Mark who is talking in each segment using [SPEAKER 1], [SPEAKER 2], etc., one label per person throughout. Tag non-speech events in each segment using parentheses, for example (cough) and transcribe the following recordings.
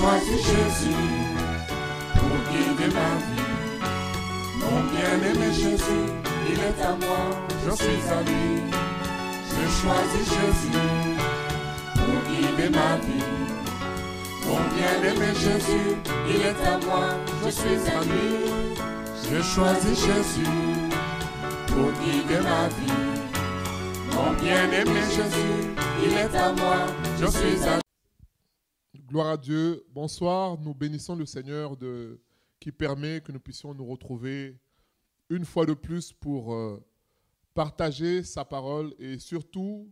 [SPEAKER 1] Choisis Jésus pour guider ma vie. Mon bien-aimé Jésus, il est à moi, je suis ami. lui. Je choisis Jésus pour guider ma vie. Mon bien-aimé Jésus, il est à moi, je suis ami. lui. Je choisis Jésus pour guider ma vie. Mon bien-aimé Jésus, il est à moi, je suis à Gloire à Dieu. Bonsoir. Nous bénissons le Seigneur qui permet que nous puissions nous retrouver une fois de plus pour euh, partager sa parole et surtout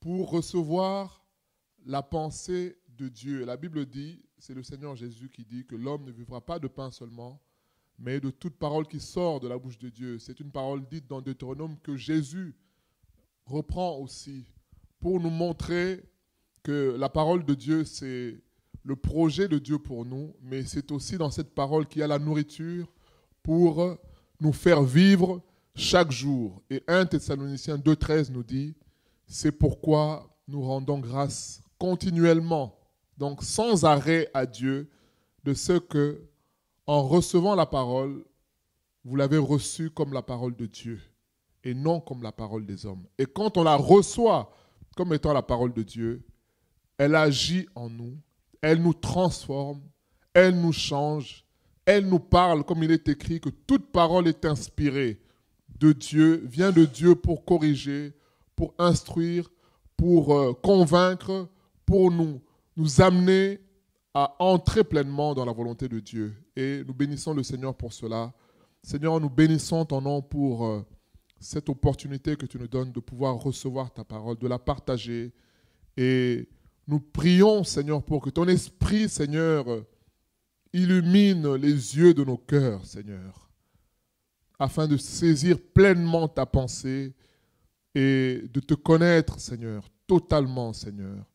[SPEAKER 1] pour recevoir la pensée de Dieu. La Bible dit, c'est le Seigneur Jésus qui dit que l'homme ne vivra pas de pain seulement, mais de toute parole qui sort de la bouche de Dieu. C'est une parole dite dans Deutéronome que Jésus reprend aussi pour nous montrer que la parole de Dieu, c'est le projet de Dieu pour nous, mais c'est aussi dans cette parole qu'il y a la nourriture pour nous faire vivre chaque jour. Et 1 Thessaloniciens 2.13 nous dit, c'est pourquoi nous rendons grâce continuellement, donc sans arrêt à Dieu, de ce que, en recevant la parole, vous l'avez reçue comme la parole de Dieu et non comme la parole des hommes. Et quand on la reçoit comme étant la parole de Dieu, elle agit en nous, elle nous transforme, elle nous change, elle nous parle, comme il est écrit, que toute parole est inspirée de Dieu, vient de Dieu pour corriger, pour instruire, pour euh, convaincre, pour nous, nous amener à entrer pleinement dans la volonté de Dieu. Et nous bénissons le Seigneur pour cela. Seigneur, nous bénissons ton nom pour euh, cette opportunité que tu nous donnes de pouvoir recevoir ta parole, de la partager et nous prions, Seigneur, pour que ton esprit, Seigneur, illumine les yeux de nos cœurs, Seigneur, afin de saisir pleinement ta pensée et de te connaître, Seigneur, totalement, Seigneur.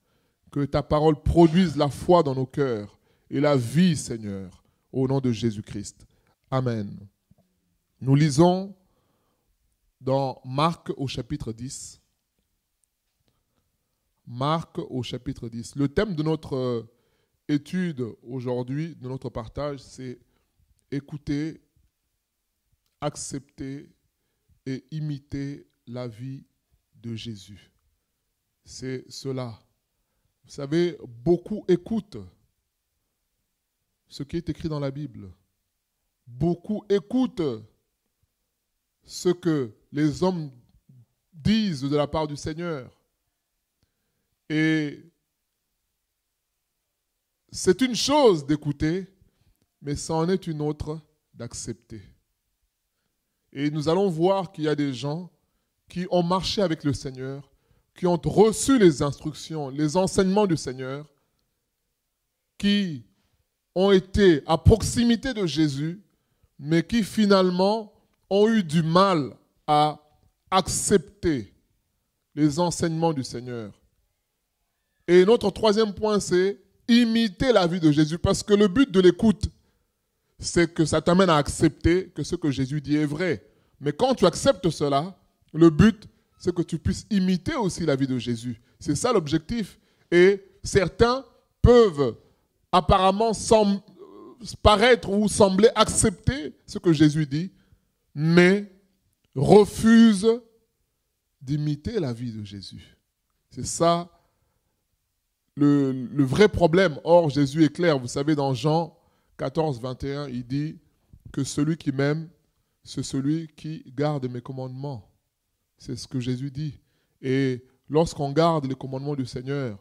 [SPEAKER 1] Que ta parole produise la foi dans nos cœurs et la vie, Seigneur, au nom de Jésus-Christ. Amen. Nous lisons dans Marc au chapitre 10, Marc au chapitre 10. Le thème de notre euh, étude aujourd'hui, de notre partage, c'est écouter, accepter et imiter la vie de Jésus. C'est cela. Vous savez, beaucoup écoutent ce qui est écrit dans la Bible. Beaucoup écoutent ce que les hommes disent de la part du Seigneur. Et c'est une chose d'écouter, mais c'en est une autre d'accepter. Et nous allons voir qu'il y a des gens qui ont marché avec le Seigneur, qui ont reçu les instructions, les enseignements du Seigneur, qui ont été à proximité de Jésus, mais qui finalement ont eu du mal à accepter les enseignements du Seigneur. Et notre troisième point, c'est imiter la vie de Jésus. Parce que le but de l'écoute, c'est que ça t'amène à accepter que ce que Jésus dit est vrai. Mais quand tu acceptes cela, le but, c'est que tu puisses imiter aussi la vie de Jésus. C'est ça l'objectif. Et certains peuvent apparemment paraître ou sembler accepter ce que Jésus dit, mais refusent d'imiter la vie de Jésus. C'est ça le, vrai problème. Or, Jésus est clair. Vous savez, dans Jean 14, 21, il dit que celui qui m'aime, c'est celui qui garde mes commandements. C'est ce que Jésus dit. Et lorsqu'on garde les commandements du Seigneur,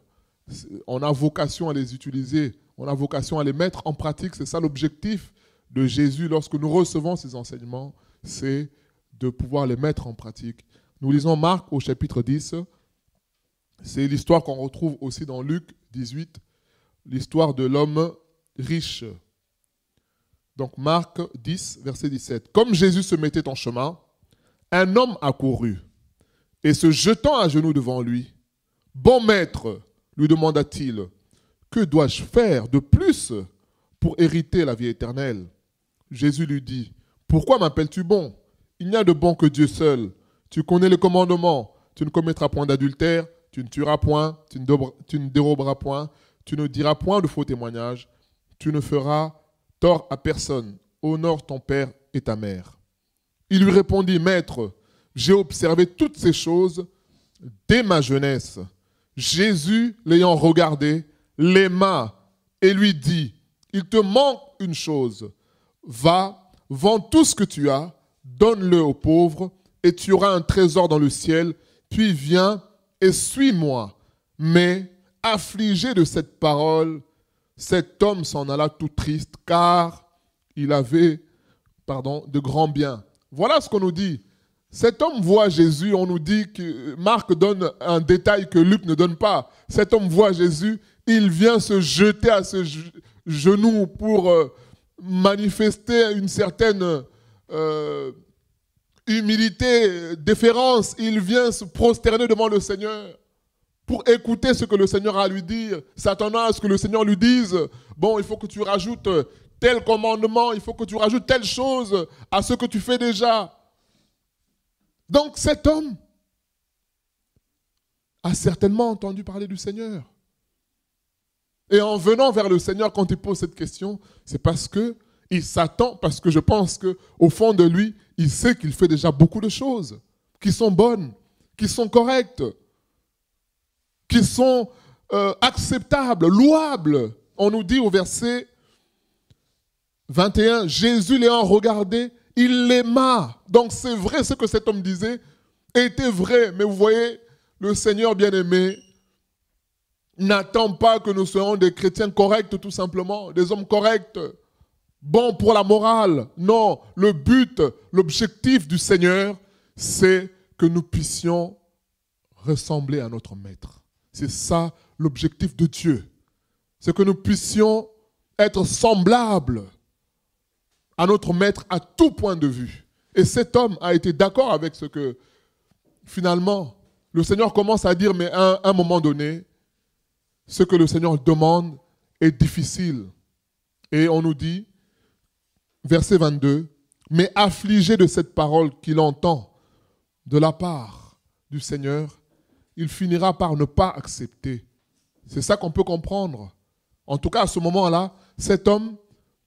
[SPEAKER 1] on a vocation à les utiliser, on a vocation à les mettre en pratique. C'est ça l'objectif de Jésus lorsque nous recevons ces enseignements, c'est de pouvoir les mettre en pratique. Nous lisons Marc au chapitre 10, c'est l'histoire qu'on retrouve aussi dans Luc 18, l'histoire de l'homme riche. Donc Marc 10, verset 17. Comme Jésus se mettait en chemin, un homme accourut et se jetant à genoux devant lui, Bon maître, lui demanda-t-il, que dois-je faire de plus pour hériter la vie éternelle Jésus lui dit, Pourquoi m'appelles-tu bon Il n'y a de bon que Dieu seul. Tu connais les commandements, tu ne commettras point d'adultère, tu ne tueras point, tu ne, déroberas point, tu ne diras point de faux témoignages, tu ne feras tort à personne, honore ton père et ta mère. Il lui répondit, Maître, j'ai observé toutes ces choses dès ma jeunesse. Jésus, l'ayant regardé, l'aima et lui dit, Il te manque une chose. Va, vends tout ce que tu as, donne-le aux pauvres, et tu auras un trésor dans le ciel, puis viens et suis-moi. Mais, affligé de cette parole, cet homme s'en alla tout triste, car il avait pardon, de grands biens. Voilà ce qu'on nous dit. Cet homme voit Jésus, on nous dit que Marc donne un détail que Luc ne donne pas. Cet homme voit Jésus, il vient se jeter à ses genoux pour euh, manifester une certaine euh, humilité, déférence, il vient se prosterner devant le Seigneur pour écouter ce que le Seigneur a à lui dire, s'attendant à ce que le Seigneur lui dise, bon, il faut que tu rajoutes tel commandement, il faut que tu rajoutes telle chose à ce que tu fais déjà. Donc cet homme a certainement entendu parler du Seigneur. Et en venant vers le Seigneur quand il pose cette question, c'est parce que il s'attend, parce que je pense que au fond de lui, il sait qu'il fait déjà beaucoup de choses qui sont bonnes, qui sont correctes, qui sont euh, acceptables, louables. On nous dit au verset 21, Jésus l'ayant regardé, il l'aima. Donc c'est vrai ce que cet homme disait était vrai. Mais vous voyez, le Seigneur bien-aimé n'attend pas que nous soyons des chrétiens corrects tout simplement, des hommes corrects bon pour la morale. Non, le but, l'objectif du Seigneur, c'est que nous puissions ressembler à notre Maître. C'est ça l'objectif de Dieu. C'est que nous puissions être semblables à notre Maître à tout point de vue. Et cet homme a été d'accord avec ce que finalement le Seigneur commence à dire, mais à un moment donné, ce que le Seigneur demande est difficile. Et on nous dit, verset 22, mais affligé de cette parole qu'il entend de la part du Seigneur, il finira par ne pas accepter. C'est ça qu'on peut comprendre. En tout cas, à ce moment-là, cet homme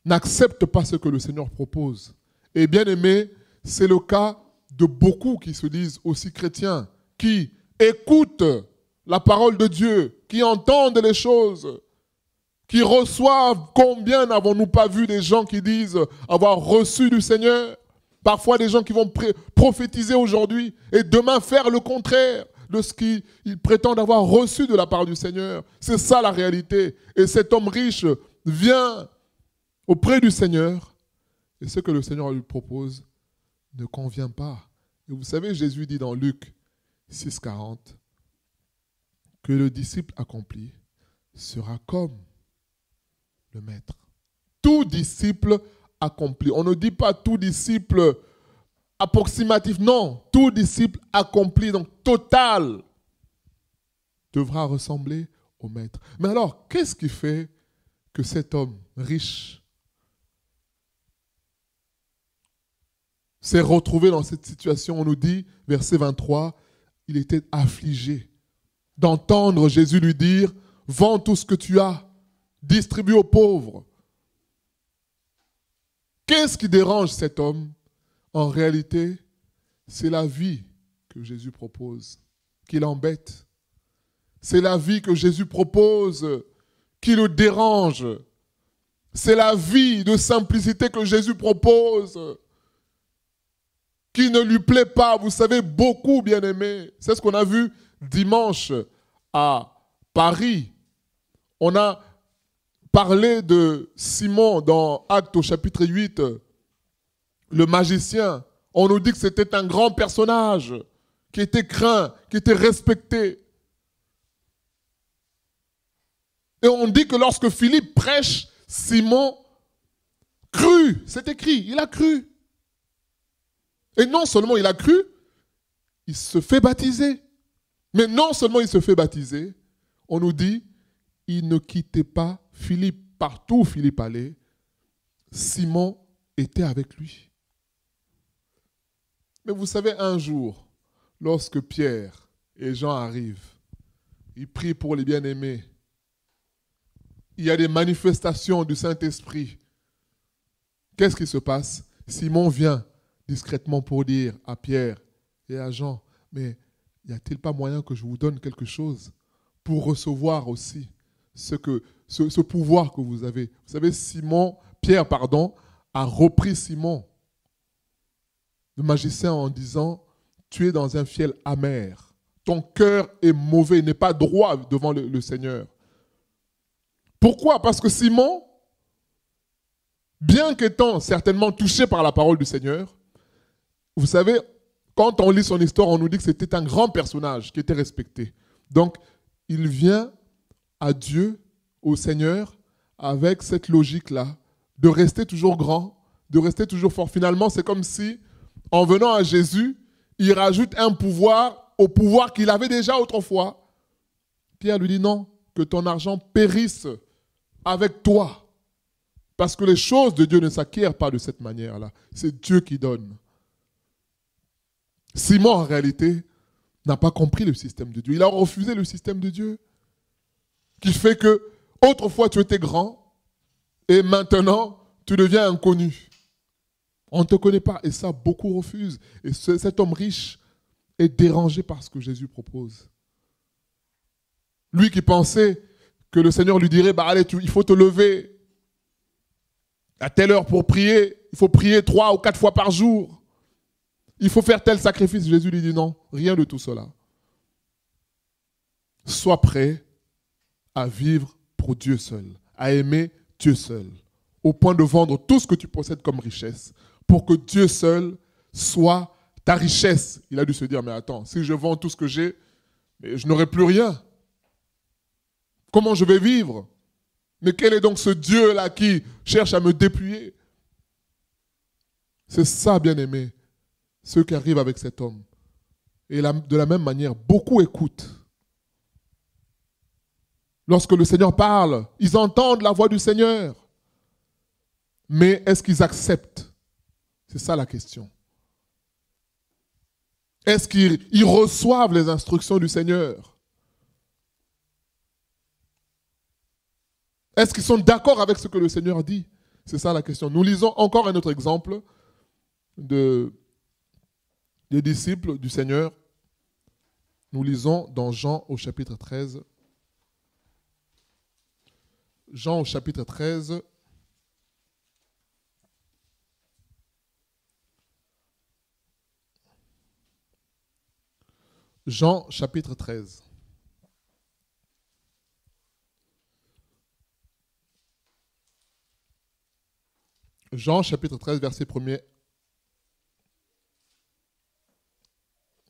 [SPEAKER 1] n'accepte pas ce que le Seigneur propose. Et bien aimé, c'est le cas de beaucoup qui se disent aussi chrétiens, qui écoutent la parole de Dieu, qui entendent les choses, qui reçoivent, combien n'avons-nous pas vu des gens qui disent avoir reçu du Seigneur Parfois des gens qui vont prophétiser aujourd'hui et demain faire le contraire de ce qu'ils prétendent avoir reçu de la part du Seigneur. C'est ça la réalité. Et cet homme riche vient auprès du Seigneur et ce que le Seigneur lui propose ne convient pas. Et vous savez, Jésus dit dans Luc 6,40 que le disciple accompli sera comme le maître. Tout disciple accompli. On ne dit pas tout disciple approximatif, non. Tout disciple accompli, donc total, devra ressembler au maître. Mais alors, qu'est-ce qui fait que cet homme riche s'est retrouvé dans cette situation On nous dit, verset 23, il était affligé d'entendre Jésus lui dire, vends tout ce que tu as distribué aux pauvres. Qu'est-ce qui dérange cet homme En réalité, c'est la vie que Jésus propose, qui l'embête. C'est la vie que Jésus propose, qui le dérange. C'est la vie de simplicité que Jésus propose, qui ne lui plaît pas. Vous savez, beaucoup, bien-aimés, c'est ce qu'on a vu dimanche à Paris. On a parler de Simon dans Actes au chapitre 8, le magicien, on nous dit que c'était un grand personnage qui était craint, qui était respecté. Et on dit que lorsque Philippe prêche, Simon crut, c'est écrit, il a cru. Et non seulement il a cru, il se fait baptiser. Mais non seulement il se fait baptiser, on nous dit, il ne quittait pas Philippe, partout où Philippe allait, Simon était avec lui. Mais vous savez, un jour, lorsque Pierre et Jean arrivent, ils prient pour les bien-aimés. Il y a des manifestations du Saint-Esprit. Qu'est-ce qui se passe Simon vient discrètement pour dire à Pierre et à Jean, mais y a-t-il pas moyen que je vous donne quelque chose pour recevoir aussi ce que ce, pouvoir que vous avez. Vous savez, Simon, Pierre, pardon, a repris Simon, le magicien, en disant, tu es dans un fiel amer. Ton cœur est mauvais, n'est pas droit devant le, le Seigneur. Pourquoi Parce que Simon, bien qu'étant certainement touché par la parole du Seigneur, vous savez, quand on lit son histoire, on nous dit que c'était un grand personnage qui était respecté. Donc, il vient à Dieu au Seigneur avec cette logique-là, de rester toujours grand, de rester toujours fort. Finalement, c'est comme si, en venant à Jésus, il rajoute un pouvoir au pouvoir qu'il avait déjà autrefois. Pierre lui dit non, que ton argent périsse avec toi. Parce que les choses de Dieu ne s'acquièrent pas de cette manière-là. C'est Dieu qui donne. Simon, en réalité, n'a pas compris le système de Dieu. Il a refusé le système de Dieu. Qui fait que Autrefois, tu étais grand et maintenant, tu deviens inconnu. On ne te connaît pas et ça, beaucoup refusent. Et cet homme riche est dérangé par ce que Jésus propose. Lui qui pensait que le Seigneur lui dirait, bah, allez, il faut te lever à telle heure pour prier, il faut prier trois ou quatre fois par jour, il faut faire tel sacrifice. Jésus lui dit non, rien de tout cela. Sois prêt à vivre pour Dieu seul, à aimer Dieu seul, au point de vendre tout ce que tu possèdes comme richesse, pour que Dieu seul soit ta richesse. Il a dû se dire, mais attends, si je vends tout ce que j'ai, je n'aurai plus rien. Comment je vais vivre Mais quel est donc ce Dieu-là qui cherche à me dépouiller C'est ça, bien-aimé, ce qui arrive avec cet homme. Et de la même manière, beaucoup écoutent Lorsque le Seigneur parle, ils entendent la voix du Seigneur. Mais est-ce qu'ils acceptent C'est ça la question. Est-ce qu'ils reçoivent les instructions du Seigneur Est-ce qu'ils sont d'accord avec ce que le Seigneur dit C'est ça la question. Nous lisons encore un autre exemple de, des disciples du Seigneur. Nous lisons dans Jean au chapitre 13, Jean chapitre 13. Jean chapitre 13. Jean chapitre 13, verset 1er.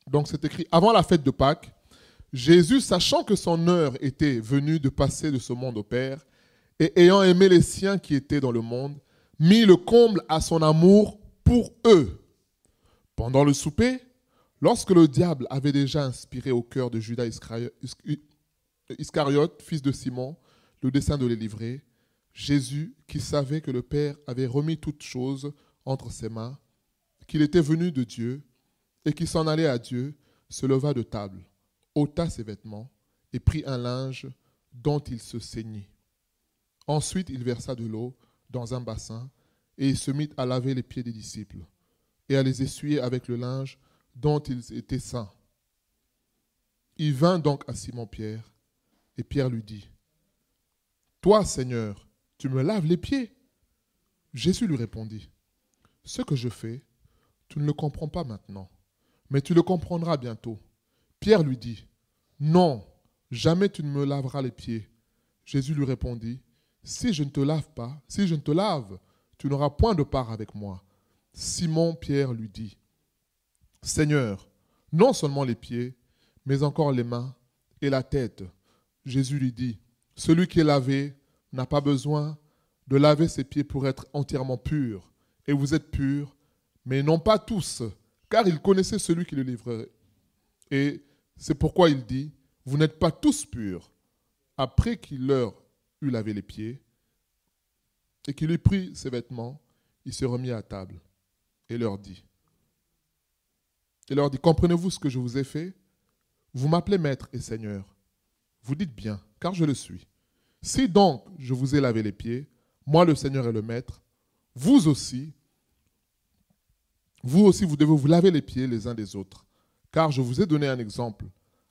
[SPEAKER 1] Donc c'est écrit, avant la fête de Pâques, Jésus, sachant que son heure était venue de passer de ce monde au Père, et ayant aimé les siens qui étaient dans le monde, mit le comble à son amour pour eux. Pendant le souper, lorsque le diable avait déjà inspiré au cœur de Judas Iscariote, fils de Simon, le dessein de les livrer, Jésus, qui savait que le Père avait remis toutes choses entre ses mains, qu'il était venu de Dieu et qu'il s'en allait à Dieu, se leva de table, ôta ses vêtements et prit un linge dont il se saignit Ensuite, il versa de l'eau dans un bassin et il se mit à laver les pieds des disciples et à les essuyer avec le linge dont ils étaient saints. Il vint donc à Simon-Pierre et Pierre lui dit, Toi, Seigneur, tu me laves les pieds Jésus lui répondit, Ce que je fais, tu ne le comprends pas maintenant, mais tu le comprendras bientôt. Pierre lui dit, Non, jamais tu ne me laveras les pieds. Jésus lui répondit, si je ne te lave pas, si je ne te lave, tu n'auras point de part avec moi. Simon Pierre lui dit, Seigneur, non seulement les pieds, mais encore les mains et la tête. Jésus lui dit, Celui qui est lavé n'a pas besoin de laver ses pieds pour être entièrement pur. Et vous êtes purs, mais non pas tous, car il connaissait celui qui le livrerait. Et c'est pourquoi il dit, Vous n'êtes pas tous purs. Après qu'il leur laver les pieds et qu'il eut pris ses vêtements, il se remit à table et leur dit, et leur dit, comprenez-vous ce que je vous ai fait Vous m'appelez maître et seigneur. Vous dites bien, car je le suis. Si donc je vous ai lavé les pieds, moi le seigneur et le maître, vous aussi, vous aussi, vous devez vous laver les pieds les uns des autres, car je vous ai donné un exemple,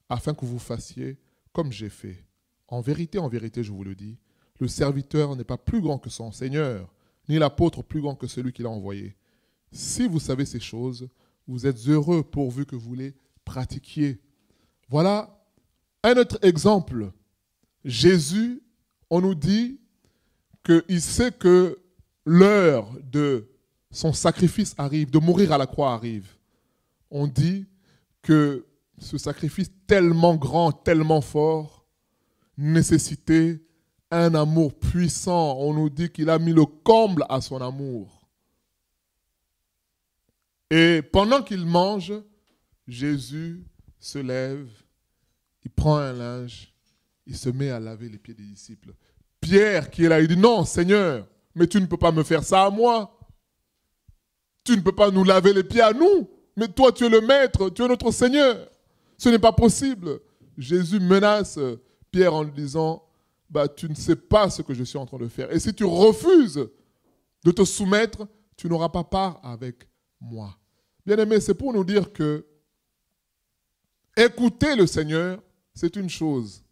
[SPEAKER 1] afin que vous fassiez comme j'ai fait. En vérité, en vérité, je vous le dis, le serviteur n'est pas plus grand que son Seigneur, ni l'apôtre plus grand que celui qui l'a envoyé. Si vous savez ces choses, vous êtes heureux pourvu que vous les pratiquiez. Voilà un autre exemple. Jésus, on nous dit qu'il sait que l'heure de son sacrifice arrive, de mourir à la croix arrive. On dit que ce sacrifice tellement grand, tellement fort, nécessité un amour puissant. On nous dit qu'il a mis le comble à son amour. Et pendant qu'il mange, Jésus se lève, il prend un linge, il se met à laver les pieds des disciples. Pierre qui est là, il dit, non Seigneur, mais tu ne peux pas me faire ça à moi. Tu ne peux pas nous laver les pieds à nous. Mais toi, tu es le maître, tu es notre Seigneur. Ce n'est pas possible. Jésus menace Pierre en lui disant, bah, tu ne sais pas ce que je suis en train de faire. Et si tu refuses de te soumettre, tu n'auras pas part avec moi. Bien aimé, c'est pour nous dire que écouter le Seigneur, c'est une chose.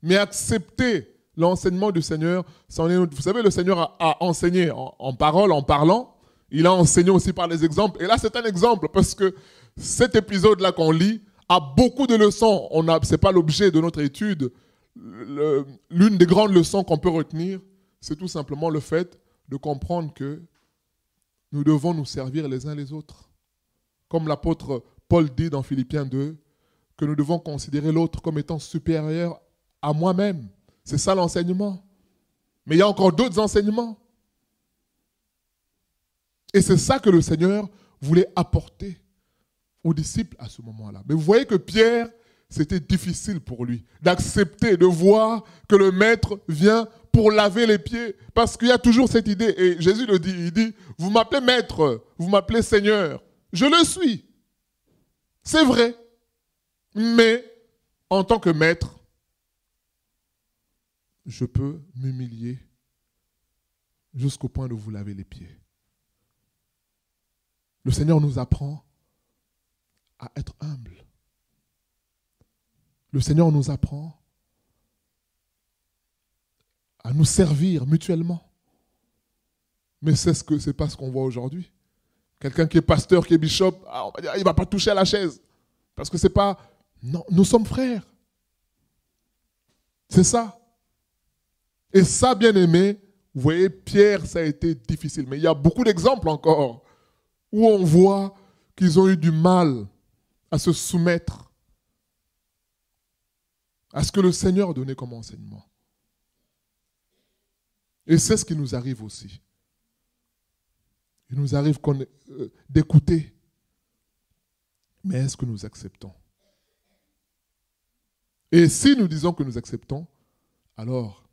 [SPEAKER 1] Mais accepter l'enseignement du Seigneur, Vous savez, le Seigneur a, enseigné en, en, parole, en parlant. Il a enseigné aussi par les exemples. Et là, c'est un exemple parce que cet épisode-là qu'on lit a beaucoup de leçons. Ce n'est pas l'objet de notre étude, l'une des grandes leçons qu'on peut retenir, c'est tout simplement le fait de comprendre que nous devons nous servir les uns les autres. Comme l'apôtre Paul dit dans Philippiens 2, que nous devons considérer l'autre comme étant supérieur à moi-même. C'est ça l'enseignement. Mais il y a encore d'autres enseignements. Et c'est ça que le Seigneur voulait apporter aux disciples à ce moment-là. Mais vous voyez que Pierre c'était difficile pour lui d'accepter, de voir que le maître vient pour laver les pieds. Parce qu'il y a toujours cette idée, et Jésus le dit, il dit, vous m'appelez maître, vous m'appelez Seigneur. Je le suis. C'est vrai. Mais en tant que maître, je peux m'humilier jusqu'au point de vous laver les pieds. Le Seigneur nous apprend à être humble le Seigneur nous apprend à nous servir mutuellement. Mais c'est ce que c'est pas ce qu'on voit aujourd'hui. Quelqu'un qui est pasteur, qui est bishop, ah, on va dire, il va pas toucher à la chaise parce que c'est pas non, nous sommes frères. C'est ça. Et ça, bien aimé, vous voyez, Pierre, ça a été difficile. Mais il y a beaucoup d'exemples encore où on voit qu'ils ont eu du mal à se soumettre à ce que le Seigneur donnait comme enseignement. Et c'est ce qui nous arrive aussi. Il nous arrive euh, d'écouter, mais est-ce que nous acceptons Et si nous disons que nous acceptons, alors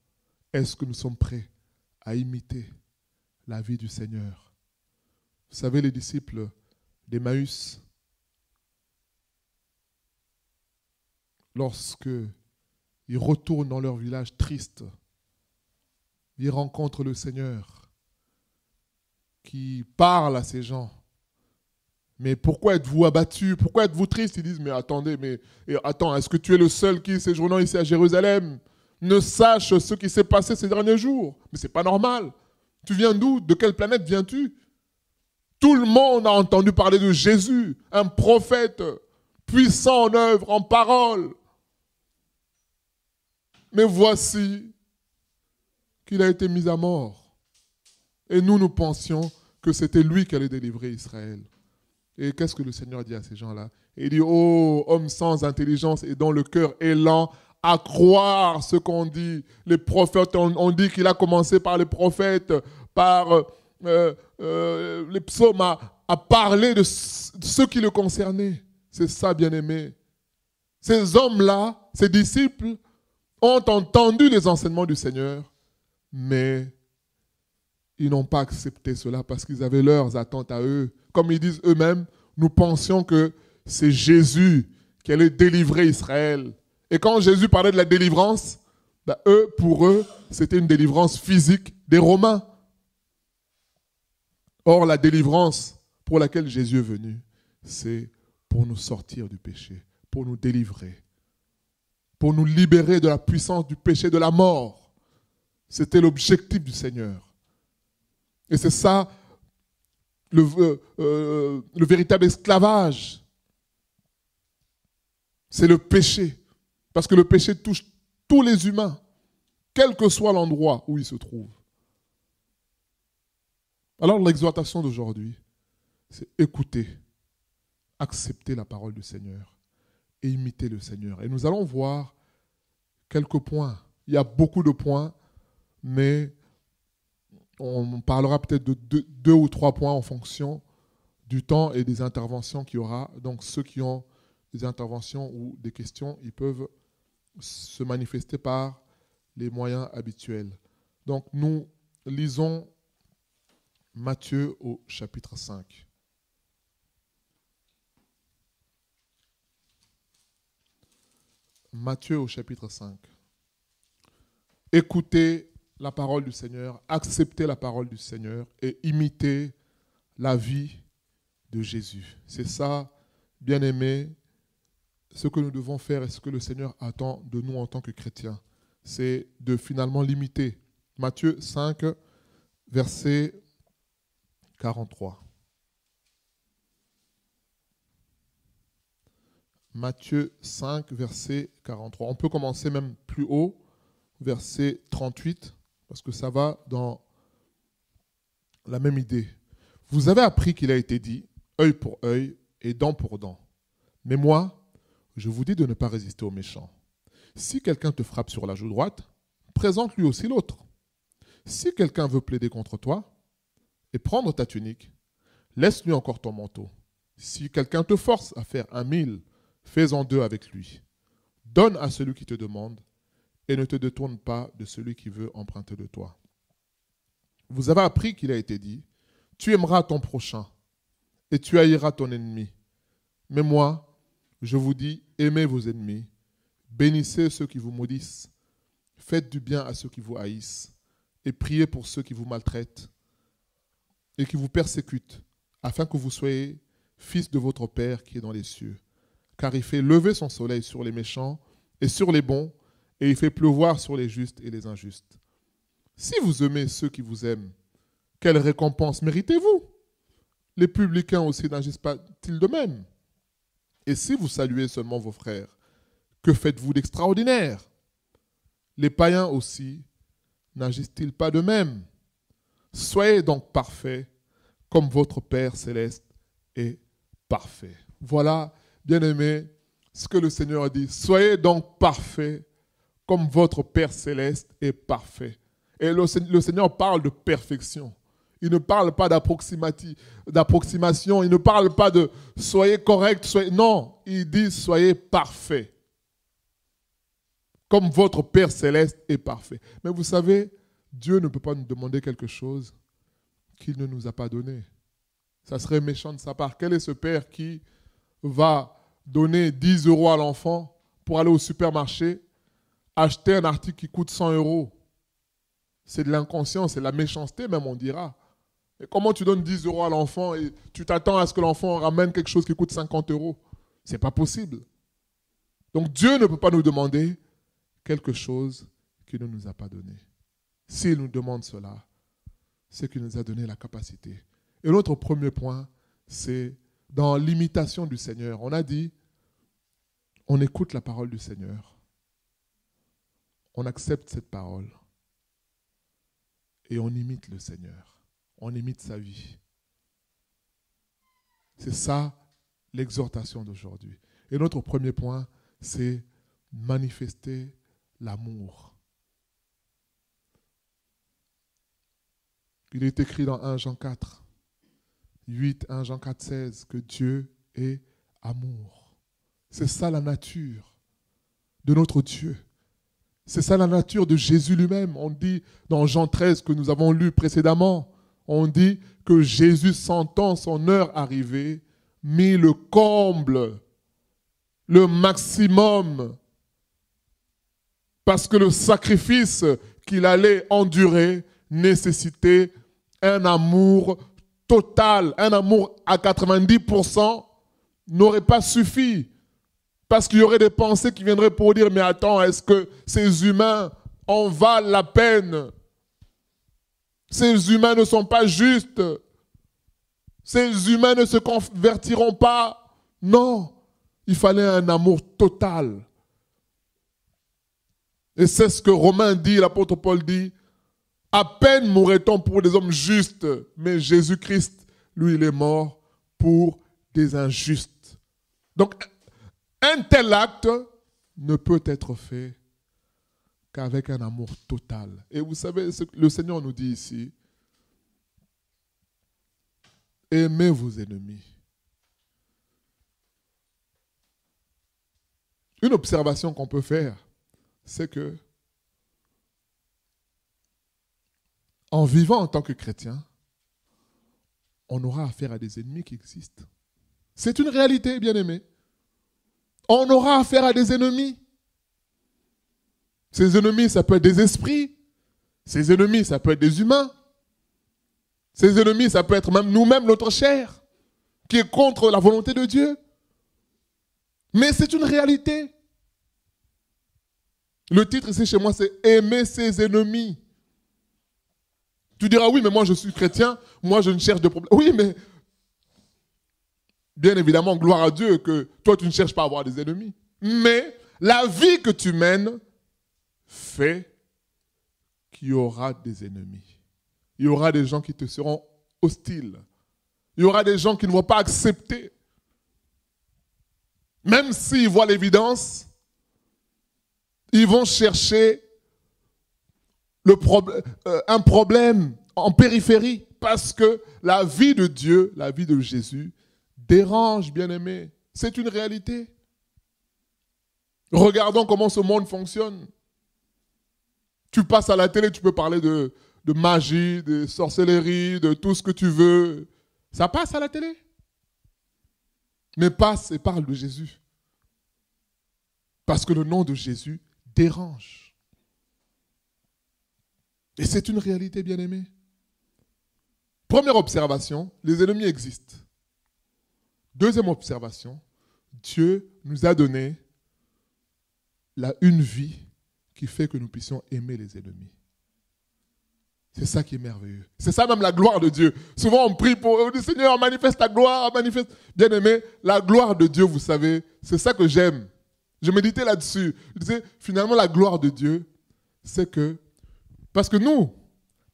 [SPEAKER 1] est-ce que nous sommes prêts à imiter la vie du Seigneur Vous savez, les disciples d'Emmaüs, lorsque ils retournent dans leur village triste. Ils rencontrent le Seigneur qui parle à ces gens. Mais pourquoi êtes-vous abattus Pourquoi êtes-vous tristes Ils disent, mais attendez, mais attends, est-ce que tu es le seul qui séjournant ici à Jérusalem ne sache ce qui s'est passé ces derniers jours Mais c'est pas normal. Tu viens d'où De quelle planète viens-tu Tout le monde a entendu parler de Jésus, un prophète puissant en œuvre, en parole. Mais voici qu'il a été mis à mort. Et nous, nous pensions que c'était lui qui allait délivrer Israël. Et qu'est-ce que le Seigneur dit à ces gens-là Il dit, oh, homme sans intelligence et dont le cœur est lent à croire ce qu'on dit. Les prophètes, on, dit qu'il a commencé par les prophètes, par euh, euh, les psaumes, à, parler de ceux qui le concernait. C'est ça, bien-aimé. Ces hommes-là, ces disciples, ont entendu les enseignements du Seigneur, mais ils n'ont pas accepté cela parce qu'ils avaient leurs attentes à eux. Comme ils disent eux-mêmes, nous pensions que c'est Jésus qui allait délivrer Israël. Et quand Jésus parlait de la délivrance, ben, eux, pour eux, c'était une délivrance physique des Romains. Or, la délivrance pour laquelle Jésus est venu, c'est pour nous sortir du péché, pour nous délivrer, pour nous libérer de la puissance du péché, de la mort. C'était l'objectif du Seigneur. Et c'est ça euh, euh, le, véritable esclavage. C'est le péché. Parce que le péché touche tous les humains, quel que soit l'endroit où ils se trouvent. Alors l'exhortation d'aujourd'hui, c'est écouter, accepter la parole du Seigneur et imiter le Seigneur. Et nous allons voir quelques points. Il y a beaucoup de points, mais on parlera peut-être de deux, ou trois points en fonction du temps et des interventions qu'il y aura. Donc ceux qui ont des interventions ou des questions, ils peuvent se manifester par les moyens habituels. Donc nous lisons Matthieu au chapitre 5. Matthieu au chapitre 5. Écoutez la parole du Seigneur, acceptez la parole du Seigneur et imitez la vie de Jésus. C'est ça, bien aimé, ce que nous devons faire et ce que le Seigneur attend de nous en tant que chrétiens. C'est de finalement l'imiter. Matthieu 5, verset 43. Matthieu 5, verset 43. On peut commencer même plus haut, verset 38, parce que ça va dans la même idée. Vous avez appris qu'il a été dit, œil pour œil et dent pour dent. Mais moi, je vous dis de ne pas résister aux méchants. Si quelqu'un te frappe sur la joue droite, présente lui aussi l'autre. Si quelqu'un veut plaider contre toi et prendre ta tunique, laisse-lui encore ton manteau. Si quelqu'un te force à faire un mille fais-en deux avec lui. Donne à celui qui te demande et ne te détourne pas de celui qui veut emprunter de toi. Vous avez appris qu'il a été dit, tu aimeras ton prochain et tu haïras ton ennemi. Mais moi, je vous dis, aimez vos ennemis, bénissez ceux qui vous maudissent, faites du bien à ceux qui vous haïssent et priez pour ceux qui vous maltraitent et qui vous persécutent, afin que vous soyez fils de votre Père qui est dans les cieux car il fait lever son soleil sur les méchants et sur les bons, et il fait pleuvoir sur les justes et les injustes. Si vous aimez ceux qui vous aiment, quelle récompense méritez-vous Les publicains aussi n'agissent pas-ils de même Et si vous saluez seulement vos frères, que faites-vous d'extraordinaire Les païens aussi n'agissent-ils pas de même Soyez donc parfaits comme votre Père céleste est parfait. Voilà bien-aimés, ce que le Seigneur a dit, soyez donc parfaits comme votre Père céleste est parfait. Et le, Seigneur parle de perfection. Il ne parle pas d'approximation. Il ne parle pas de soyez correct. Soyez... Non, il dit soyez parfait. Comme votre Père céleste est parfait. Mais vous savez, Dieu ne peut pas nous demander quelque chose qu'il ne nous a pas donné. Ça serait méchant de sa part. Quel est ce Père qui va donner 10 euros à l'enfant pour aller au supermarché, acheter un article qui coûte 100 euros. C'est de l'inconscience, c'est de la méchanceté même, on dira. Et comment tu donnes 10 euros à l'enfant et tu t'attends à ce que l'enfant ramène quelque chose qui coûte 50 euros C'est pas possible. Donc Dieu ne peut pas nous demander quelque chose qu'il ne nous a pas donné. S'il nous demande cela, c'est qu'il nous a donné la capacité. Et l'autre premier point, c'est dans l'imitation du Seigneur. On a dit, on écoute la parole du Seigneur, on accepte cette parole et on imite le Seigneur, on imite sa vie. C'est ça l'exhortation d'aujourd'hui. Et notre premier point, c'est manifester l'amour. Il est écrit dans 1 Jean 4, 8, 1 Jean 4, 16 que Dieu est amour. C'est ça la nature de notre Dieu. C'est ça la nature de Jésus lui-même. On dit dans Jean 13 que nous avons lu précédemment, on dit que Jésus sentant son heure arriver, mit le comble, le maximum, parce que le sacrifice qu'il allait endurer nécessitait un amour total, un amour à 90%, n'aurait pas suffi parce qu'il y aurait des pensées qui viendraient pour dire, mais attends, est-ce que ces humains en valent la peine Ces humains ne sont pas justes. Ces humains ne se convertiront pas. Non, il fallait un amour total. Et c'est ce que Romain dit, l'apôtre Paul dit, à peine mourrait-on pour des hommes justes, mais Jésus-Christ, lui, il est mort pour des injustes. Donc, un tel acte ne peut être fait qu'avec un amour total. Et vous savez, ce que le Seigneur nous dit ici, aimez vos ennemis. Une observation qu'on peut faire, c'est que en vivant en tant que chrétien, on aura affaire à des ennemis qui existent. C'est une réalité, bien aimée on aura affaire à des ennemis. Ces ennemis, ça peut être des esprits. Ces ennemis, ça peut être des humains. Ces ennemis, ça peut être même nous-mêmes, notre chair, qui est contre la volonté de Dieu. Mais c'est une réalité. Le titre ici chez moi, c'est Aimer ses ennemis. Tu diras, oui, mais moi je suis chrétien, moi je ne cherche de problème. Oui, mais bien évidemment, gloire à Dieu que toi, tu ne cherches pas à avoir des ennemis. Mais la vie que tu mènes fait qu'il y aura des ennemis. Il y aura des gens qui te seront hostiles. Il y aura des gens qui ne vont pas accepter. Même s'ils voient l'évidence, ils vont chercher euh, un problème en périphérie parce que la vie de Dieu, la vie de Jésus, dérange, bien-aimé. C'est une réalité. Regardons comment ce monde fonctionne. Tu passes à la télé, tu peux parler de, de magie, de sorcellerie, de tout ce que tu veux. Ça passe à la télé. Mais passe et parle de Jésus. Parce que le nom de Jésus dérange. Et c'est une réalité, bien aimé. Première observation, les ennemis existent. Deuxième observation, Dieu nous a donné la une vie qui fait que nous puissions aimer les ennemis. C'est ça qui est merveilleux. C'est ça même la gloire de Dieu. Souvent on prie pour, le Seigneur, manifeste ta gloire, manifeste. Bien aimé, la gloire de Dieu, vous savez, c'est ça que j'aime. Je méditais là-dessus. Je disais, finalement, la gloire de Dieu, c'est que, parce que nous,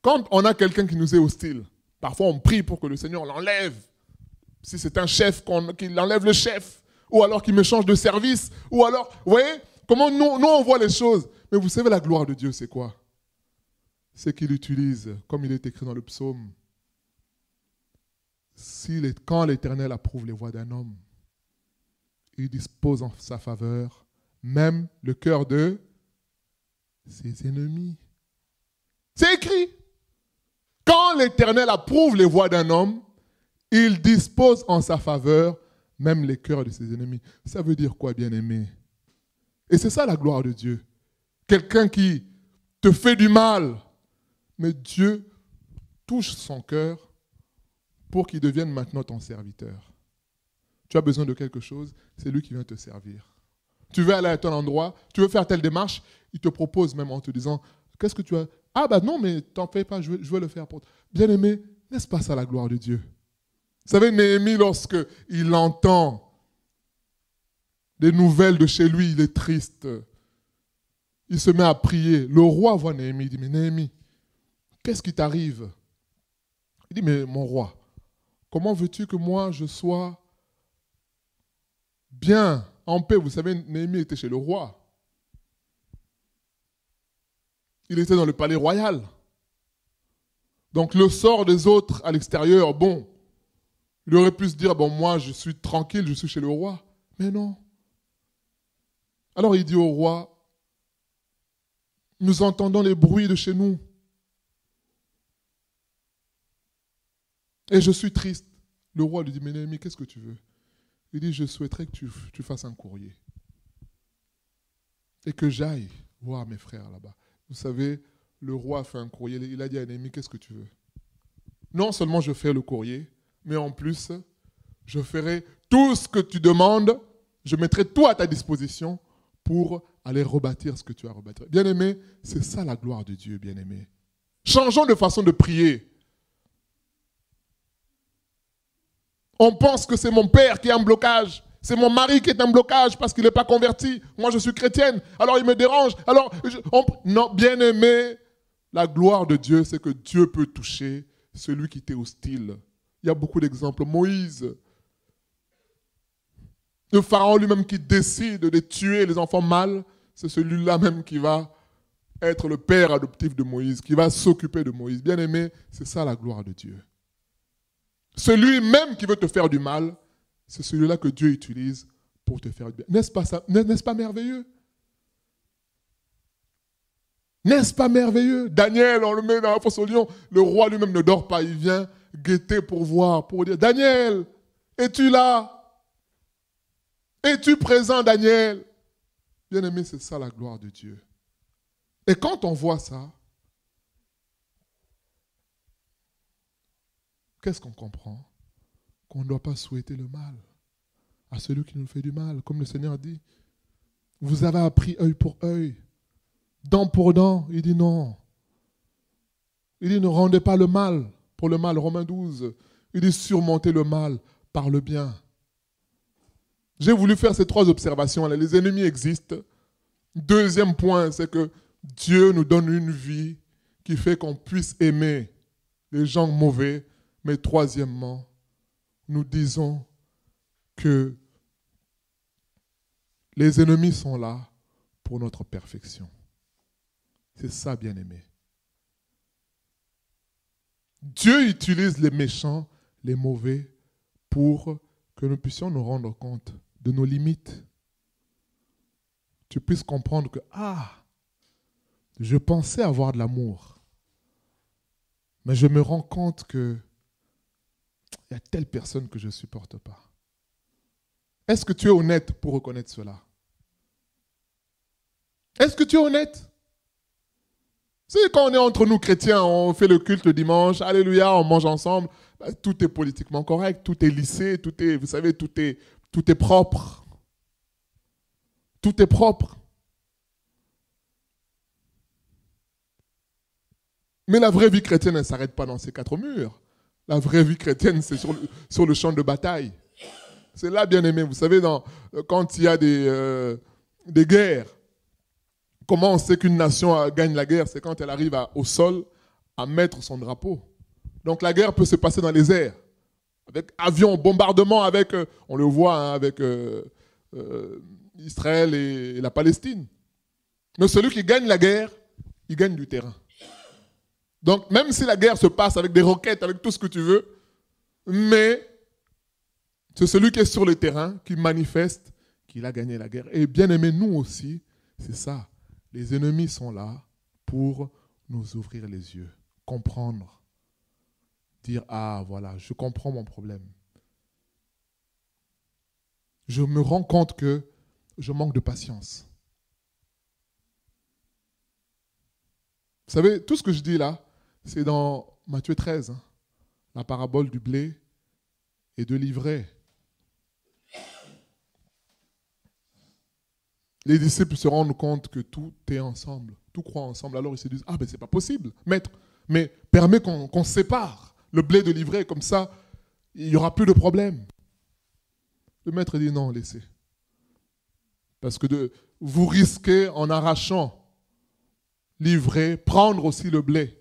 [SPEAKER 1] quand on a quelqu'un qui nous est hostile, parfois on prie pour que le Seigneur l'enlève, si c'est un chef, qu'il enlève le chef, ou alors qu'il me change de service, ou alors, vous voyez, comment nous, nous on voit les choses. Mais vous savez, la gloire de Dieu, c'est quoi C'est qu'il utilise, comme il est écrit dans le psaume, si quand l'Éternel approuve les voies d'un homme, il dispose en sa faveur même le cœur de ses ennemis. C'est écrit. Quand l'Éternel approuve les voies d'un homme, il dispose en sa faveur même les cœurs de ses ennemis. Ça veut dire quoi, bien-aimé Et c'est ça la gloire de Dieu. Quelqu'un qui te fait du mal, mais Dieu touche son cœur pour qu'il devienne maintenant ton serviteur. Tu as besoin de quelque chose, c'est lui qui vient te servir. Tu veux aller à ton endroit, tu veux faire telle démarche, il te propose même en te disant, qu'est-ce que tu as Ah bah non, mais t'en fais pas, je veux je le faire pour toi. Bien-aimé, n'est-ce pas ça la gloire de Dieu vous savez, Néhémie, lorsque il entend des nouvelles de chez lui, il est triste. Il se met à prier. Le roi voit Néhémie, il dit, mais Néhémie, qu'est-ce qui t'arrive Il dit, mais mon roi, comment veux-tu que moi je sois bien, en paix Vous savez, Néhémie était chez le roi. Il était dans le palais royal. Donc le sort des autres à l'extérieur, bon, il aurait pu se dire, bon, moi, je suis tranquille, je suis chez le roi. Mais non. Alors il dit au roi, nous entendons les bruits de chez nous. Et je suis triste. Le roi lui dit, mais Néhémie, qu'est-ce que tu veux Il dit, je souhaiterais que tu, tu fasses un courrier. Et que j'aille voir mes frères là-bas. Vous savez, le roi a fait un courrier. Il a dit à Néhémie, qu'est-ce que tu veux Non seulement je fais le courrier, mais en plus, je ferai tout ce que tu demandes, je mettrai tout à ta disposition pour aller rebâtir ce que tu as rebâti. Bien-aimé, c'est ça la gloire de Dieu, bien-aimé. Changeons de façon de prier. On pense que c'est mon père qui est en blocage, c'est mon mari qui est en blocage parce qu'il n'est pas converti. Moi, je suis chrétienne, alors il me dérange. Alors, non, bien-aimé, la gloire de Dieu, c'est que Dieu peut toucher celui qui t'est hostile. Il y a beaucoup d'exemples. Moïse, le pharaon lui-même qui décide de tuer les enfants mâles, c'est celui-là même qui va être le père adoptif de Moïse, qui va s'occuper de Moïse. Bien aimé, c'est ça la gloire de Dieu. Celui-même qui veut te faire du mal, c'est celui-là que Dieu utilise pour te faire du bien. N'est-ce pas, n'est-ce pas merveilleux N'est-ce pas merveilleux Daniel, on le met dans la fosse au lion, le roi lui-même ne dort pas, il vient guetter pour voir, pour dire, Daniel, es-tu là Es-tu présent, Daniel Bien-aimé, c'est ça la gloire de Dieu. Et quand on voit ça, qu'est-ce qu'on comprend Qu'on ne doit pas souhaiter le mal à celui qui nous fait du mal, comme le Seigneur dit. Vous avez appris œil pour œil, dent pour dent. Il dit non. Il dit ne rendez pas le mal pour le mal. Romain 12, il dit surmonter le mal par le bien. J'ai voulu faire ces trois observations. Les ennemis existent. Deuxième point, c'est que Dieu nous donne une vie qui fait qu'on puisse aimer les gens mauvais. Mais troisièmement, nous disons que les ennemis sont là pour notre perfection. C'est ça, bien-aimé. Dieu utilise les méchants, les mauvais, pour que nous puissions nous rendre compte de nos limites. Tu puisses comprendre que, ah, je pensais avoir de l'amour, mais je me rends compte que il y a telle personne que je ne supporte pas. Est-ce que tu es honnête pour reconnaître cela Est-ce que tu es honnête quand on est entre nous chrétiens, on fait le culte le dimanche, alléluia, on mange ensemble, bah, tout est politiquement correct, tout est lissé, tout est, vous savez, tout est, tout est propre. Tout est propre. Mais la vraie vie chrétienne, elle ne s'arrête pas dans ces quatre murs. La vraie vie chrétienne, c'est sur le, champ de bataille. C'est là, bien aimé, vous savez, euh, quand il y a des euh, guerres, Comment on sait qu'une nation gagne la guerre C'est quand elle arrive au sol à mettre son drapeau. Donc la guerre peut se passer dans les airs, avec avions, bombardements, avec, euh, on le voit, hein, avec euh, euh, Israël et la Palestine. Mais celui qui gagne la guerre, il gagne du terrain. Donc même si la guerre se passe avec des roquettes, avec tout ce que tu veux, mais c'est celui qui est sur le terrain qui manifeste qu'il a gagné la guerre. Et bien aimé, nous aussi, c'est ça. Les ennemis sont là pour nous ouvrir les yeux, comprendre, dire, ah voilà, je comprends mon problème. Je me rends compte que je manque de patience. Vous savez, tout ce que je dis là, c'est dans Matthieu 13, hein, la parabole du blé et de l'ivraie. les disciples se rendent compte que tout est ensemble, tout croit ensemble. Alors ils se disent, ah ben c'est pas possible, maître, mais permet qu'on sépare le blé de l'ivraie, comme ça, il n'y aura plus de problème. Le maître dit, non, laissez. Parce que de, vous risquez, en arrachant livrer, prendre aussi le blé.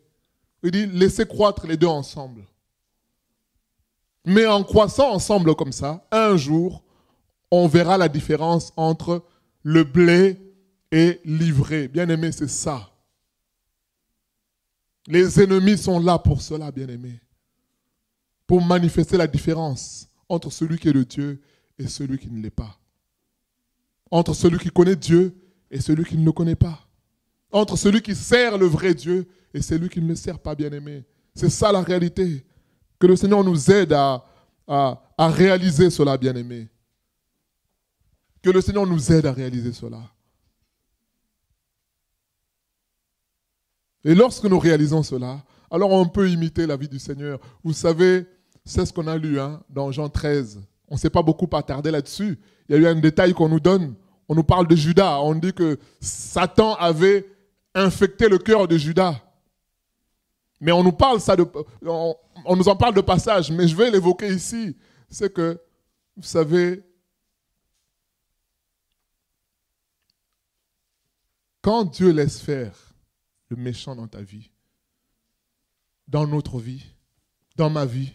[SPEAKER 1] Il dit, laissez croître les deux ensemble. Mais en croissant ensemble comme ça, un jour, on verra la différence entre le blé est livré. Bien-aimé, c'est ça. Les ennemis sont là pour cela, bien-aimé. Pour manifester la différence entre celui qui est de Dieu et celui qui ne l'est pas. Entre celui qui connaît Dieu et celui qui ne le connaît pas. Entre celui qui sert le vrai Dieu et celui qui ne le sert pas, bien-aimé. C'est ça la réalité. Que le Seigneur nous aide à, à réaliser cela, bien-aimé. Que le Seigneur nous aide à réaliser cela. Et lorsque nous réalisons cela, alors on peut imiter la vie du Seigneur. Vous savez, c'est ce qu'on a lu hein, dans Jean 13. On ne s'est pas beaucoup attardé là-dessus. Il y a eu un détail qu'on nous donne. On nous parle de Judas. On dit que Satan avait infecté le cœur de Judas. Mais on nous parle ça de, on nous en parle de passage, mais je vais l'évoquer ici. C'est que, vous savez, Quand Dieu laisse faire le méchant dans ta vie, dans notre vie, dans ma vie,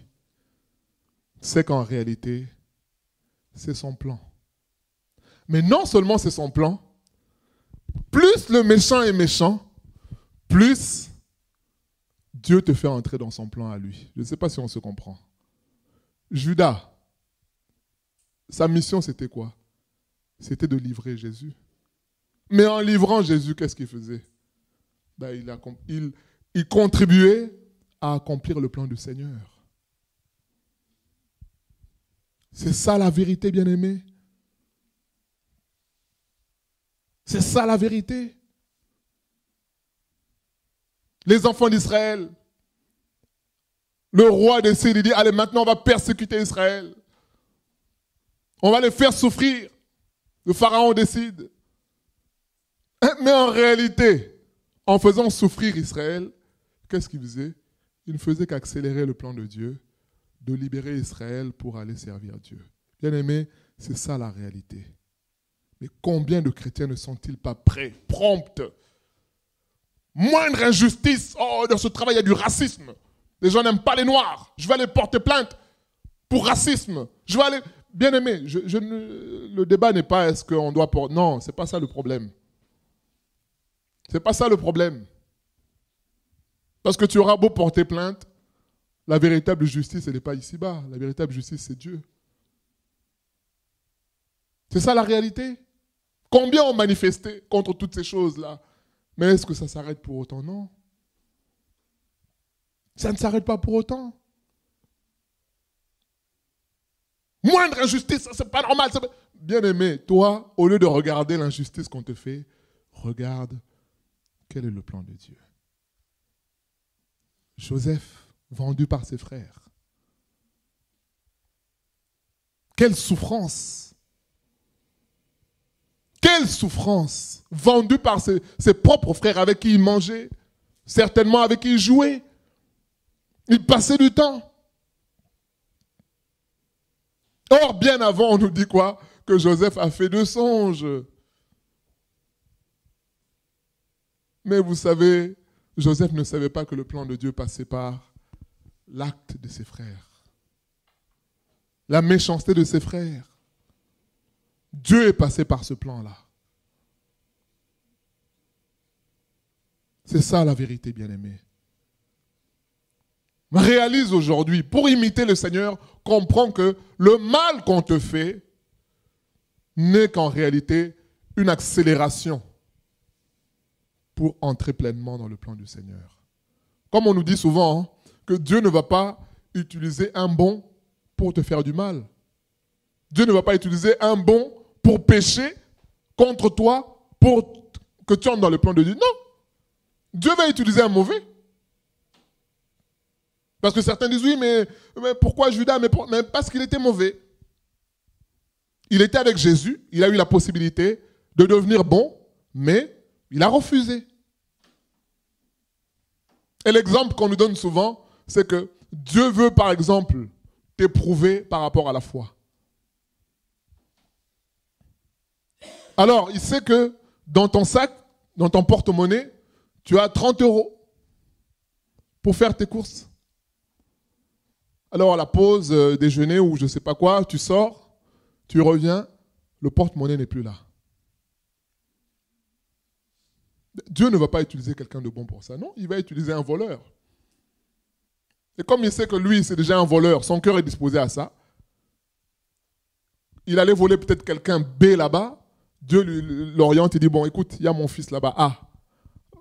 [SPEAKER 1] c'est qu'en réalité, c'est son plan. Mais non seulement c'est son plan, plus le méchant est méchant, plus Dieu te fait entrer dans son plan à lui. Je ne sais pas si on se comprend. Judas, sa mission c'était quoi C'était de livrer Jésus. Mais en livrant Jésus, qu'est-ce qu'il faisait ben, il, a, il contribuait à accomplir le plan du Seigneur. C'est ça la vérité, bien-aimé. C'est ça la vérité. Les enfants d'Israël, le roi décide, il dit, allez, maintenant on va persécuter Israël. On va les faire souffrir. Le Pharaon décide. Eh, mais en réalité, en faisant souffrir Israël, qu'est-ce qu'il faisait Il ne faisait qu'accélérer le plan de Dieu, de libérer Israël pour aller servir Dieu. Bien aimé, c'est ça la réalité. Mais combien de chrétiens ne sont-ils pas prêts, promptes Moindre injustice, oh, dans ce travail, il y a du racisme. Les gens n'aiment pas les noirs. Je vais aller porter plainte pour racisme. Je vais aller. Bien aimé, le débat n'est pas est-ce qu'on doit porter. Non, ce pas ça le problème. C'est n'est pas ça le problème. Parce que tu auras beau porter plainte, la véritable justice, elle n'est pas ici-bas. La véritable justice, c'est Dieu. C'est ça la réalité. Combien ont manifesté contre toutes ces choses-là Mais est-ce que ça s'arrête pour autant Non. Ça ne s'arrête pas pour autant. Moindre injustice, c'est pas normal. Bien aimé, toi, au lieu de regarder l'injustice qu'on te fait, regarde quel est le plan de Dieu Joseph, vendu par ses frères. Quelle souffrance Quelle souffrance Vendu par ses, propres frères avec qui il mangeait, certainement avec qui il jouait. Il passait du temps. Or, bien avant, on nous dit quoi Que Joseph a fait deux songes. Mais vous savez, Joseph ne savait pas que le plan de Dieu passait par l'acte de ses frères, la méchanceté de ses frères. Dieu est passé par ce plan-là. C'est ça la vérité, bien-aimée. Réalise aujourd'hui, pour imiter le Seigneur, comprends que le mal qu'on te fait n'est qu'en réalité une accélération pour entrer pleinement dans le plan du Seigneur. Comme on nous dit souvent hein, que Dieu ne va pas utiliser un bon pour te faire du mal. Dieu ne va pas utiliser un bon pour pécher contre toi, pour que tu entres dans le plan de Dieu. Non. Dieu va utiliser un mauvais. Parce que certains disent, oui, mais, pourquoi Judas mais parce qu'il était mauvais. Il était avec Jésus, il a eu la possibilité de devenir bon, mais il a refusé. Et l'exemple qu'on nous donne souvent, c'est que Dieu veut, par exemple, t'éprouver par rapport à la foi. Alors, il sait que dans ton sac, dans ton porte-monnaie, tu as 30 euros pour faire tes courses. Alors, à la pause, euh, déjeuner ou je ne sais pas quoi, tu sors, tu reviens, le porte-monnaie n'est plus là. Dieu ne va pas utiliser quelqu'un de bon pour ça, non, il va utiliser un voleur. Et comme il sait que lui, c'est déjà un voleur, son cœur est disposé à ça, il allait voler peut-être quelqu'un B là-bas, Dieu l'oriente et dit, bon, écoute, il y a mon fils là-bas, A,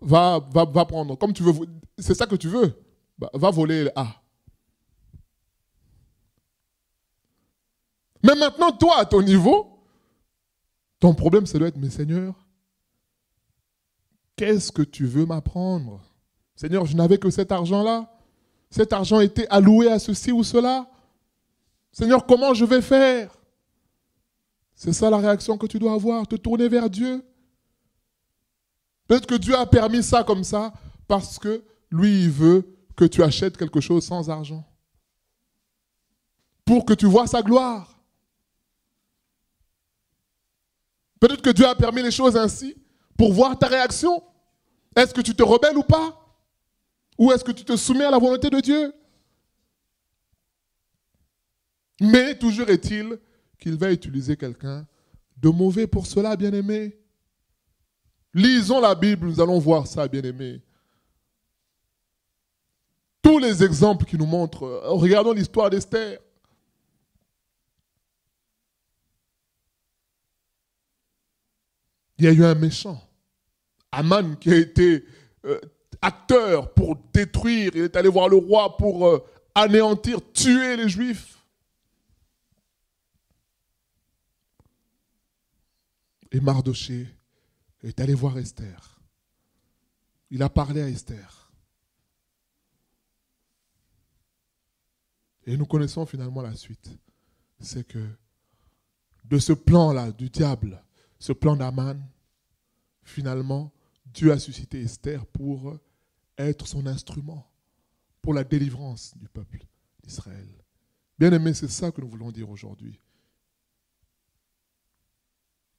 [SPEAKER 1] va, va, va prendre, comme tu veux, c'est ça que tu veux, bah, va voler A. Mais maintenant, toi, à ton niveau, ton problème, ça doit être, mais Seigneur, Qu'est-ce que tu veux m'apprendre Seigneur, je n'avais que cet argent-là. Cet argent était alloué à ceci ou cela. Seigneur, comment je vais faire C'est ça la réaction que tu dois avoir, te tourner vers Dieu. Peut-être que Dieu a permis ça comme ça parce que lui, il veut que tu achètes quelque chose sans argent. Pour que tu vois sa gloire. Peut-être que Dieu a permis les choses ainsi pour voir ta réaction. Est-ce que tu te rebelles ou pas Ou est-ce que tu te soumets à la volonté de Dieu Mais toujours est-il qu'il va utiliser quelqu'un de mauvais pour cela, bien-aimé. Lisons la Bible, nous allons voir ça, bien-aimé. Tous les exemples qui nous montrent, regardons l'histoire d'Esther. Il y a eu un méchant. Aman qui a été euh, acteur pour détruire, il est allé voir le roi pour euh, anéantir, tuer les juifs. Et Mardoché est allé voir Esther. Il a parlé à Esther. Et nous connaissons finalement la suite. C'est que de ce plan-là du diable, ce plan d'Aman, finalement, Dieu a suscité Esther pour être son instrument pour la délivrance du peuple d'Israël. Bien aimé, c'est ça que nous voulons dire aujourd'hui.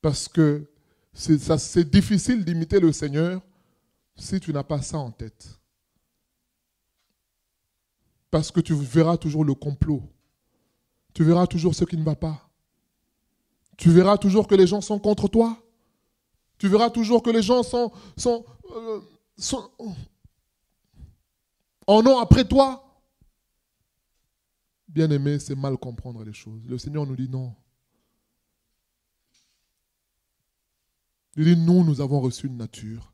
[SPEAKER 1] Parce que c'est difficile d'imiter le Seigneur si tu n'as pas ça en tête. Parce que tu verras toujours le complot. Tu verras toujours ce qui ne va pas tu verras toujours que les gens sont contre toi. Tu verras toujours que les gens sont, euh, sont, en ont après toi. Bien-aimé, c'est mal comprendre les choses. Le Seigneur nous dit non. Il dit, nous, nous avons reçu une nature,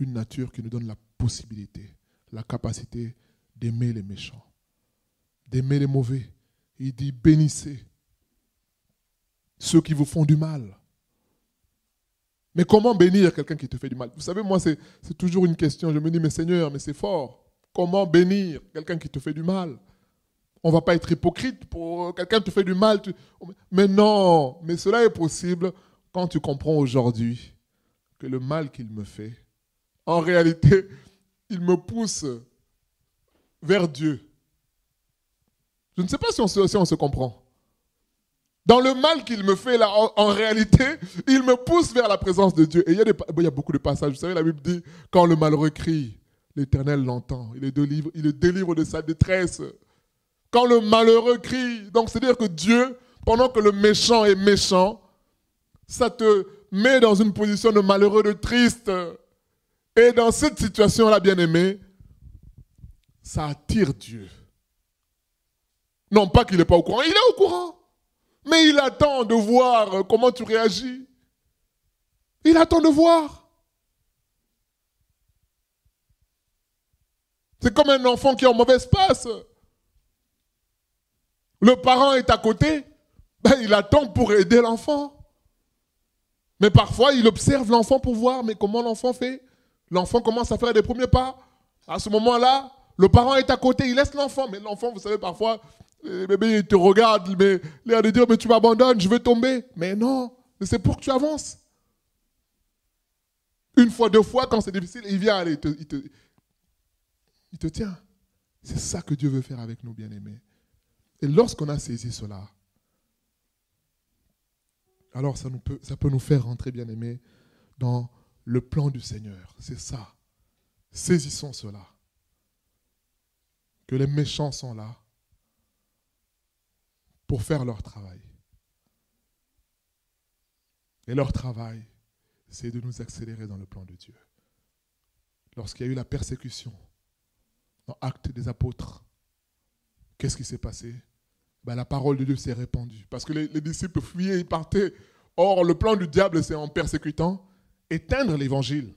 [SPEAKER 1] une nature qui nous donne la possibilité, la capacité d'aimer les méchants, d'aimer les mauvais. Il dit, bénissez, ceux qui vous font du mal. Mais comment bénir quelqu'un qui te fait du mal Vous savez, moi, c'est toujours une question. Je me dis, mais Seigneur, mais c'est fort. Comment bénir quelqu'un qui te fait du mal On ne va pas être hypocrite pour quelqu'un qui te fait du mal. Mais non, mais cela est possible quand tu comprends aujourd'hui que le mal qu'il me fait, en réalité, il me pousse vers Dieu. Je ne sais pas si on si on se comprend. Dans le mal qu'il me fait là, en, réalité, il me pousse vers la présence de Dieu. Et il y, a beaucoup de passages. Vous savez, la Bible dit quand le malheureux crie, l'Éternel l'entend. Il, le délivre, il le délivre de sa détresse. Quand le malheureux crie, donc c'est-à-dire que Dieu, pendant que le méchant est méchant, ça te met dans une position de malheureux, de triste. Et dans cette situation-là, bien-aimé, ça attire Dieu. Non pas qu'il n'est pas au courant, il est au courant. Mais il attend de voir comment tu réagis. Il attend de voir. C'est comme un enfant qui est en mauvais passe. Le parent est à côté, ben, il attend pour aider l'enfant. Mais parfois, il observe l'enfant pour voir, mais comment l'enfant fait L'enfant commence à faire des premiers pas. À ce moment-là, le parent est à côté, il laisse l'enfant. Mais l'enfant, vous savez, parfois, bébé, il te regarde, mais l'air de dire, mais tu m'abandonnes, je veux tomber. Mais non, c'est pour que tu avances. Une fois, deux fois, quand c'est difficile, il vient, aller, il, te, tient. C'est ça que Dieu veut faire avec nous, bien-aimés. Et lorsqu'on a saisi cela, alors ça, nous peut, ça peut nous faire rentrer, bien-aimés, dans le plan du Seigneur. C'est ça. Saisissons cela. Que les méchants sont là, pour faire leur travail. Et leur travail, c'est de nous accélérer dans le plan de Dieu. Lorsqu'il y a eu la persécution dans Actes des Apôtres, qu'est-ce qui s'est passé ben, La parole de Dieu s'est répandue. Parce que les, disciples fuyaient, ils partaient. Or, le plan du diable, c'est en persécutant, éteindre l'évangile.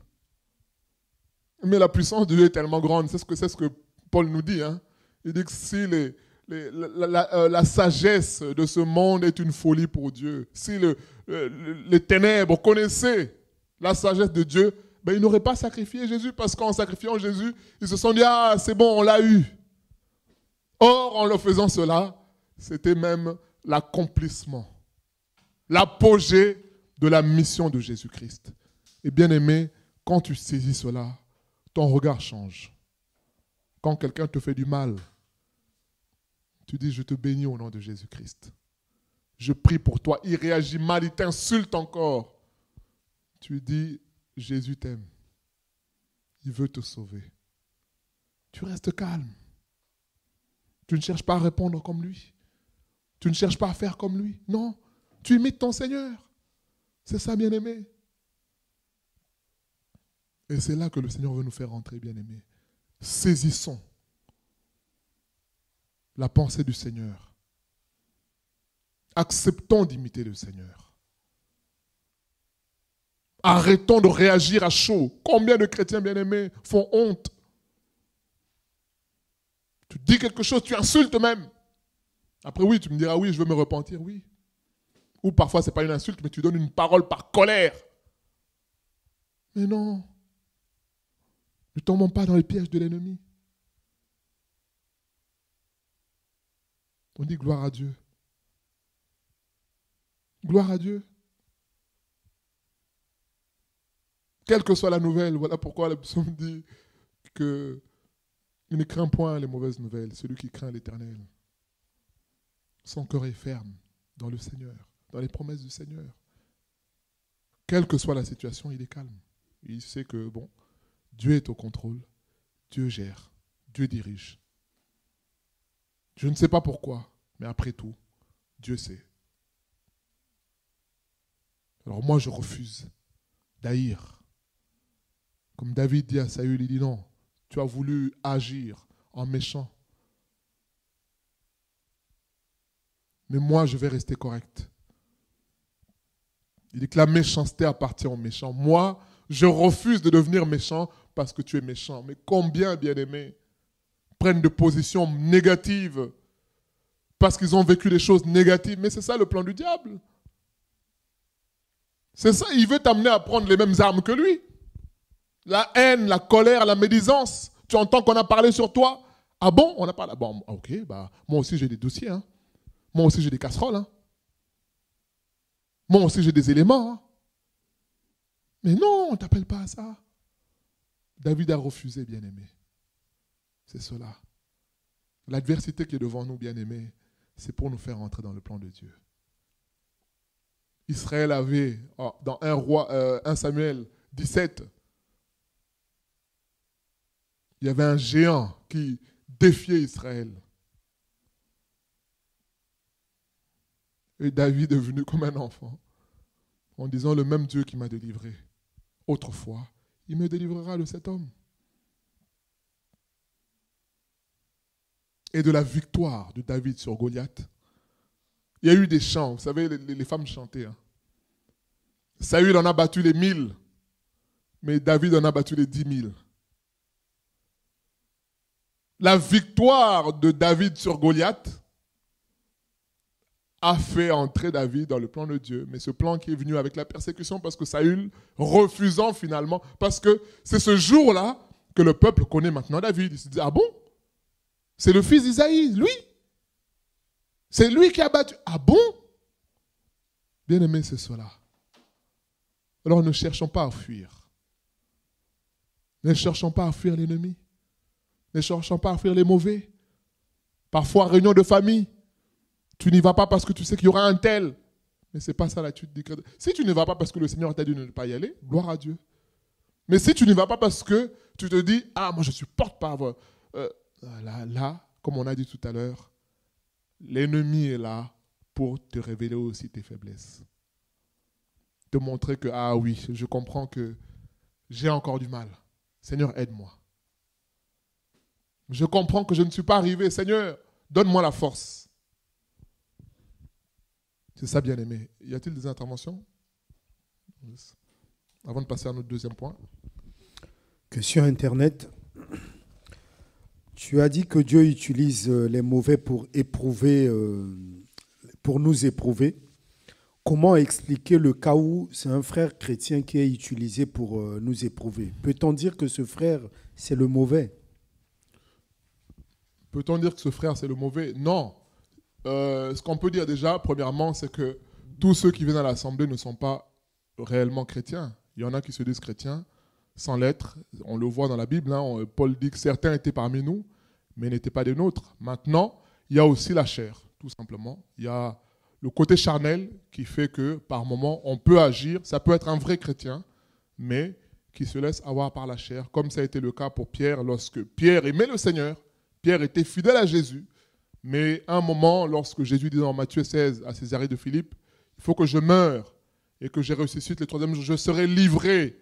[SPEAKER 1] Mais la puissance de Dieu est tellement grande, c'est ce que, c'est ce que Paul nous dit. Hein. Il dit que si les, euh, la, sagesse de ce monde est une folie pour Dieu. Si les ténèbres connaissaient la sagesse de Dieu, ben, ils n'auraient pas sacrifié Jésus parce qu'en sacrifiant Jésus, ils se sont dit, ah, c'est bon, on l'a eu. Or, en le faisant cela, c'était même l'accomplissement, l'apogée de la mission de Jésus-Christ. Et bien aimé, quand tu saisis cela, ton regard change. Quand quelqu'un te fait du mal, tu dis, je te bénis au nom de Jésus-Christ. Je prie pour toi. Il réagit mal, il t'insulte encore. Tu dis, Jésus t'aime. Il veut te sauver. Tu restes calme. Tu ne cherches pas à répondre comme lui. Tu ne cherches pas à faire comme lui. Non, tu imites ton Seigneur. C'est ça, bien-aimé. Et c'est là que le Seigneur veut nous faire entrer, bien-aimé. Saisissons la pensée du Seigneur. Acceptons d'imiter le Seigneur. Arrêtons de réagir à chaud. Combien de chrétiens bien-aimés font honte Tu dis quelque chose, tu insultes même. Après, oui, tu me diras, oui, je veux me repentir, oui. Ou parfois, ce n'est pas une insulte, mais tu donnes une parole par colère. Mais non, ne tombons pas dans les pièges de l'ennemi. On dit gloire à Dieu. Gloire à Dieu. Quelle que soit la nouvelle, voilà pourquoi le psaume dit que ne craint point les mauvaises nouvelles, celui qui craint l'Éternel. Son cœur est ferme dans le Seigneur, dans les promesses du Seigneur. Quelle que soit la situation, il est calme. Il sait que, bon, Dieu est au contrôle, Dieu gère, Dieu dirige. Je ne sais pas pourquoi, mais après tout, Dieu sait. Alors moi, je refuse d'haïr. Comme David dit à Saül, il dit non, tu as voulu agir en méchant. Mais moi, je vais rester correct. Il dit que la méchanceté appartient aux méchants. Moi, je refuse de devenir méchant parce que tu es méchant. Mais combien, bien-aimé, prennent des positions négatives parce qu'ils ont vécu des choses négatives. Mais c'est ça le plan du diable. C'est ça, il veut t'amener à prendre les mêmes armes que lui. La haine, la colère, la médisance. Tu entends qu'on a parlé sur toi. Ah bon On a là. Ah bon, ok, bah, moi aussi j'ai des dossiers. Hein. Moi aussi j'ai des casseroles. Hein. Moi aussi j'ai des éléments. Hein. Mais non, on ne t'appelle pas à ça. David a refusé, bien aimé. C'est cela. L'adversité qui est devant nous, bien-aimés, c'est pour nous faire entrer dans le plan de Dieu. Israël avait, oh, dans un roi, euh, Samuel 17, il y avait un géant qui défiait Israël. Et David est venu comme un enfant, en disant, le même Dieu qui m'a délivré autrefois, il me délivrera de cet homme. et de la victoire de David sur Goliath. Il y a eu des chants, vous savez, les, femmes chantaient. Hein. Saül en a battu les mille, mais David en a battu les dix mille. La victoire de David sur Goliath a fait entrer David dans le plan de Dieu, mais ce plan qui est venu avec la persécution, parce que Saül, refusant finalement, parce que c'est ce jour-là que le peuple connaît maintenant David. Il se dit, ah bon c'est le fils d'Isaïe, lui. C'est lui qui a battu. Ah bon Bien-aimé, c'est cela. Alors ne cherchons pas à fuir. Ne cherchons pas à fuir l'ennemi. Ne cherchons pas à fuir les mauvais. Parfois, réunion de famille, tu n'y vas pas parce que tu sais qu'il y aura un tel. Mais ce n'est pas ça là du Si tu ne vas pas parce que le Seigneur t'a dit de ne pas y aller, gloire à Dieu. Mais si tu n'y vas pas parce que tu te dis, ah, moi je supporte pas euh, euh, là, comme on a dit tout à l'heure, l'ennemi est là pour te révéler aussi tes faiblesses. Te montrer que, ah oui, je comprends que j'ai encore du mal. Seigneur, aide-moi. Je comprends que je ne suis pas arrivé. Seigneur, donne-moi la force. C'est ça, bien-aimé. Y a-t-il des interventions Avant de passer à notre deuxième point. Que sur Internet, tu as dit que Dieu utilise euh, les mauvais pour éprouver, euh, pour nous éprouver. Comment expliquer le cas où c'est un frère chrétien qui est utilisé pour euh, nous éprouver Peut-on dire que ce frère, c'est le mauvais Peut-on dire que ce frère, c'est le mauvais Non. ce qu'on peut dire déjà, premièrement, c'est que tous ceux qui viennent à l'Assemblée ne sont pas réellement chrétiens. Il y en a qui se disent chrétiens, sans l'être. On le voit dans la Bible. Hein. Paul dit que certains étaient parmi nous, mais n'étaient pas des nôtres. Maintenant, il y a aussi la chair, tout simplement. Il y a le côté charnel qui fait que par moment, on peut agir. Ça peut être un vrai chrétien, mais qui se laisse avoir par la chair, comme ça a été le cas pour Pierre lorsque Pierre aimait le Seigneur. Pierre était fidèle à Jésus, mais un moment, lorsque Jésus dit dans Matthieu 16 à Césarée de Philippe, il faut que je meure et que je ressuscite le troisième jour, je serai livré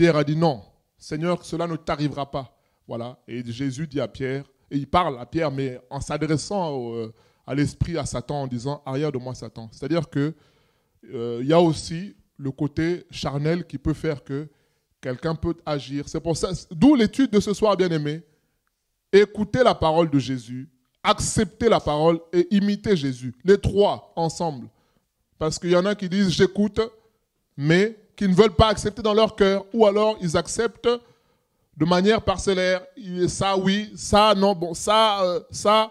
[SPEAKER 1] Pierre a dit non, Seigneur, cela ne t'arrivera pas. Voilà. Et Jésus dit à Pierre, et il parle à Pierre, mais en s'adressant euh, à l'esprit, à Satan, en disant Arrière de moi, Satan. C'est-à-dire que euh, il y a aussi le côté charnel qui peut faire que quelqu'un peut agir. C'est pour ça, d'où l'étude de ce soir, bien-aimé. Écoutez la parole de Jésus, acceptez la parole et imitez Jésus. Les trois ensemble. Parce qu'il y en a qui disent J'écoute, mais qui ne veulent pas accepter dans leur cœur, ou alors ils acceptent de manière parcellaire. Ça, oui, ça, non, bon, ça, euh, ça,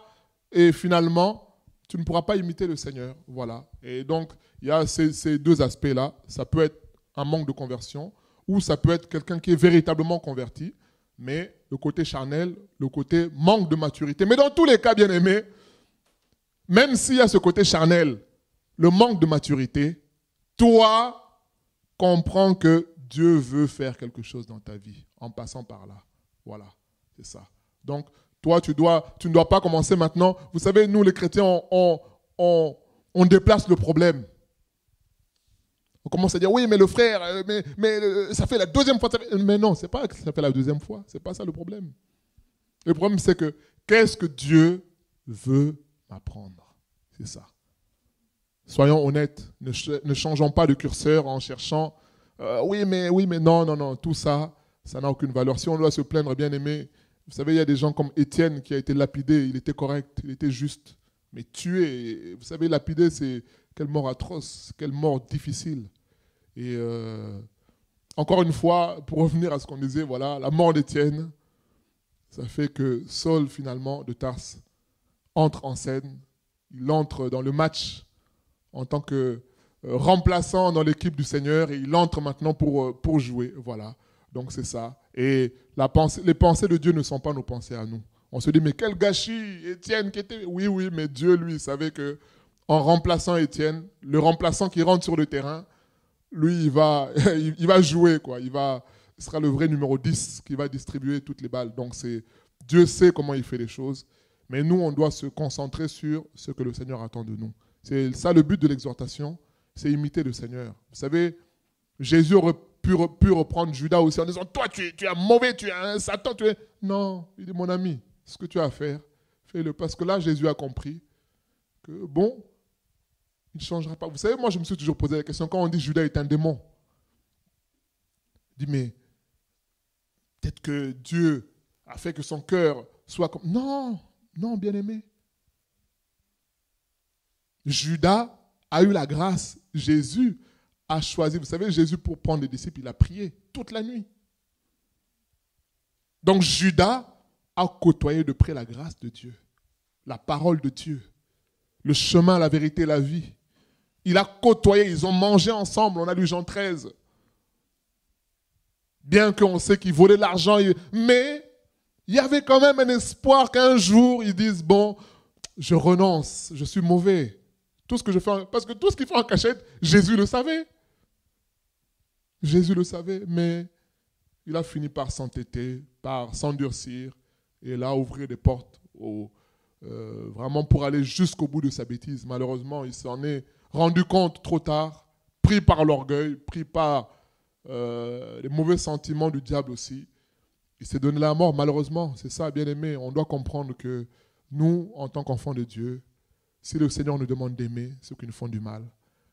[SPEAKER 1] et finalement, tu ne pourras pas imiter le Seigneur. Voilà. Et donc, il y a ces, deux aspects-là. Ça peut être un manque de conversion, ou ça peut être quelqu'un qui est véritablement converti, mais le côté charnel, le côté manque de maturité. Mais dans tous les cas, bien aimé, même s'il y a ce côté charnel, le manque de maturité, toi, comprends que Dieu veut faire quelque chose dans ta vie en passant par là. Voilà, c'est ça. Donc, toi, tu, dois, tu ne dois pas commencer maintenant. Vous savez, nous, les chrétiens, on, déplace le problème. On commence à dire, oui, mais le frère, euh, mais, mais euh, ça fait la deuxième fois. Mais non, c'est pas que ça fait la deuxième fois. C'est pas ça le problème. Le problème, c'est que qu'est-ce que Dieu veut m'apprendre C'est ça. Soyons honnêtes, ne, changeons pas de curseur en cherchant euh, oui, mais oui, mais non, non, non, tout ça, ça n'a aucune valeur. Si on doit se plaindre, bien aimé, vous savez, il y a des gens comme Étienne qui a été lapidé, il était correct, il était juste, mais tué. Vous savez, lapidé, c'est quelle mort atroce, quelle mort difficile. Et euh, encore une fois, pour revenir à ce qu'on disait, voilà, la mort d'Étienne, ça fait que Saul, finalement, de Tarse, entre en scène, il entre dans le match en tant que euh, remplaçant dans l'équipe du Seigneur et il entre maintenant pour, euh, pour jouer. Voilà, donc c'est ça. Et la pensée, les pensées de Dieu ne sont pas nos pensées à nous. On se dit, mais quel gâchis, Étienne qui était... Oui, oui, mais Dieu, lui, savait que en remplaçant Étienne, le remplaçant qui rentre sur le terrain, lui, il va, (laughs) il va jouer, quoi. Il va, sera le vrai numéro 10 qui va distribuer toutes les balles. Donc, c'est Dieu sait comment il fait les choses. Mais nous, on doit se concentrer sur ce que le Seigneur attend de nous. C'est ça le but de l'exhortation, c'est imiter le Seigneur. Vous savez, Jésus aurait pu, reprendre Judas aussi en disant, toi tu, tu es mauvais, tu es un Satan, tu es... Non, il dit, mon ami, ce que tu as à faire, fais-le. Parce que là, Jésus a compris que, bon, il ne changera pas. Vous savez, moi, je me suis toujours posé la question, quand on dit Judas est un démon, il dit mais peut-être que Dieu a fait que son cœur soit comme... Non, non, bien-aimé. Judas a eu la grâce. Jésus a choisi. Vous savez, Jésus, pour prendre les disciples, il a prié toute la nuit. Donc Judas a côtoyé de près la grâce de Dieu, la parole de Dieu, le chemin, la vérité, la vie. Il a côtoyé, ils ont mangé ensemble, on a lu Jean 13. Bien qu'on sait qu'il volait l'argent, mais il y avait quand même un espoir qu'un jour ils disent, bon, je renonce, je suis mauvais. Tout ce que je fais, parce que tout ce qu'il fait en cachette, Jésus le savait. Jésus le savait, mais il a fini par s'entêter, par s'endurcir, et là ouvrir des portes au, euh, vraiment pour aller jusqu'au bout de sa bêtise. Malheureusement, il s'en est rendu compte trop tard, pris par l'orgueil, pris par euh, les mauvais sentiments du diable aussi. Il s'est donné la mort, malheureusement. C'est ça, bien aimé. On doit comprendre que nous, en tant qu'enfants de Dieu, si le Seigneur nous demande d'aimer ceux qui nous font du mal,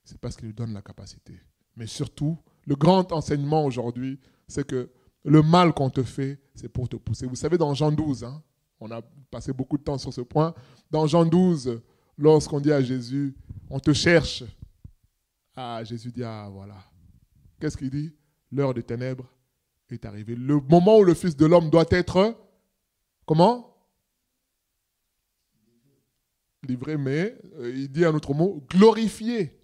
[SPEAKER 1] c'est parce qu'il nous donne la capacité. Mais surtout, le grand enseignement aujourd'hui, c'est que le mal qu'on te fait, c'est pour te pousser. Vous savez, dans Jean 12, hein, on a passé beaucoup de temps sur ce point, dans Jean 12, lorsqu'on dit à Jésus, on te cherche, ah, Jésus dit, ah voilà. Qu'est-ce qu'il dit L'heure des ténèbres est arrivée. Le moment où le Fils de l'homme doit être, comment livré, mais euh, il dit un autre mot, glorifié.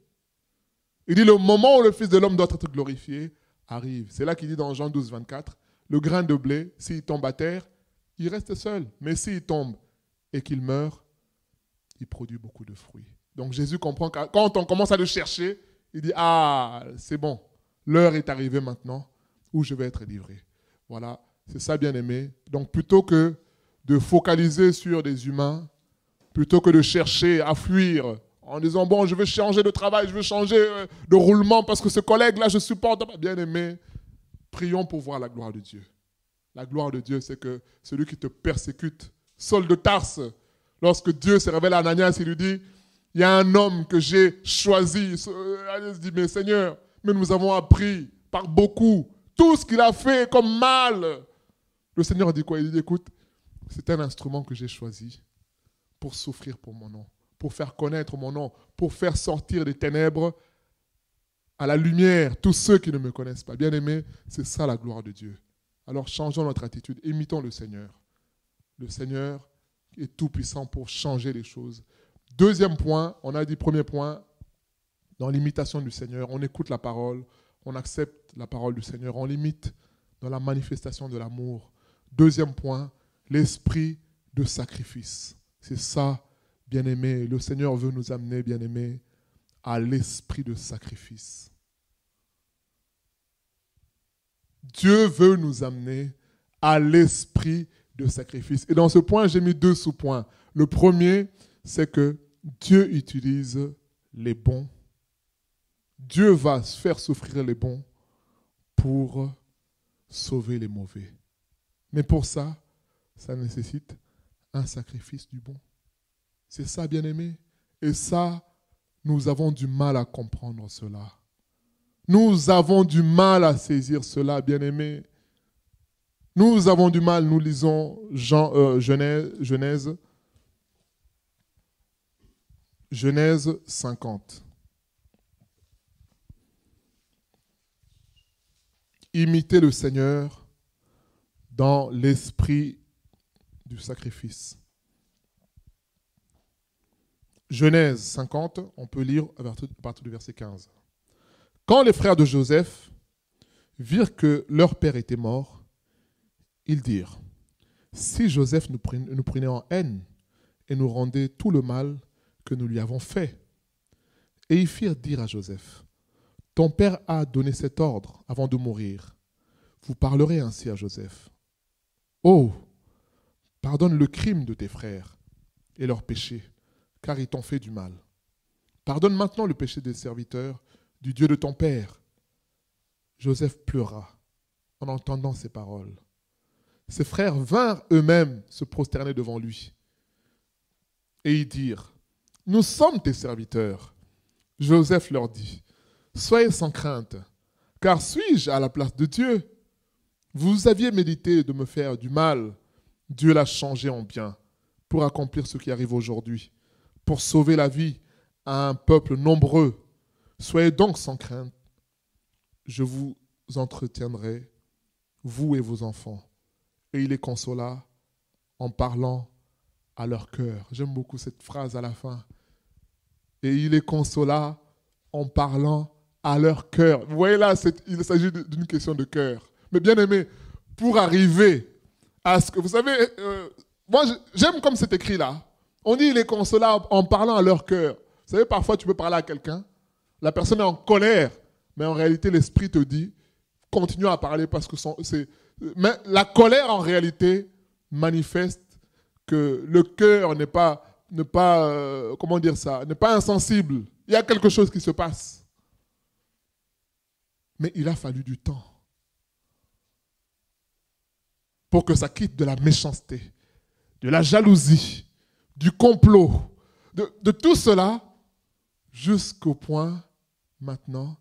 [SPEAKER 1] Il dit le moment où le Fils de l'homme doit être glorifié arrive. C'est là qu'il dit dans Jean 12, 24, le grain de blé, s'il tombe à terre, il reste seul. Mais s'il tombe et qu'il meurt, il produit beaucoup de fruits. Donc Jésus comprend que quand on commence à le chercher, il dit, ah, c'est bon, l'heure est arrivée maintenant où je vais être livré. Voilà, c'est ça bien aimé. Donc plutôt que de focaliser sur des humains, plutôt que de chercher à fuir en disant, bon, je veux changer de travail, je veux changer euh, de roulement parce que ce collègue-là, je supporte pas. Bien aimé, prions pour voir la gloire de Dieu. La gloire de Dieu, c'est que celui qui te persécute, Saul de Tarse, lorsque Dieu se révèle à Ananias, il lui dit, il y a un homme que j'ai choisi. Euh, Ananias dit, mais Seigneur, mais nous avons appris par beaucoup tout ce qu'il a fait comme mal. Le Seigneur dit quoi Il dit, écoute, c'est un instrument que j'ai choisi pour souffrir pour mon nom, pour faire connaître mon nom, pour faire sortir des ténèbres à la lumière tous ceux qui ne me connaissent pas. bien aimé, c'est ça la gloire de Dieu. Alors changeons notre attitude, imitons le Seigneur. Le Seigneur est tout-puissant pour changer les choses. Deuxième point, on a dit premier point, dans l'imitation du Seigneur, on écoute la parole, on accepte la parole du Seigneur, on l'imite dans la manifestation de l'amour. Deuxième point, l'esprit de sacrifice. C'est ça, bien-aimé. Le Seigneur veut nous amener, bien-aimé, à l'esprit de sacrifice. Dieu veut nous amener à l'esprit de sacrifice. Et dans ce point, j'ai mis deux sous-points. Le premier, c'est que Dieu utilise les bons. Dieu va faire souffrir les bons pour sauver les mauvais. Mais pour ça, ça nécessite un sacrifice du bon. C'est ça, bien-aimé. Et ça, nous avons du mal à comprendre cela. Nous avons du mal à saisir cela, bien-aimé. Nous avons du mal, nous lisons euh, Genèse, Genèse, 50. Imitez le Seigneur dans l'esprit sacrifice. Genèse 50, on peut lire à partir du verset 15. Quand les frères de Joseph virent que leur père était mort, ils dirent, si Joseph nous prenait en haine et nous rendait tout le mal que nous lui avons fait, et ils firent dire à Joseph, Ton père a donné cet ordre avant de mourir. Vous parlerez ainsi à Joseph. Oh, Pardonne le crime de tes frères et leurs péchés, car ils t'ont fait du mal. Pardonne maintenant le péché des serviteurs du Dieu de ton Père. Joseph pleura en entendant ces paroles. Ses frères vinrent eux-mêmes se prosterner devant lui. Et y dirent, Nous sommes tes serviteurs. Joseph leur dit, Soyez sans crainte, car suis-je à la place de Dieu Vous aviez médité de me faire du mal, Dieu l'a changé en bien pour accomplir ce qui arrive aujourd'hui, pour sauver la vie à un peuple nombreux. Soyez donc sans crainte. Je vous entretiendrai, vous et vos enfants. Et il les consola en parlant à leur cœur. J'aime beaucoup cette phrase à la fin. Et il les consola en parlant à leur cœur. Vous voyez là, il s'agit d'une question de cœur. Mais bien aimé, pour arriver ce que. Vous savez, euh, moi, j'aime comme c'est écrit là. On dit il est consolable en parlant à leur cœur. Vous savez, parfois, tu peux parler à quelqu'un. La personne est en colère. Mais en réalité, l'esprit te dit continue à parler parce que c'est. Mais la colère, en réalité, manifeste que le cœur n'est pas. pas euh, comment dire ça N'est pas insensible. Il y a quelque chose qui se passe. Mais il a fallu du temps pour que ça quitte de la méchanceté, de la jalousie, du complot, de, tout cela, jusqu'au point maintenant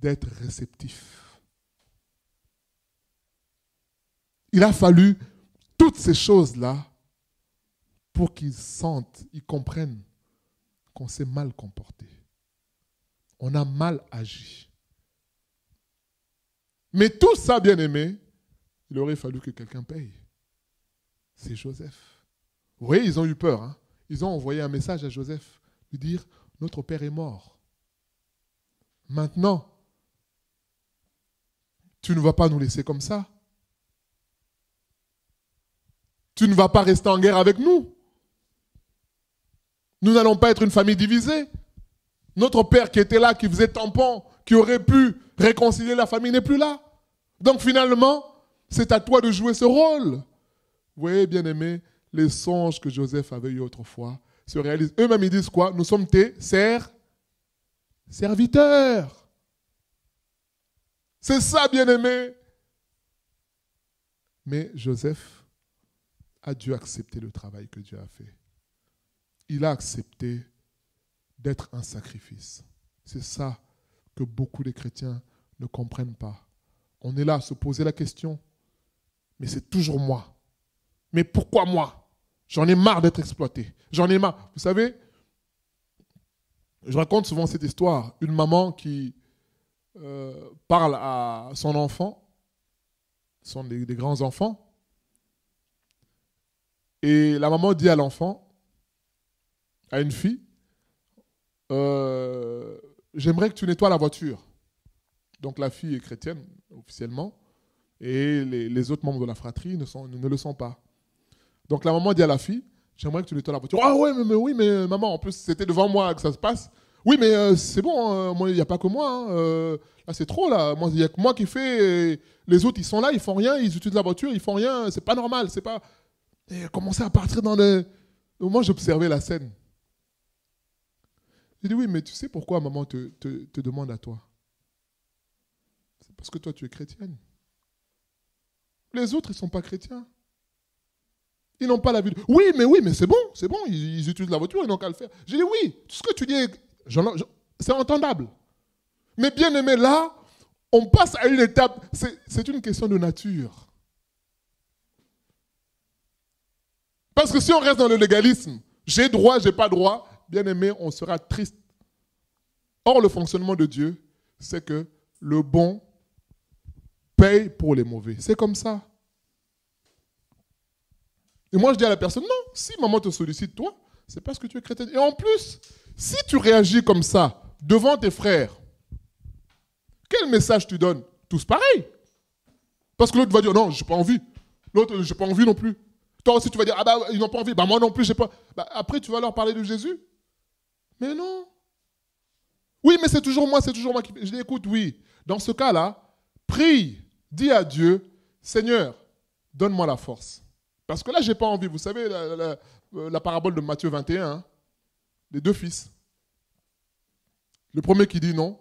[SPEAKER 1] d'être réceptif. Il a fallu toutes ces choses-là pour qu'ils sentent, ils comprennent qu'on s'est mal comporté. On a mal agi. Mais tout ça, bien aimé, il aurait fallu que quelqu'un paye. C'est Joseph. Vous voyez, ils ont eu peur. Hein. ils ont envoyé un message à Joseph, lui dire, notre père est mort. Maintenant, tu ne vas pas nous laisser comme ça. Tu ne vas pas rester en guerre avec nous. Nous n'allons pas être une famille divisée. Notre père qui était là, qui faisait tampon, qui aurait pu réconcilier la famille, n'est plus là. Donc finalement, c'est à toi de jouer ce rôle. Vous voyez, bien-aimés, les songes que Joseph avait eu autrefois se réalisent. Eux-mêmes, ils disent quoi Nous sommes tes serviteurs. C'est ça, bien-aimés. Mais Joseph a dû accepter le travail que Dieu a fait. Il a accepté d'être un sacrifice. C'est ça que beaucoup de chrétiens ne comprennent pas. On est là à se poser la question, mais c'est toujours moi. Mais pourquoi moi J'en ai marre d'être exploité. J'en ai marre. Vous savez, je raconte souvent cette histoire. Une maman qui euh, parle à son enfant, sont des, grands-enfants, et la maman dit à l'enfant, à une fille, euh, j'aimerais que tu nettoies la voiture. Donc la fille est chrétienne officiellement et les, autres membres de la fratrie ne, sont, ne le sont pas. Donc la maman dit à la fille, j'aimerais que tu nettoies la voiture. Ah ouais, mais, oui, mais euh, maman, en plus c'était devant moi que ça se passe. Oui, mais euh, c'est bon, hein, il n'y a pas que moi. Hein, euh, là, c'est trop, là. Il n'y a que moi qui fais. Les autres, ils sont là, ils font rien, ils utilisent la voiture, ils font rien. C'est pas normal, c'est pas... Et commencer à partir dans le... Moi, j'observais la scène. J'ai dit, oui, mais tu sais pourquoi maman te demande à toi C'est parce que toi, tu es chrétienne. Les autres, ils ne sont pas chrétiens. Ils n'ont pas la vie. Oui, mais oui, mais c'est bon, c'est bon, ils, utilisent la voiture, ils n'ont qu'à le faire. J'ai dit oui, tout ce que tu dis, c'est entendable. Mais bien aimé, là, on passe à une étape, c'est une question de nature. Parce que si on reste dans le légalisme, j'ai droit, j'ai pas droit, bien aimé, on sera triste. Or, le fonctionnement de Dieu, c'est que le bon paye pour les mauvais. C'est comme ça. Et moi, je dis à la personne, non, si maman te sollicite, toi, c'est parce que tu es chrétienne. Et en plus, si tu réagis comme ça devant tes frères, quel message tu donnes Tous pareils. Parce que l'autre va dire, non, j'ai pas envie. L'autre, j'ai pas envie non plus. Toi aussi, tu vas dire, ah bah, ils n'ont pas envie. Bah, moi non plus, j'ai pas. Bah, après, tu vas leur parler de Jésus. Mais non. Oui, mais c'est toujours moi, c'est toujours moi qui. Je dis, écoute, oui. Dans ce cas-là, prie dis à Dieu, Seigneur, donne-moi la force. Parce que là, je n'ai pas envie. Vous savez, la, euh, parabole de Matthieu 21, hein. les deux fils. Le premier qui dit non,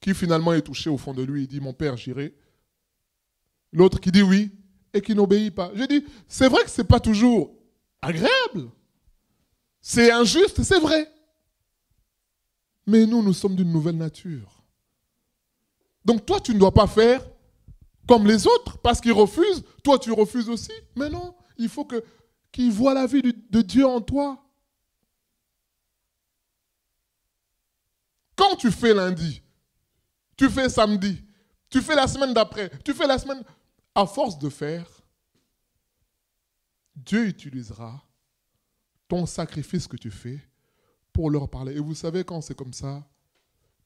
[SPEAKER 1] qui finalement est touché au fond de lui, il dit, mon père, j'irai. L'autre qui dit oui et qui n'obéit pas. Je dis, c'est vrai que ce n'est pas toujours agréable. C'est injuste, c'est vrai. Mais nous, nous sommes d'une nouvelle nature. Donc toi, tu ne dois pas faire comme les autres parce qu'ils refusent. Toi, tu refuses aussi. Mais non, il faut que qu'ils voient la vie de Dieu en toi. Quand tu fais lundi, tu fais samedi, tu fais la semaine d'après, tu fais la semaine... À force de faire, Dieu utilisera ton sacrifice que tu fais pour leur parler. Et vous savez, quand c'est comme ça,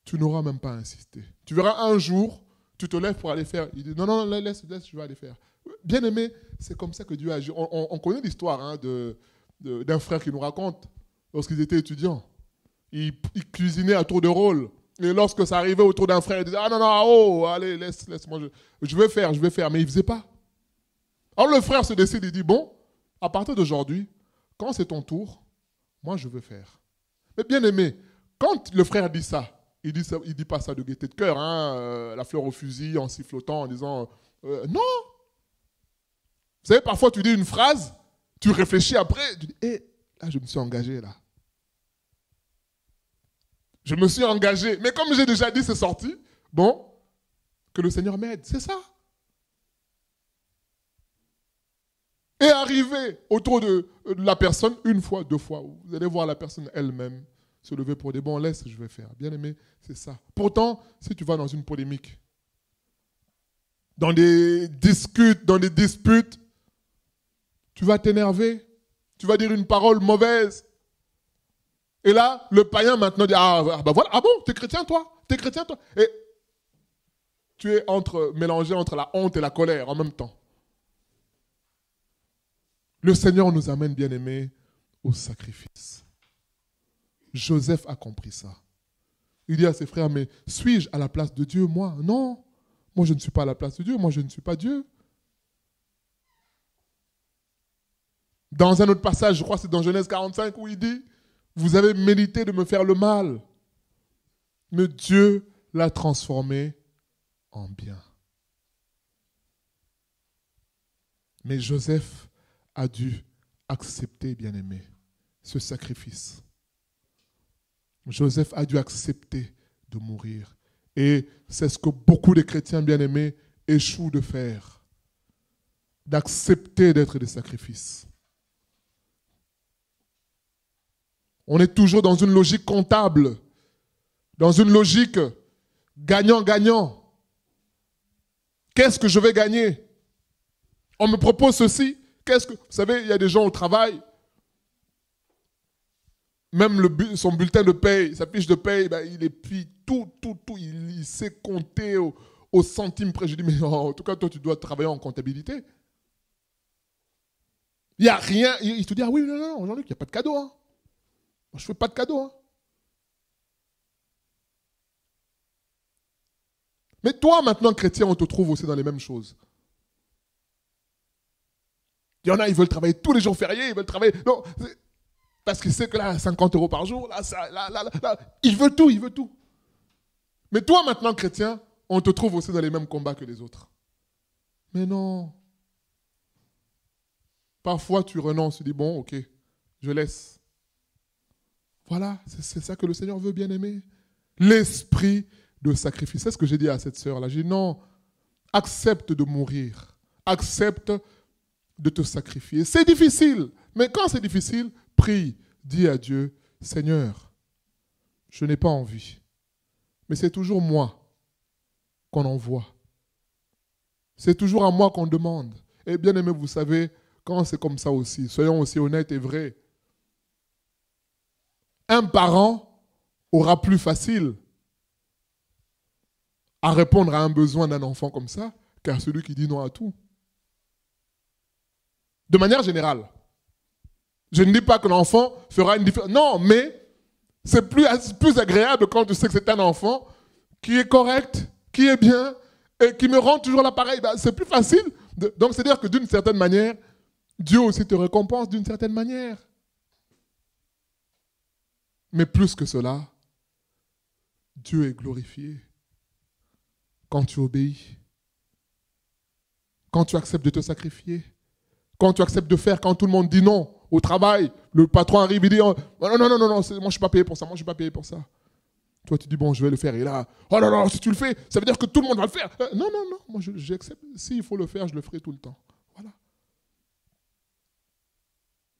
[SPEAKER 1] tu n'auras même pas insisté. Tu verras un jour, tu te lèves pour aller faire. Il dit, non, non, laisse, laisse, je vais aller faire. Bien aimé, c'est comme ça que Dieu agit. On, on, connaît l'histoire hein, de, d'un frère qui nous raconte, lorsqu'ils étaient étudiants, ils, cuisinaient à tour de rôle. Et lorsque ça arrivait autour d'un frère, il disait, ah non, non, ah, oh, allez, laisse, laisse-moi, je, je vais faire, je vais faire. Mais il ne faisait pas. Alors le frère se décide, il dit, bon, à partir d'aujourd'hui, quand c'est ton tour, moi je veux faire. Mais bien aimé, quand le frère dit ça, il dit, dit pas ça de gaieté de cœur, hein, euh, la fleur au fusil, en sifflotant, en disant euh, non. Vous savez, parfois tu dis une phrase, tu réfléchis après, tu dis, hé, eh, là je me suis engagé là. Je me suis engagé. Mais comme j'ai déjà dit, c'est sorti. Bon, que le Seigneur m'aide, c'est ça. Et arriver autour de la personne une fois, deux fois. Vous allez voir la personne elle-même se lever pour des bons laisse, je vais faire. Bien aimé, c'est ça. Pourtant, si tu vas dans une polémique, dans des discutes, dans des disputes, tu vas t'énerver, tu vas dire une parole mauvaise. Et là, le païen maintenant dit Ah, ah bah voilà, ah bon, es chrétien toi, es chrétien toi. Et tu es entre, mélangé entre la honte et la colère en même temps. Le Seigneur nous amène, bien aimé, au sacrifice. Joseph a compris ça. Il dit à ses frères, mais suis-je à la place de Dieu, moi Non, moi je ne suis pas à la place de Dieu, moi je ne suis pas Dieu. Dans un autre passage, je crois que c'est dans Genèse 45 où il dit, vous avez mérité de me faire le mal, mais Dieu l'a transformé en bien. Mais Joseph a dû accepter, bien-aimé, ce sacrifice. Joseph a dû accepter de mourir. Et c'est ce que beaucoup de chrétiens bien-aimés échouent de faire, d'accepter d'être des sacrifices. On est toujours dans une logique comptable, dans une logique gagnant-gagnant. Qu'est-ce que je vais gagner On me propose ceci. Qu'est-ce que vous savez Il y a des gens au travail, même le, son bulletin de paye, sa fiche de paye, bah, il il puis tout, tout, tout. Il, sait compter au, centime près. Je dis, mais en tout cas, toi, tu dois travailler en comptabilité. Il n'y a rien. Il, te dit, ah oui, non, non, Jean-Luc, il n'y a pas de cadeau. Hein. je ne fais pas de cadeau. Hein. Mais toi, maintenant, chrétien, on te trouve aussi dans les mêmes choses. Il y en a, ils veulent travailler tous les jours fériés, ils veulent travailler. Non, parce qu'il sait que là, 50 euros par jour, là, ça, là, là, il veut tout, il veut tout. Mais toi, maintenant, chrétien, on te trouve aussi dans les mêmes combats que les autres. Mais non. Parfois, tu renonces, tu dis, bon, ok, je laisse. Voilà, c'est ça que le Seigneur veut, bien aimer. L'esprit de sacrifice. C'est ce que j'ai dit à cette sœur-là. J'ai dit, non, accepte de mourir. Accepte de te sacrifier. C'est difficile. Mais quand c'est difficile, prie, dis à Dieu, Seigneur, je n'ai pas envie. Mais c'est toujours moi qu'on envoie. C'est toujours à moi qu'on demande. Et eh bien aimé, vous savez, quand c'est comme ça aussi, soyons aussi honnêtes et vrais. Un parent aura plus facile à répondre à un besoin d'un enfant comme ça qu'à celui qui dit non à tout. De manière générale. Je ne dis pas que l'enfant fera une différence. Non, mais c'est plus, plus agréable quand tu sais que c'est un enfant qui est correct, qui est bien et qui me rend toujours l'appareil. Ben, c'est plus facile. Donc, c'est-à-dire que d'une certaine manière, Dieu aussi te récompense d'une certaine manière. Mais plus que cela, Dieu est glorifié quand tu obéis, quand tu acceptes de te sacrifier, quand tu acceptes de faire quand tout le monde dit non au travail, le patron arrive, il dit oh, Non, non, non, non, non moi je ne suis pas payé pour ça, moi je ne suis pas payé pour ça. Toi, tu dis Bon, je vais le faire. Et là, Oh non, non, si tu le fais, ça veut dire que tout le monde va le faire. Euh, non, non, non, moi j'accepte. S'il faut le faire, je le ferai tout le temps. Voilà.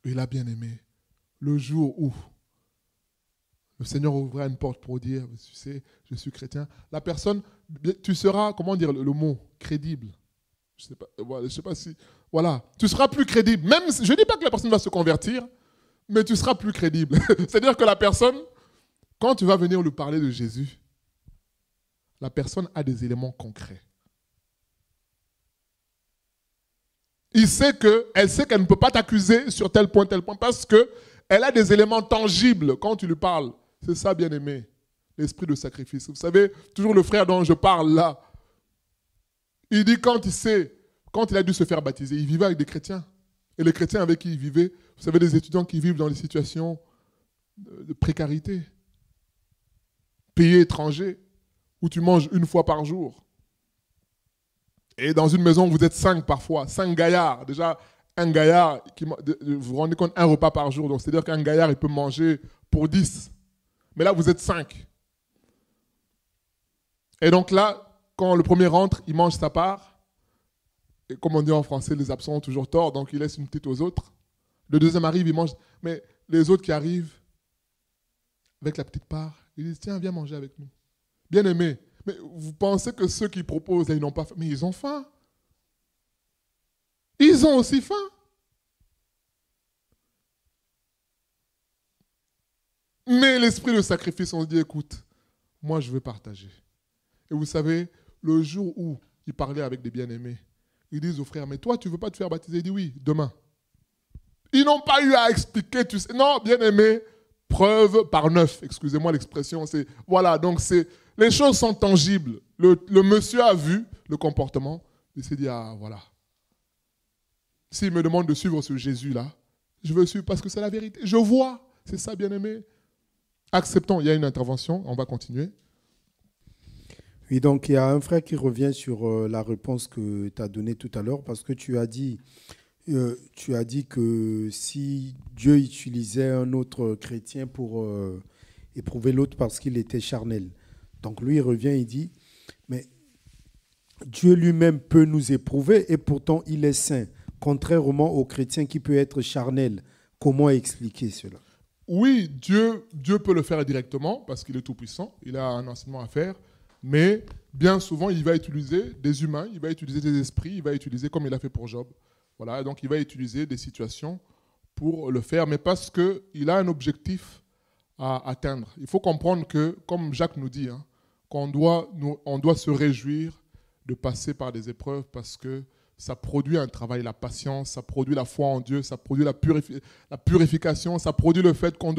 [SPEAKER 1] Il a bien aimé. Le jour où le Seigneur ouvra une porte pour dire Tu sais, je suis chrétien, la personne, tu seras, comment dire le, mot, crédible. Je ne sais, euh, sais pas si voilà, tu seras plus crédible. Même, je ne dis pas que la personne va se convertir, mais tu seras plus crédible. (laughs) C'est-à-dire que la personne, quand tu vas venir lui parler de Jésus, la personne a des éléments concrets. Il sait que, elle sait qu'elle ne peut pas t'accuser sur tel point, tel point, parce que elle a des éléments tangibles quand tu lui parles. C'est ça, bien aimé, l'esprit de sacrifice. Vous savez, toujours le frère dont je parle là, il dit quand il sait quand il a dû se faire baptiser, il vivait avec des chrétiens. Et les chrétiens avec qui il vivait, vous savez, des étudiants qui vivent dans des situations de précarité. Pays étranger, où tu manges une fois par jour. Et dans une maison, vous êtes cinq parfois, cinq gaillards. Déjà, un gaillard, qui, vous vous rendez compte, un repas par jour. Donc, c'est-à-dire qu'un gaillard, il peut manger pour dix. Mais là, vous êtes cinq. Et donc là, quand le premier rentre, il mange sa part et comme on dit en français, les absents ont toujours tort, donc ils laissent une petite aux autres. Le deuxième arrive, il mange. Mais les autres qui arrivent, avec la petite part, ils disent Tiens, viens manger avec nous. Bien aimé. Mais vous pensez que ceux qui proposent, ils n'ont pas faim. Mais ils ont faim. Ils ont aussi faim. Mais l'esprit de sacrifice, on se dit Écoute, moi, je veux partager. Et vous savez, le jour où il parlait avec des bien-aimés, ils disent aux frères mais toi, tu ne veux pas te faire baptiser Il dit oui, demain. Ils n'ont pas eu à expliquer, tu sais. Non, bien aimé, preuve par neuf. Excusez-moi l'expression. C'est Voilà, donc c'est les choses sont tangibles. Le, le monsieur a vu le comportement. Il s'est dit, ah voilà. S'il me demande de suivre ce Jésus-là, je veux suivre parce que c'est la vérité. Je vois. C'est ça, bien aimé. Acceptons, il y a une intervention, on va continuer. Oui, donc il y a un frère qui revient sur euh, la réponse que tu as donnée tout à l'heure parce que tu as dit euh, tu as dit que si Dieu utilisait un autre chrétien pour euh, éprouver l'autre parce qu'il était charnel. Donc lui, il revient et dit, mais Dieu lui-même peut nous éprouver et pourtant il est saint, contrairement au chrétien qui peut être charnel. Comment expliquer cela Oui, Dieu, Dieu peut le faire directement parce qu'il est tout-puissant, il a un enseignement à faire mais bien souvent, il va utiliser des humains, il va utiliser des esprits, il va utiliser comme il a fait pour Job. Voilà, donc il va utiliser des situations pour le faire, mais parce qu'il a un objectif à atteindre. Il faut comprendre que, comme Jacques nous dit, hein, qu'on doit, on doit se réjouir de passer par des épreuves parce que ça produit un travail, la patience, ça produit la foi en Dieu, ça produit la, purification, ça produit le fait qu'on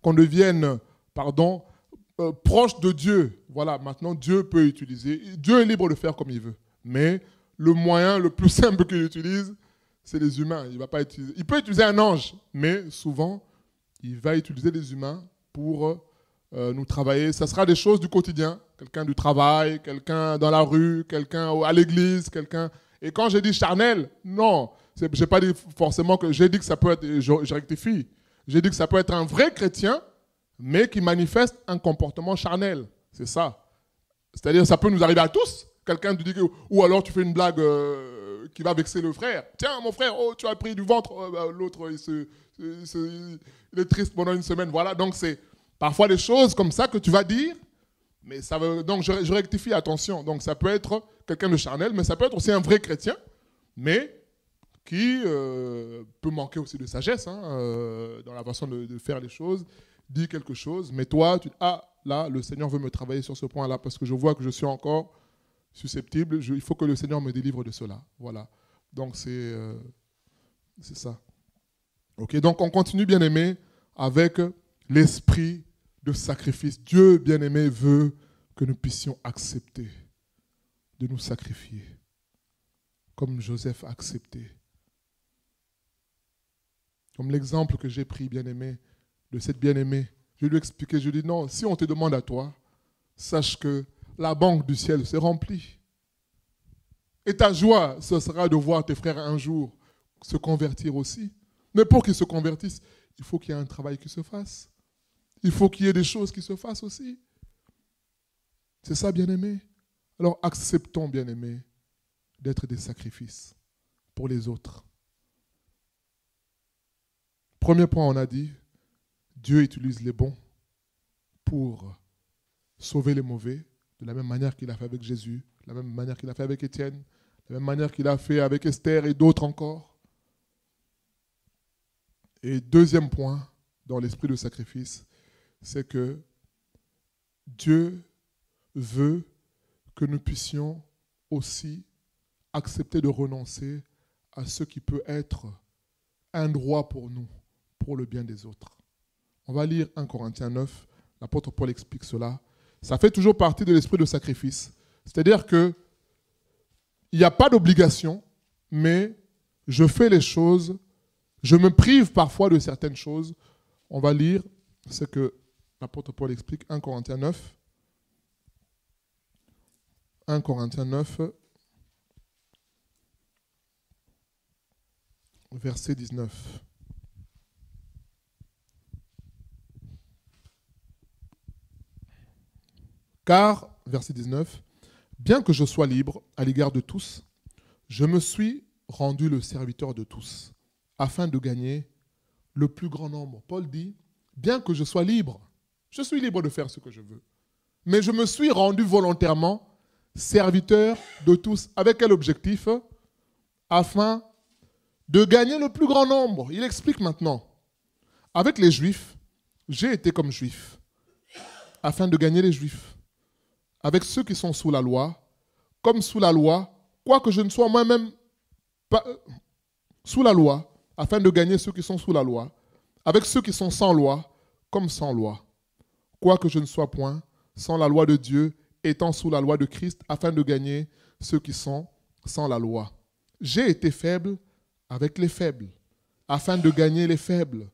[SPEAKER 1] qu'on devienne, pardon, euh, proche de Dieu, voilà, maintenant Dieu peut utiliser. Dieu est libre de faire comme il veut. Mais le moyen le plus (laughs) simple qu'il utilise, c'est les humains. Il, va pas utiliser. il peut utiliser un ange, mais souvent, il va utiliser les humains pour euh, nous travailler. Ça sera des choses du quotidien. Quelqu'un du travail, quelqu'un dans la rue, quelqu'un à l'église, quelqu'un. Et quand j'ai dit charnel, non, j'ai pas dit forcément que j'ai dit que ça peut être. Je, je rectifie. J'ai dit que ça peut être un vrai chrétien mais qui manifeste un comportement charnel. C'est ça. C'est-à-dire, ça peut nous arriver à tous. Quelqu'un te dit ou alors tu fais une blague euh, qui va vexer le frère. Tiens, mon frère, oh, tu as pris du ventre. Oh, bah, l'autre, il, il, est triste pendant une semaine. Voilà, donc c'est parfois des choses comme ça que tu vas dire. Mais ça veut, donc je, rectifie, attention. Donc ça peut être quelqu'un de charnel, mais ça peut être aussi un vrai chrétien, mais qui euh, peut manquer aussi de sagesse hein, euh, dans la façon de faire les choses dit quelque chose, mais toi, tu ah, là, le Seigneur veut me travailler sur ce point-là parce que je vois que je suis encore susceptible. il faut que le Seigneur me délivre de cela. Voilà. Donc, c'est euh, ça. OK, donc on continue, bien aimé, avec l'esprit de sacrifice. Dieu, bien aimé, veut que nous puissions accepter de nous sacrifier, comme Joseph a accepté. Comme l'exemple que j'ai pris, bien aimé, de cette bien-aimée. Je lui ai expliqué, je lui ai dit, non, si on te demande à toi, sache que la banque du ciel s'est remplie. Et ta joie, ce sera de voir tes frères un jour se convertir aussi. Mais pour qu'ils se convertissent, il faut qu'il y ait un travail qui se fasse. Il faut qu'il y ait des choses qui se fassent aussi. C'est ça, bien-aimé. Alors acceptons, bien-aimé, d'être des sacrifices pour les autres. Premier point, on a dit, Dieu utilise les bons pour sauver les mauvais, de la même manière qu'il a fait avec Jésus, de la même manière qu'il a fait avec Étienne, de la même manière qu'il a fait avec Esther et d'autres encore. Et deuxième point dans l'esprit de sacrifice, c'est que Dieu veut que nous puissions aussi accepter de renoncer à ce qui peut être un droit pour nous, pour le bien des autres. On va lire 1 Corinthiens 9. L'apôtre Paul explique cela. Ça fait toujours partie de l'esprit de sacrifice. C'est-à-dire que il n'y a pas d'obligation, mais je fais les choses, je me prive parfois de certaines choses. On va lire ce que l'apôtre Paul explique 1 Corinthiens 9. 1 Corinthiens 9, verset 19. Car, verset 19, bien que je sois libre à l'égard de tous, je me suis rendu le serviteur de tous, afin de gagner le plus grand nombre. Paul dit, bien que je sois libre, je suis libre de faire ce que je veux, mais je me suis rendu volontairement serviteur de tous. Avec quel objectif Afin de gagner le plus grand nombre. Il explique maintenant. Avec les juifs, j'ai été comme juif, afin de gagner les juifs avec ceux qui sont sous la loi, comme sous la loi, quoique je ne sois moi-même euh, sous la loi, afin de gagner ceux qui sont sous la loi, avec ceux qui sont sans loi, comme sans loi, quoique je ne sois point sans la loi de Dieu, étant sous la loi de Christ, afin de gagner ceux qui sont sans la loi. J'ai été faible avec les faibles, afin de gagner les faibles.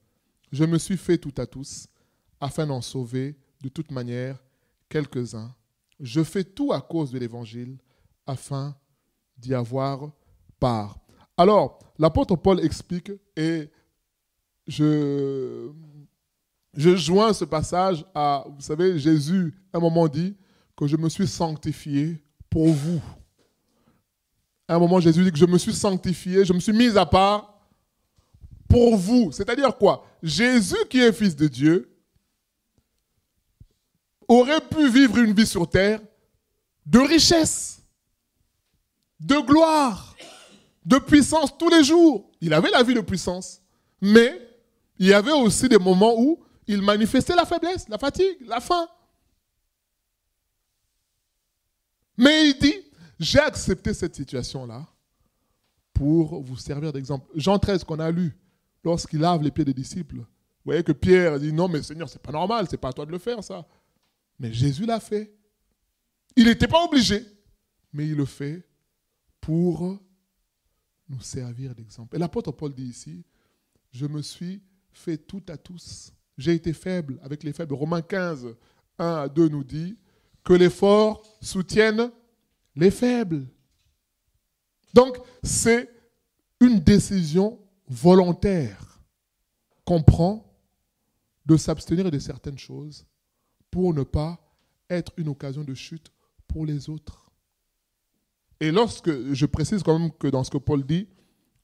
[SPEAKER 1] Je me suis fait tout à tous, afin d'en sauver de toute manière quelques-uns je fais tout à cause de l'Évangile afin d'y avoir part. Alors, l'apôtre Paul explique, et je, je joins ce passage à, vous savez, Jésus, un moment dit que je me suis sanctifié pour vous. À un moment, Jésus dit que je me suis sanctifié, je me suis mis à part pour vous. C'est-à-dire quoi Jésus qui est fils de Dieu aurait pu vivre une vie sur terre de richesse, de gloire, de puissance tous les jours. Il avait la vie de puissance, mais il y avait aussi des moments où il manifestait la faiblesse, la fatigue, la faim. Mais il dit, j'ai accepté cette situation-là pour vous servir d'exemple. Jean 13 qu'on a lu, lorsqu'il lave les pieds des disciples, vous voyez que Pierre dit, non mais Seigneur, c'est pas normal, c'est pas à toi de le faire ça. Mais Jésus l'a fait. Il n'était pas obligé, mais il le fait pour nous servir d'exemple. Et l'apôtre Paul dit ici, je me suis fait tout à tous. J'ai été faible avec les faibles. Romains 15, 1 à 2 nous dit que les forts soutiennent les faibles. Donc, c'est une décision volontaire qu'on prend de s'abstenir de certaines choses pour ne pas être une occasion de chute pour les autres. Et lorsque, je précise quand même que dans ce que Paul dit,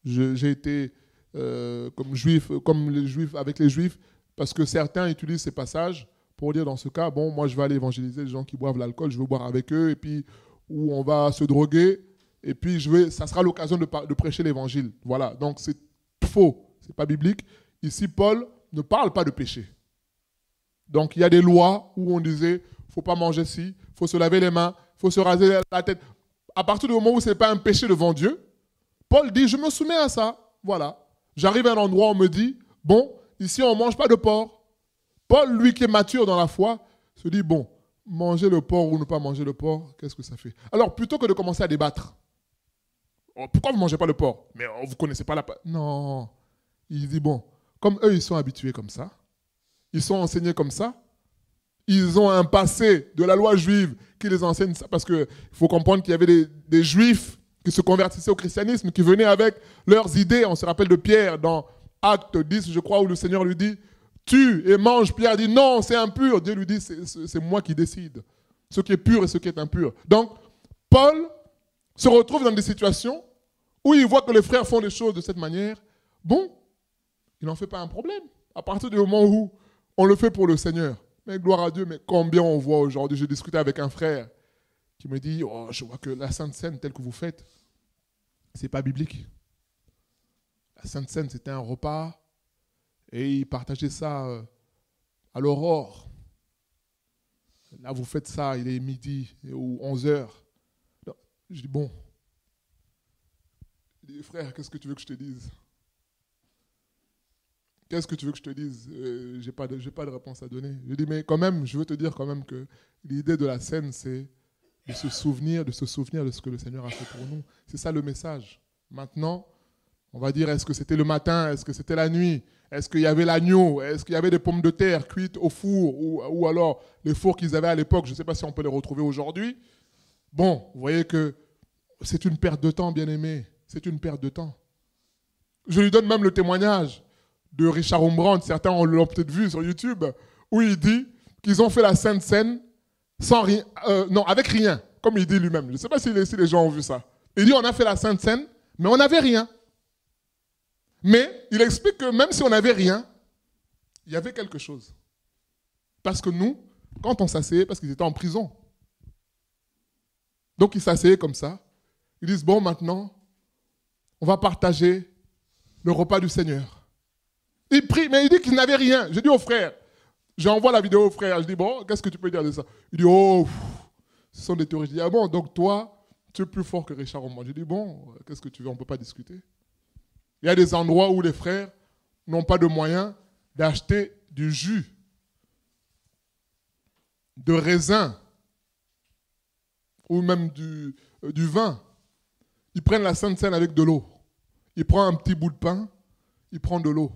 [SPEAKER 1] j'ai été euh, comme juif, comme les juifs, avec les juifs, parce que certains utilisent ces passages pour dire dans ce cas, bon, moi je vais aller évangéliser les gens qui boivent l'alcool, je veux boire avec eux, et puis, ou on va se droguer, et puis je vais, ça sera l'occasion de, de, prêcher l'évangile. Voilà, donc c'est faux, c'est pas biblique. Ici, Paul ne parle pas de péché. Donc il y a des lois où on disait, faut pas manger ci, faut se laver les mains, faut se raser la tête. À partir du moment où ce n'est pas un péché devant Dieu, Paul dit, je me soumets à ça. Voilà. J'arrive à un endroit, on me dit, bon, ici on ne mange pas de porc. Paul, lui qui est mature dans la foi, se dit, bon, manger le porc ou ne pas manger le porc, qu'est-ce que ça fait Alors plutôt que de commencer à débattre, oh, pourquoi vous ne mangez pas le porc Mais oh, vous ne connaissez pas la... Non. Il dit, bon, comme eux, ils sont habitués comme ça, ils sont enseignés comme ça. Ils ont un passé de la loi juive qui les enseigne ça, parce qu'il faut comprendre qu'il y avait des, juifs qui se convertissaient au christianisme, qui venaient avec leurs idées. On se rappelle de Pierre dans Acte 10, je crois, où le Seigneur lui dit, tue et mange. Pierre dit, non, c'est impur. Dieu lui dit, c'est moi qui décide ce qui est pur et ce qui est impur. Donc, Paul se retrouve dans des situations où il voit que les frères font les choses de cette manière. Bon, il n'en fait pas un problème. À partir du moment où on le fait pour le Seigneur. Mais gloire à Dieu, mais combien on voit aujourd'hui. J'ai discuté avec un frère qui me dit, oh, je vois que la Sainte Seine telle que vous faites, c'est pas biblique. La Sainte Seine, c'était un repas et il partageait ça euh, à l'aurore. Là, vous faites ça, il est midi ou 11 heures. Je dis, bon, frère, qu'est-ce que tu veux que je te dise Qu'est-ce que tu veux que je te dise euh, J'ai pas de, j'ai pas de réponse à donner. Je dis mais quand même, je veux te dire quand même que l'idée de la scène, c'est de se souvenir, de se souvenir de ce que le Seigneur a fait pour nous. C'est ça le message. Maintenant, on va dire est-ce que c'était le matin, est-ce que c'était la nuit, est-ce qu'il y avait l'agneau, est-ce qu'il y avait des pommes de terre cuites au four ou, ou alors les fours qu'ils avaient à l'époque. Je ne sais pas si on peut les retrouver aujourd'hui. Bon, vous voyez que c'est une perte de temps, bien aimé. C'est une perte de temps. Je lui donne même le témoignage de Richard Rembrandt, certains l'ont peut-être vu sur YouTube, où il dit qu'ils ont fait la Sainte Seine sans rien, euh, non, avec rien, comme il dit lui-même. Je ne sais pas si les, si les, gens ont vu ça. Il dit on a fait la Sainte Seine, mais on n'avait rien. Mais il explique que même si on n'avait rien, il y avait quelque chose. Parce que nous, quand on s'asseyait, parce qu'ils étaient en prison, donc ils s'asseyaient comme ça. Ils disent, bon, maintenant, on va partager le repas du Seigneur. Il prie, mais il dit qu'il n'avait rien. J'ai dit au frère, j'envoie la vidéo au frère. Je dis, bon, qu'est-ce que tu peux dire de ça Il dit, oh, ce sont des théories. Je dis, ah bon, donc toi, tu es plus fort que Richard Roman. Je dis, bon, euh, qu'est-ce que tu veux On ne peut pas discuter. Il y a des endroits où les frères n'ont pas de moyens d'acheter du jus, de raisin, ou même du, euh, du vin. Ils prennent la Sainte Seine avec de l'eau. Ils prennent un petit bout de pain, ils prennent de l'eau.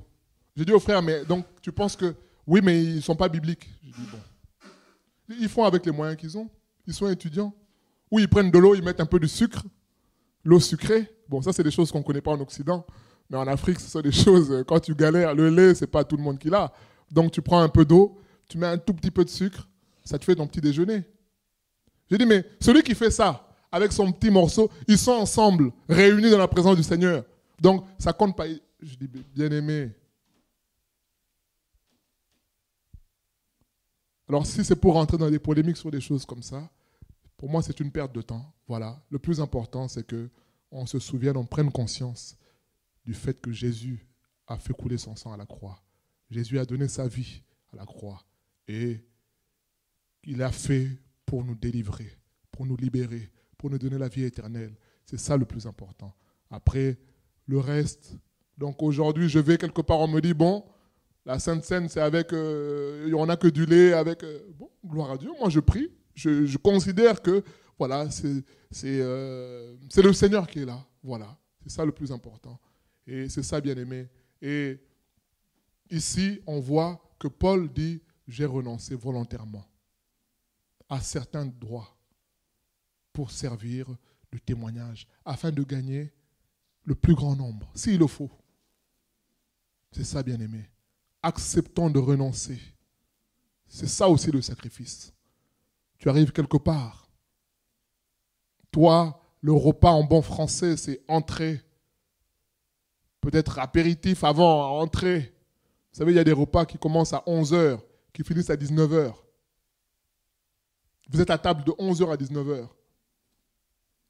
[SPEAKER 1] J'ai dit au frère, mais donc tu penses que oui, mais ils ne sont pas bibliques. bon. Ils font avec les moyens qu'ils ont. Ils sont étudiants. Ou ils prennent de l'eau, ils mettent un peu de sucre, l'eau sucrée. Bon, ça, c'est des choses qu'on ne connaît pas en Occident. Mais en Afrique, ce sont des choses, euh, quand tu galères, le lait, c'est pas tout le monde qui l'a. Donc tu prends un peu d'eau, tu mets un tout petit peu de sucre, ça te fait ton petit déjeuner. J'ai dit, mais celui qui fait ça, avec son petit morceau, ils sont ensemble, réunis dans la présence du Seigneur. Donc ça compte pas. Je dis, bien aimé, Alors si c'est pour rentrer dans des polémiques sur des choses comme ça, pour moi c'est une perte de temps. Voilà. Le plus important c'est que on se souvienne, on prenne conscience du fait que Jésus a fait couler son sang à la croix. Jésus a donné sa vie à la croix et il a fait pour nous délivrer, pour nous libérer, pour nous donner la vie éternelle. C'est ça le plus important. Après, le reste. Donc aujourd'hui, je vais quelque part, on me dit, bon, la Sainte Seine, c'est avec, euh, on a que du lait, avec, euh, bon, gloire à Dieu, moi je prie, je, considère que, voilà, euh, c'est le Seigneur qui est là, voilà, c'est ça le plus important. Et c'est ça, bien aimé. Et ici, on voit que Paul dit, j'ai renoncé volontairement à certains droits pour servir de témoignage, afin de gagner le plus grand nombre, s'il le faut. C'est ça, bien aimé acceptant de renoncer. C'est ça aussi le sacrifice. Tu arrives quelque part. Toi, le repas en bon français, c'est entrer. Peut-être apéritif avant, entrer. Vous savez, il y a des repas qui commencent à 11h, qui finissent à 19h. Vous êtes à table de 11h à 19h.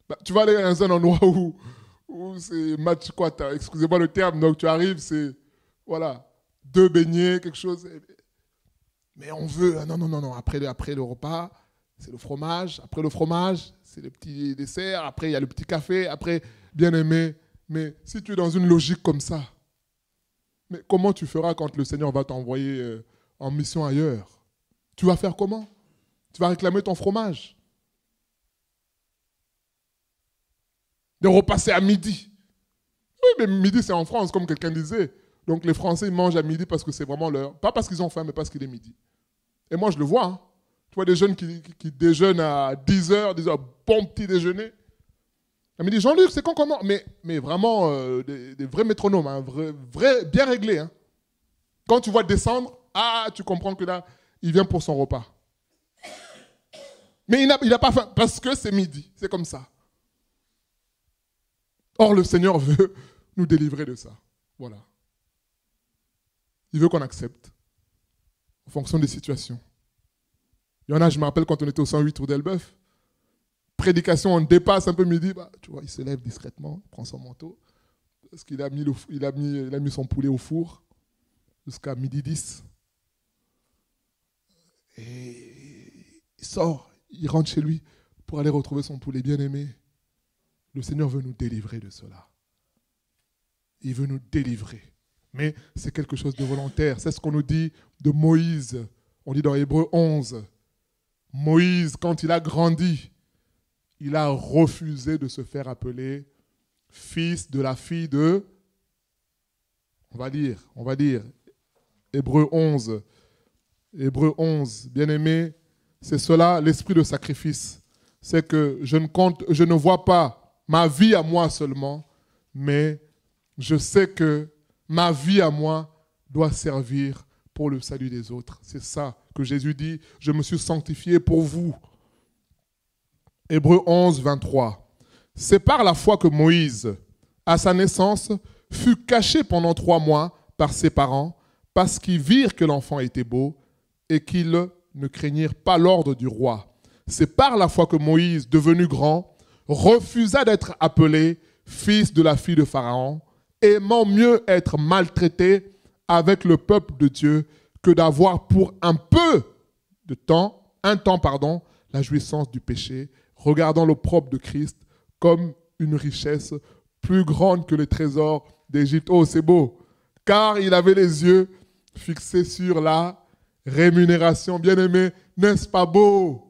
[SPEAKER 1] Bah, tu vas aller dans un endroit où, où c'est match quoi, excusez-moi le terme, donc tu arrives, c'est. Voilà, deux beignets, quelque chose. Mais on veut, ah, non, non, non, non, après, après le repas, c'est le fromage, après le fromage, c'est le petit dessert, après il y a le petit café, après, bien aimé. Mais si tu es dans une logique comme ça, mais comment tu feras quand le Seigneur va t'envoyer euh, en mission ailleurs Tu vas faire comment Tu vas réclamer ton fromage. De repasser à midi. Oui, mais midi c'est en France, comme quelqu'un disait. Donc les Français ils mangent à midi parce que c'est vraiment l'heure. Pas parce qu'ils ont faim, mais parce qu'il est midi. Et moi, je le vois. Hein. Tu vois des jeunes qui, déjeunent à 10h, 10h, bon petit déjeuner. Elle me dit, Jean-Luc, c'est quand comment mais, mais vraiment, euh, des, vrais métronomes, hein. bien réglés. Hein. Quand tu vois descendre, ah, tu comprends que là, il vient pour son repas. Mais il n'a pas faim parce que c'est midi. C'est comme ça. Or, le Seigneur veut (laughs) nous délivrer de ça. Voilà. Il veut qu'on accepte en fonction des situations. Il y en a, je me rappelle quand on était au 108 Tour d'Elbeuf, prédication, on dépasse un peu midi, bah, tu vois, il se lève discrètement, prend son manteau, parce qu'il a mis, a a mis son poulet au four jusqu'à midi 10. Et il sort, il rentre chez lui pour aller retrouver son poulet bien-aimé. Le Seigneur veut nous délivrer de cela. Il veut nous délivrer. Mais c'est quelque chose de volontaire. C'est ce qu'on nous dit de Moïse. On dit dans Hébreu 11, Moïse, quand il a grandi, il a refusé de se faire appeler fils de la fille de, on va dire, on va dire, Hébreu 11, Hébreu 11, bien-aimé, c'est cela l'esprit de sacrifice. C'est que je ne compte, je ne vois pas ma vie à moi seulement, mais je sais que ma vie à moi doit servir pour le salut des autres. C'est ça que Jésus dit, je me suis sanctifié pour vous. Hébreu 11, 23. C'est par la foi que Moïse, à sa naissance, fut caché pendant trois mois par ses parents, parce qu'ils virent que l'enfant était beau et qu'ils ne craignirent pas l'ordre du roi. C'est par la foi que Moïse, devenu grand, refusa d'être appelé fils de la fille de Pharaon, aimant mieux être maltraité avec le peuple de Dieu que d'avoir pour un peu de temps, un temps pardon, la jouissance du péché, regardant l'opprobre de Christ comme une richesse plus grande que les trésors d'Égypte. Oh, c'est beau. Car il avait les yeux fixés sur la rémunération. Bien-aimé, n'est-ce pas beau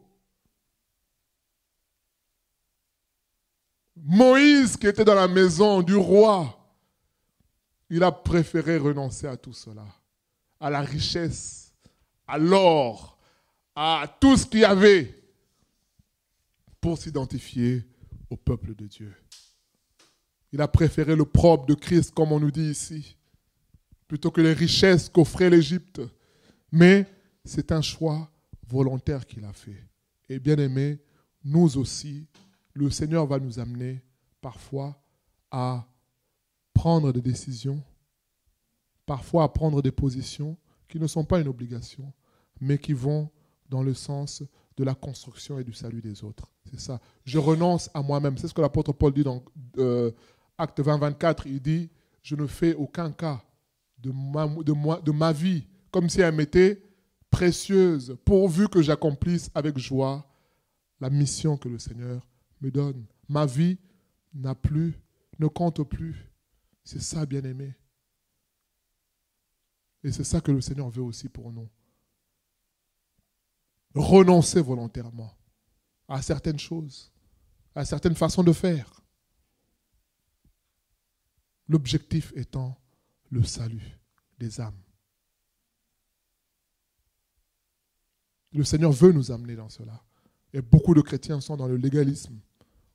[SPEAKER 1] Moïse qui était dans la maison du roi, il a préféré renoncer à tout cela, à la richesse, à l'or, à tout ce qu'il y avait pour s'identifier au peuple de Dieu. Il a préféré le propre de Christ, comme on nous dit ici, plutôt que les richesses qu'offrait l'Égypte. Mais c'est un choix volontaire qu'il a fait. Et bien aimé, nous aussi, le Seigneur va nous amener parfois à prendre des décisions, parfois à prendre des positions qui ne sont pas une obligation, mais qui vont dans le sens de la construction et du salut des autres. C'est ça. Je renonce à moi-même. C'est ce que l'apôtre Paul dit dans Acte 20, 24. Il dit, je ne fais aucun cas de ma, de, moi, de ma vie, comme si elle m'était précieuse, pourvu que j'accomplisse avec joie la mission que le Seigneur me donne. Ma vie n'a plus, ne compte plus. C'est ça, bien-aimé. Et c'est ça que le Seigneur veut aussi pour nous. Renoncer volontairement à certaines choses, à certaines façons de faire. L'objectif étant le salut des âmes. Le Seigneur veut nous amener dans cela. Et beaucoup de chrétiens sont dans le légalisme.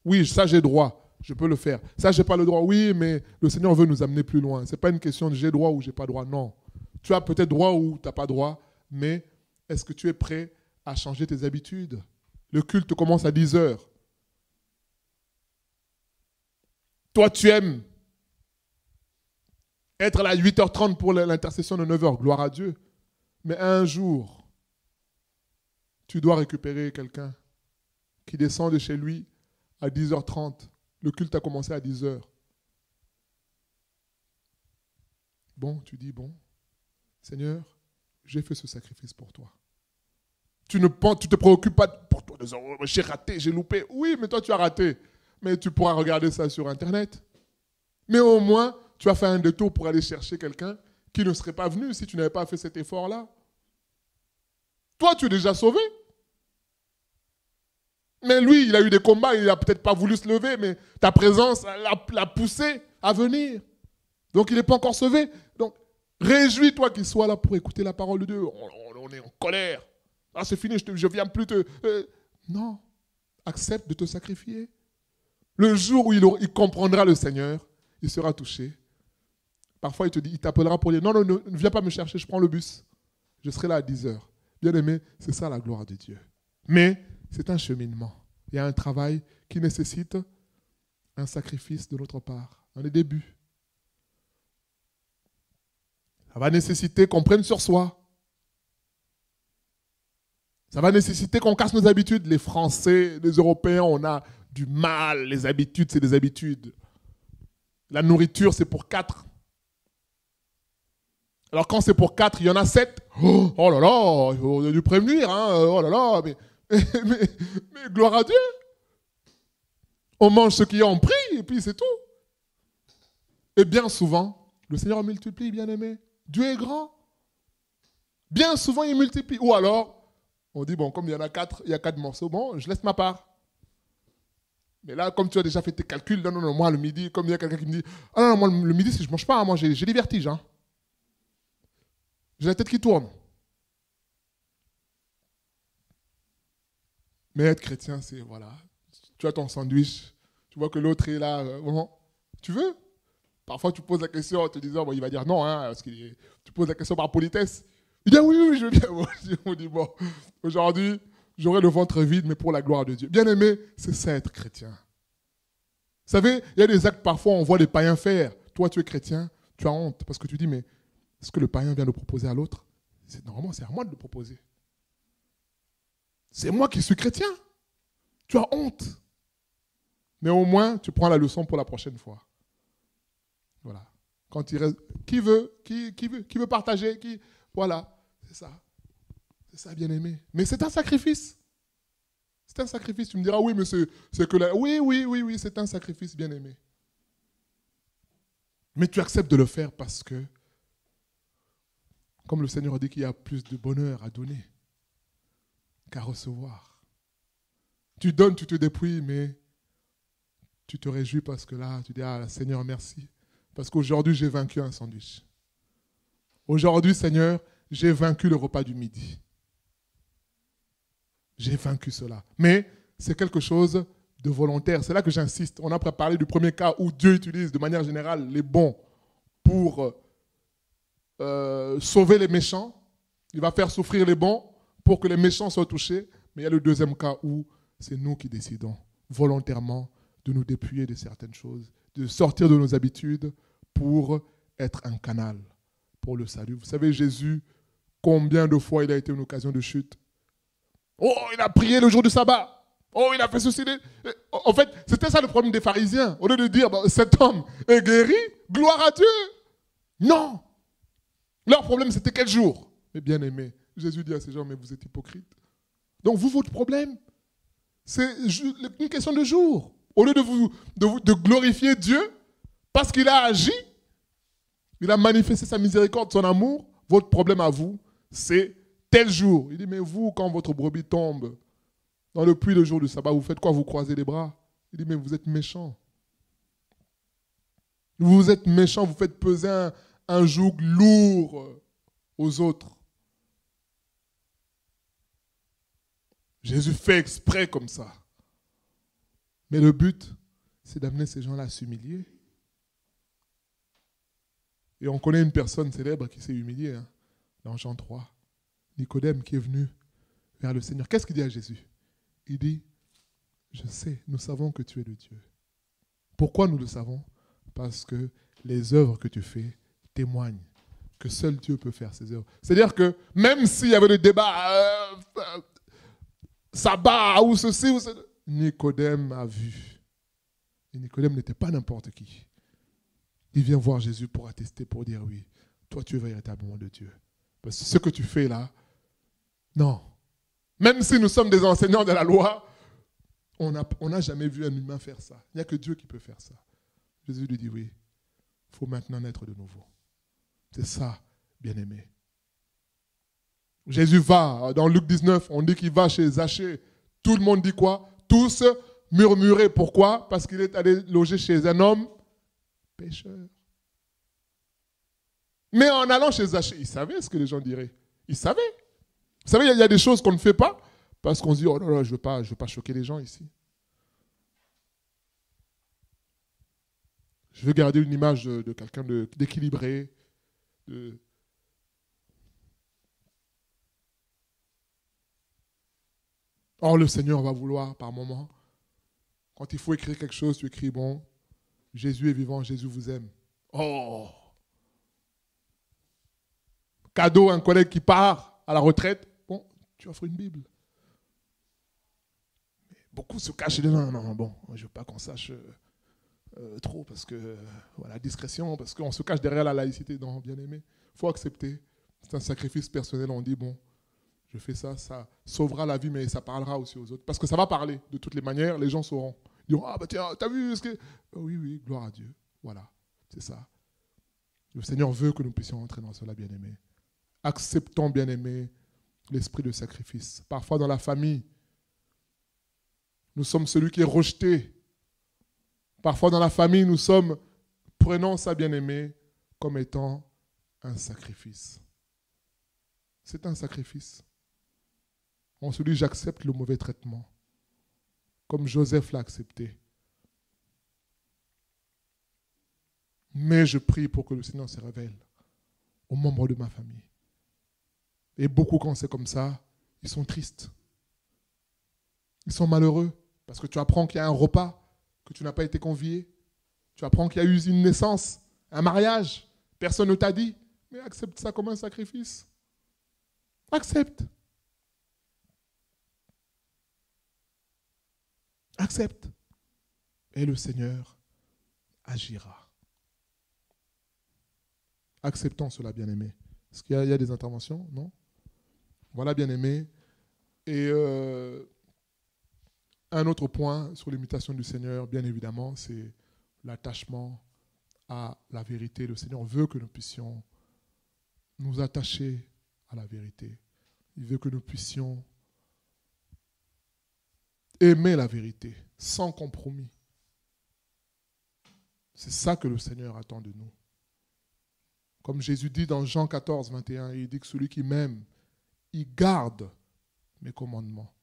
[SPEAKER 1] Oui, ça j'ai droit je peux le faire. Ça, je n'ai pas le droit. Oui, mais le Seigneur veut nous amener plus loin. Ce n'est pas une question de j'ai droit ou j'ai pas droit. Non. Tu as peut-être droit ou tu n'as pas droit, mais est-ce que tu es prêt à changer tes habitudes Le culte commence à 10 heures. Toi, tu aimes être là à 8h30 pour l'intercession de 9h. Gloire à Dieu. Mais un jour, tu dois récupérer quelqu'un qui descend de chez lui à 10h30 le culte a commencé à 10 heures. Bon, tu dis, bon, Seigneur, j'ai fait ce sacrifice pour toi. Tu ne tu te préoccupes pas pour toi. Oh, j'ai raté, j'ai loupé. Oui, mais toi, tu as raté. Mais tu pourras regarder ça sur Internet. Mais au moins, tu as fait un détour pour aller chercher quelqu'un qui ne serait pas venu si tu n'avais pas fait cet effort-là. Toi, tu es déjà sauvé. Mais lui, il a eu des combats, il n'a peut-être pas voulu se lever, mais ta présence l'a poussé à venir. Donc il n'est pas encore sauvé. Donc réjouis-toi qu'il soit là pour écouter la parole de Dieu. On, est en colère. Ah, c'est fini, je ne viens plus te... Euh. non, accepte de te sacrifier. Le jour où il, comprendra le Seigneur, il sera touché. Parfois, il te dit, il t'appellera pour dire, non, non, ne, ne viens pas me chercher, je prends le bus. Je serai là à 10 heures. Bien aimé, c'est ça la gloire de Dieu. Mais c'est un cheminement. Il y a un travail qui nécessite un sacrifice de l'autre part, dans les débuts. Ça va nécessiter qu'on prenne sur soi. Ça va nécessiter qu'on casse nos habitudes. Les Français, les Européens, on a du mal. Les habitudes, c'est des habitudes. La nourriture, c'est pour quatre. Alors quand c'est pour quatre, il y en a sept. Oh, oh là là, il faut dû prévenir. Hein. oh là là, mais eh, mais, gloire à Dieu. On mange ce qu'il y a, on prie, et puis c'est tout. Et bien souvent, le Seigneur multiplie, bien-aimé. Dieu est grand. Bien souvent, il multiplie. Ou alors, on dit, bon, comme il y en a quatre, il y a quatre morceaux, bon, je laisse ma part. Mais là, comme tu as déjà fait tes calculs, non, non, non, moi le midi, comme il y a quelqu'un qui me dit, ah non, non, moi le midi, si je mange pas, moi j'ai des vertiges. Hein. J'ai la tête qui tourne. Mais être chrétien, c'est voilà. Tu as ton sandwich, tu vois que l'autre est là, euh, Tu veux Parfois, tu poses la question en te disant, bon, il va dire non, hein, parce que tu poses la question par politesse. Il dit ah oui, oui, je viens. bien, (laughs) on dit bon, aujourd'hui, j'aurai le ventre vide, mais pour la gloire de Dieu. Bien aimé, c'est ça être chrétien. Vous savez, il y a des actes parfois, on voit les païens faire. Toi, tu es chrétien, tu as honte, parce que tu dis, mais est ce que le païen vient de proposer à l'autre, c'est normalement, c'est à moi de le proposer. C'est moi qui suis chrétien. Tu as honte. Mais au moins, tu prends la leçon pour la prochaine fois. Voilà. Quand il reste, qui veut, qui, veut, qui veut partager, qui, voilà, c'est ça, c'est ça, bien aimé. Mais c'est un sacrifice. C'est un sacrifice. Tu me diras, oui, mais c'est que la... oui, oui, oui, oui, c'est un sacrifice, bien aimé. Mais tu acceptes de le faire parce que, comme le Seigneur dit qu'il y a plus de bonheur à donner qu'à recevoir. Tu donnes, tu te dépouilles, mais tu te réjouis parce que là, tu dis, ah, Seigneur, merci, parce qu'aujourd'hui, j'ai vaincu un sandwich. Aujourd'hui, Seigneur, j'ai vaincu le repas du midi. J'ai vaincu cela. Mais c'est quelque chose de volontaire. C'est là que j'insiste. On a parlé du premier cas où Dieu utilise de manière générale les bons pour euh, sauver les méchants. Il va faire souffrir les bons pour que les méchants soient touchés, mais il y a le deuxième cas où c'est nous qui décidons volontairement de nous dépouiller de certaines choses, de sortir de nos habitudes pour être un canal pour le salut. Vous savez, Jésus, combien de fois il a été une occasion de chute Oh, il a prié le jour du sabbat. Oh, il a fait ceci. En fait, c'était ça le problème des pharisiens. Au lieu de dire, bah, cet homme est guéri, gloire à Dieu. Non. Leur problème, c'était quel jour Mais bien aimé, Jésus dit à ces gens, mais vous êtes hypocrites. Donc vous, votre problème, c'est une question de jour. Au lieu de, vous, de, glorifier Dieu parce qu'il a agi, il a manifesté sa miséricorde, son amour, votre problème à vous, c'est tel jour. Il dit, mais vous, quand votre brebis tombe dans le puits le jour du sabbat, vous faites quoi Vous croisez les bras. Il dit, mais vous êtes méchant. Vous êtes méchant, vous faites peser un joug lourd aux autres. Jésus fait exprès comme ça. Mais le but, c'est d'amener ces gens-là à s'humilier. Et on connaît une personne célèbre qui s'est humiliée hein, dans Jean 3. Nicodème qui est venu vers le Seigneur. Qu'est-ce qu'il dit à Jésus Il dit, je sais, nous savons que tu es le Dieu. Pourquoi nous le savons Parce que les œuvres que tu fais témoignent que seul Dieu peut faire ces œuvres. C'est-à-dire que même s'il y avait des débat, euh, euh, sabbat ah, ou ceci ou Nicodème a vu. Et Nicodème n'était pas n'importe qui. Il vient voir Jésus pour attester, pour dire oui, toi tu es véritablement de Dieu. Parce que ce que tu fais là, non. Même si nous sommes des enseignants de la loi, on n'a jamais vu un humain faire ça. Il n'y a que Dieu qui peut faire ça. Jésus lui dit oui, il faut maintenant naître de nouveau. C'est ça, bien-aimé. Jésus va, euh, dans Luc 19, on dit qu'il va chez Zachée. Tout le monde dit quoi Tous murmuraient. Pourquoi Parce qu'il est allé loger chez un homme pécheur. Mais en allant chez Zachée, il savait ce que les gens diraient. Il savait. Vous savez, il y, a des choses qu'on ne fait pas parce qu'on se dit, oh là je ne veux, pas, je veux pas choquer les gens ici. Je veux garder une image de, de quelqu'un d'équilibré, de, Or, le Seigneur va vouloir par moment, quand il faut écrire quelque chose, tu écris, bon, Jésus est vivant, Jésus vous aime. Oh Cadeau à un collègue qui part à la retraite, bon, tu offres une Bible. Mais beaucoup se cachent et non, non, bon, je ne veux pas qu'on sache euh, trop, parce que, voilà, discrétion, parce qu'on se cache derrière la laïcité. Non, bien aimé, il faut accepter. C'est un sacrifice personnel, on dit, bon, je fais ça, ça sauvera la vie, mais ça parlera aussi aux autres. Parce que ça va parler, de toutes les manières, les gens sauront. Ils diront, ah bah tiens, t'as vu ce que... Oh, oui, oui, gloire à Dieu. Voilà, c'est ça. Le Seigneur veut que nous puissions entrer dans cela, bien aimé. Acceptons, bien aimé l'esprit de sacrifice. Parfois dans la famille, nous sommes celui qui est rejeté. Parfois dans la famille, nous sommes, prenons ça, bien-aimé, comme étant un sacrifice. C'est un sacrifice. On se dit, j'accepte le mauvais traitement, comme Joseph l'a accepté. Mais je prie pour que le Seigneur se révèle aux membres de ma famille. Et beaucoup, quand c'est comme ça, ils sont tristes. Ils sont malheureux parce que tu apprends qu'il y a un repas, que tu n'as pas été convié. Tu apprends qu'il y a eu une naissance, un mariage. Personne ne t'a dit. Mais accepte ça comme un sacrifice. Accepte. Accepte. Et le Seigneur agira. Acceptons cela, bien-aimé. Est-ce qu'il y, a des interventions Non Voilà, bien-aimé. Et euh, un autre point sur l'imitation du Seigneur, bien évidemment, c'est l'attachement à la vérité. Le Seigneur veut que nous puissions nous attacher à la vérité. Il veut que nous puissions Aimer la vérité, sans compromis. C'est ça que le Seigneur attend de nous. Comme Jésus dit dans Jean 14, 21, il dit que celui qui m'aime, il garde mes commandements.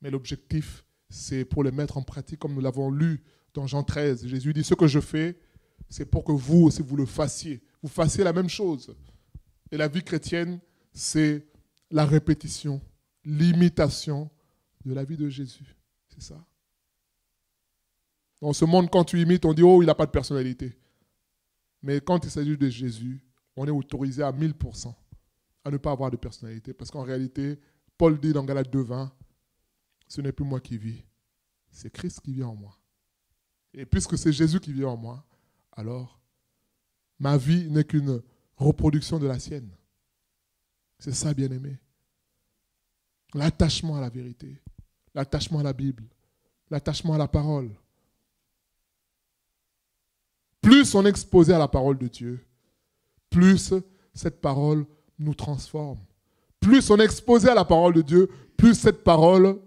[SPEAKER 1] Mais l'objectif, c'est pour les mettre en pratique, comme nous l'avons lu dans Jean 13. Jésus dit, ce que je fais, c'est pour que vous aussi, vous le fassiez. Vous fassiez la même chose. Et la vie chrétienne, c'est la répétition, l'imitation de la vie de Jésus ça. Dans ce monde, quand tu imites, on dit, oh, il n'a pas de personnalité. Mais quand il s'agit de Jésus, on est autorisé à 1000% à ne pas avoir de personnalité. Parce qu'en réalité, Paul dit dans Galates 2.20, ce n'est plus moi qui vis, c'est Christ qui vit en moi. Et puisque c'est Jésus qui vit en moi, alors ma vie n'est qu'une reproduction de la sienne. C'est ça, bien-aimé. L'attachement à la vérité l'attachement à la Bible, l'attachement à la parole. Plus on est exposé à la parole de Dieu, plus cette parole nous transforme. Plus on est exposé à la parole de Dieu, plus cette parole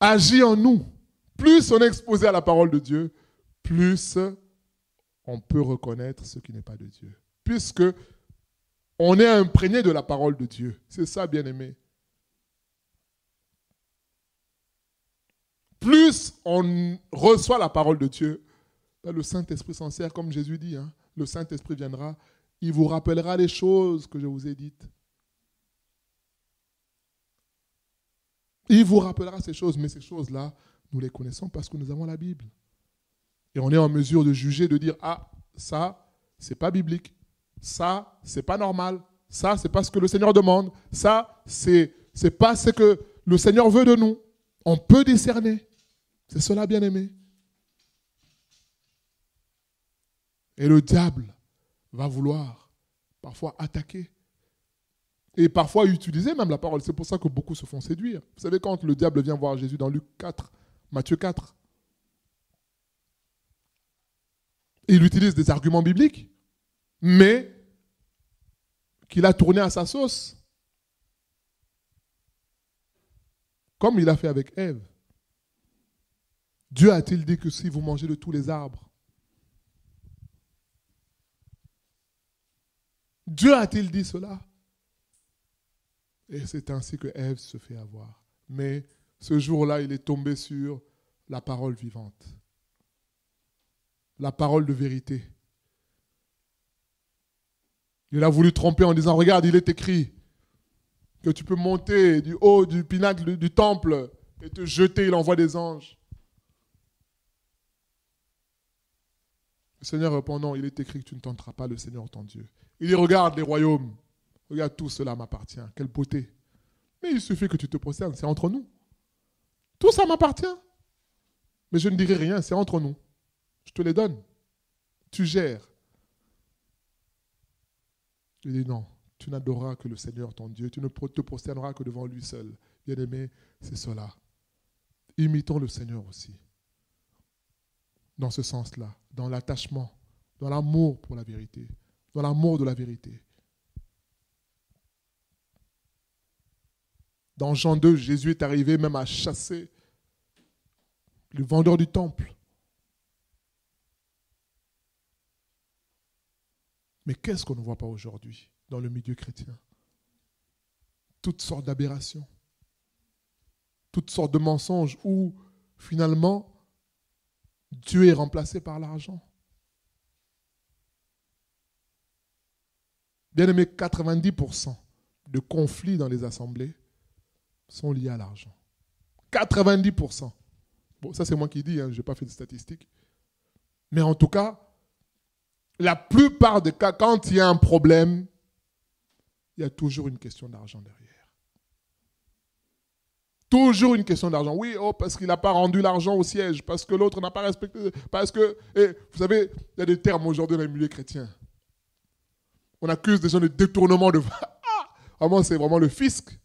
[SPEAKER 1] agit en nous. Plus on est exposé à la parole de Dieu, plus on peut reconnaître ce qui n'est pas de Dieu. Puisque on est imprégné de la parole de Dieu. C'est ça, bien aimé. plus on reçoit la parole de Dieu, ben, le Saint-Esprit s'en sert, comme Jésus dit, hein. le Saint-Esprit viendra, il vous rappellera les choses que je vous ai dites. Il vous rappellera ces choses, mais ces choses-là, nous les connaissons parce que nous avons la Bible. Et on est en mesure de juger, de dire, ah, ça, c'est pas biblique, ça, c'est pas normal, ça, c'est pas ce que le Seigneur demande, ça, c'est, c'est pas ce que le Seigneur veut de nous. On peut discerner. C'est cela, bien-aimé. Et le diable va vouloir parfois attaquer et parfois utiliser même la parole. C'est pour ça que beaucoup se font séduire. Vous savez, quand le diable vient voir Jésus dans Luc 4, Matthieu 4, il utilise des arguments bibliques, mais qu'il a tourné à sa sauce, comme il a fait avec Ève. Dieu a-t-il dit que si vous mangez de tous les arbres Dieu a-t-il dit cela Et c'est ainsi que Ève se fait avoir. Mais ce jour-là, il est tombé sur la parole vivante, la parole de vérité. Il a voulu tromper en disant, regarde, il est écrit que tu peux monter du haut du pinacle du, temple et te jeter, il envoie des anges. Le Seigneur répond, il est écrit que tu ne tenteras pas le Seigneur ton Dieu. Il dit, regarde les royaumes, regarde tout cela m'appartient, quelle beauté. Mais il suffit que tu te prosternes, c'est entre nous. Tout ça m'appartient. Mais je ne dirai rien, c'est entre nous. Je te les donne. Tu gères. Il dit non, tu n'adoreras que le Seigneur ton Dieu, tu ne te prosterneras que devant lui seul. Bien-aimé, c'est cela. Imitons le Seigneur aussi dans ce sens-là, dans l'attachement, dans l'amour pour la vérité, dans l'amour de la vérité. Dans Jean 2, Jésus est arrivé même à chasser le vendeur du temple. Mais qu'est-ce qu'on ne voit pas aujourd'hui dans le milieu chrétien Toutes sortes d'aberrations, toutes sortes de mensonges où finalement Dieu est remplacé par l'argent. Bien aimé, 90% de conflits dans les assemblées sont liés à l'argent. 90%. Bon, ça c'est moi qui dis, hein, je n'ai pas fait de statistiques. Mais en tout cas, la plupart des cas, quand il y a un problème, il y a toujours une question d'argent derrière. Toujours une question d'argent. Oui, oh, parce qu'il n'a pas rendu l'argent au siège, parce que l'autre n'a pas respecté, parce que, vous savez, il y a des termes aujourd'hui dans les milieux chrétiens. On accuse des gens de détournement de... (laughs) Ah, vraiment, c'est vraiment le fisc.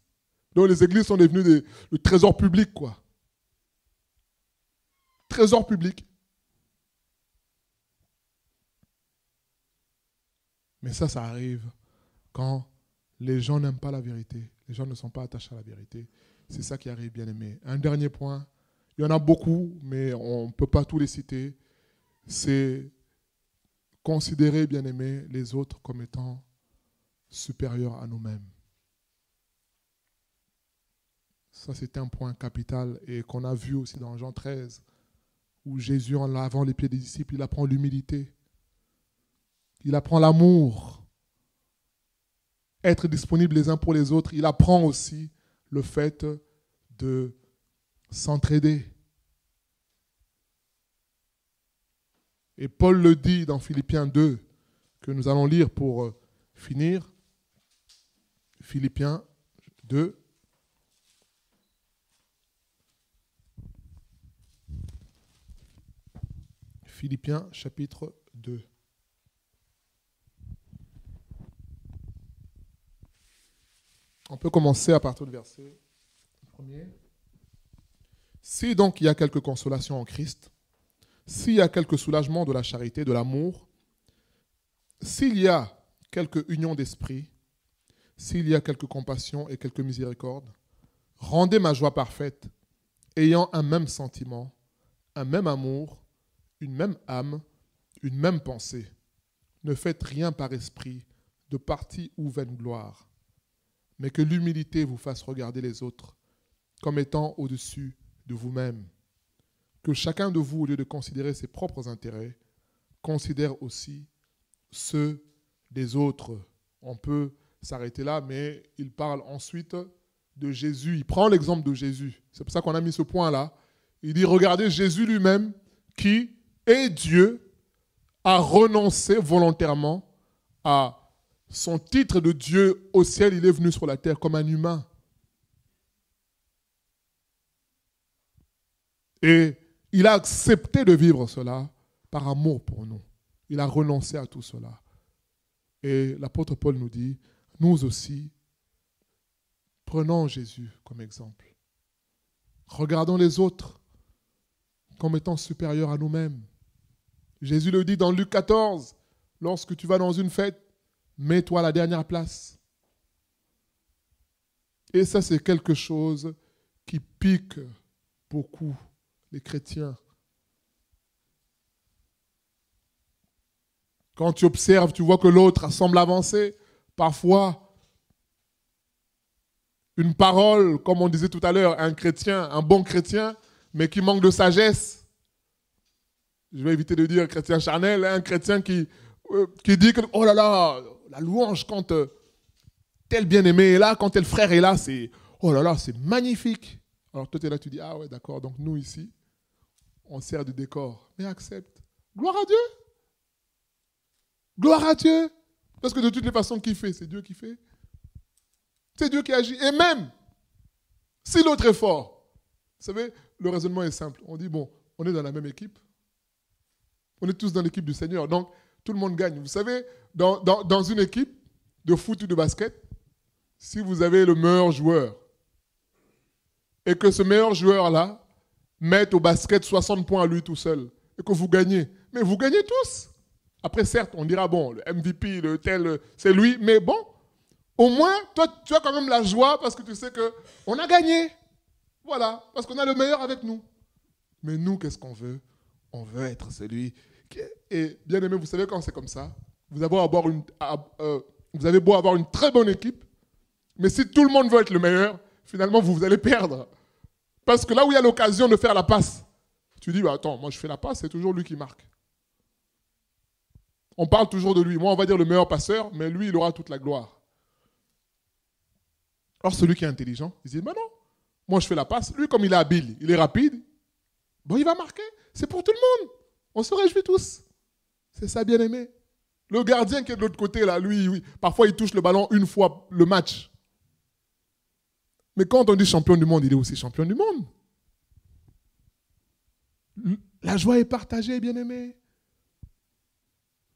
[SPEAKER 1] Donc les églises sont devenues des, le trésor public, quoi. Trésor public. Mais ça, ça arrive quand les gens n'aiment pas la vérité, les gens ne sont pas attachés à la vérité, c'est ça qui arrive, bien aimé. Un dernier point, il y en a beaucoup, mais on ne peut pas tous les citer. C'est considérer, bien aimé, les autres comme étant supérieurs à nous-mêmes. Ça, c'est un point capital et qu'on a vu aussi dans Jean 13, où Jésus, en lavant les pieds des disciples, il apprend l'humilité. Il apprend l'amour. Être disponible les uns pour les autres. Il apprend aussi le fait de s'entraider. Et Paul le dit dans Philippiens 2, que nous allons lire pour euh, finir. Philippiens 2. Philippiens chapitre 2. On peut commencer à partir du verset 1 Si donc il y a quelque consolation en Christ, s'il y a quelque soulagement de la charité, de l'amour, s'il y a quelque union d'esprit, s'il y a quelque compassion et quelque miséricorde, rendez ma joie parfaite, ayant un même sentiment, un même amour, une même âme, une même pensée. Ne faites rien par esprit de parti ou vaine gloire mais que l'humilité vous fasse regarder les autres comme étant au-dessus de vous-même. Que chacun de vous, au lieu de considérer ses propres intérêts, considère aussi ceux des autres. On peut s'arrêter là, mais il parle ensuite de Jésus. Il prend l'exemple de Jésus. C'est pour ça qu'on a mis ce point-là. Il dit, regardez Jésus lui-même qui est Dieu, a renoncé volontairement à son titre de Dieu au ciel, il est venu sur la terre comme un humain. Et il a accepté de vivre cela par amour pour nous. Il a renoncé à tout cela. Et l'apôtre Paul nous dit, nous aussi, prenons Jésus comme exemple. Regardons les autres comme étant supérieurs à nous-mêmes. Jésus le dit dans Luc 14, lorsque tu vas dans une fête, Mets-toi à la dernière place. Et ça, c'est quelque chose qui pique beaucoup les chrétiens. Quand tu observes, tu vois que l'autre semble avancer. Parfois, une parole, comme on disait tout à l'heure, un chrétien, un bon chrétien, mais qui manque de sagesse. Je vais éviter de dire chrétien charnel, un hein, chrétien qui, euh, qui dit que, oh là là, la louange quand euh, tel bien-aimé est là, quand tel frère est là, c'est oh là là, c'est magnifique. Alors toi, tu es là, tu dis ah ouais, d'accord, donc nous ici, on sert du décor. Mais accepte. Gloire à Dieu. Gloire à Dieu. Parce que de toutes les façons, qui fait C'est Dieu qui fait. C'est Dieu qui agit. Et même si l'autre est fort, vous savez, le raisonnement est simple. On dit, bon, on est dans la même équipe. On est tous dans l'équipe du Seigneur. Donc, tout le monde gagne. Vous savez, dans, une équipe de foot ou de basket, si vous avez le meilleur joueur et que ce meilleur joueur-là mette au basket 60 points à lui tout seul et que vous gagnez, mais vous gagnez tous. Après, certes, on dira, bon, le MVP, le tel, c'est lui, mais bon, au moins, toi, tu as quand même la joie parce que tu sais que on a gagné. Voilà, parce qu'on a le meilleur avec nous. Mais nous, qu'est-ce qu'on veut On veut être celui qui est... Et bien aimé, vous savez, quand c'est comme ça, vous avez, une, euh, beau avoir une très bonne équipe, mais si tout le monde veut être le meilleur, finalement, vous, allez perdre. Parce que là où il y a l'occasion de faire la passe, tu dis, bah, attends, moi je fais la passe, c'est toujours lui qui marque. On parle toujours de lui. Moi, on va dire le meilleur passeur, mais lui, il aura toute la gloire. Or, celui qui est intelligent, il dit, bah non, moi je fais la passe. Lui, comme il est habile, il est rapide, bon, bah, il va marquer. C'est pour tout le monde. On se réjouit tous. C'est ça, bien aimé. Le gardien qui est de l'autre côté, là, lui, oui, parfois il touche le ballon une fois le match. Mais quand on dit champion du monde, il est aussi champion du monde. La joie est partagée, bien aimé.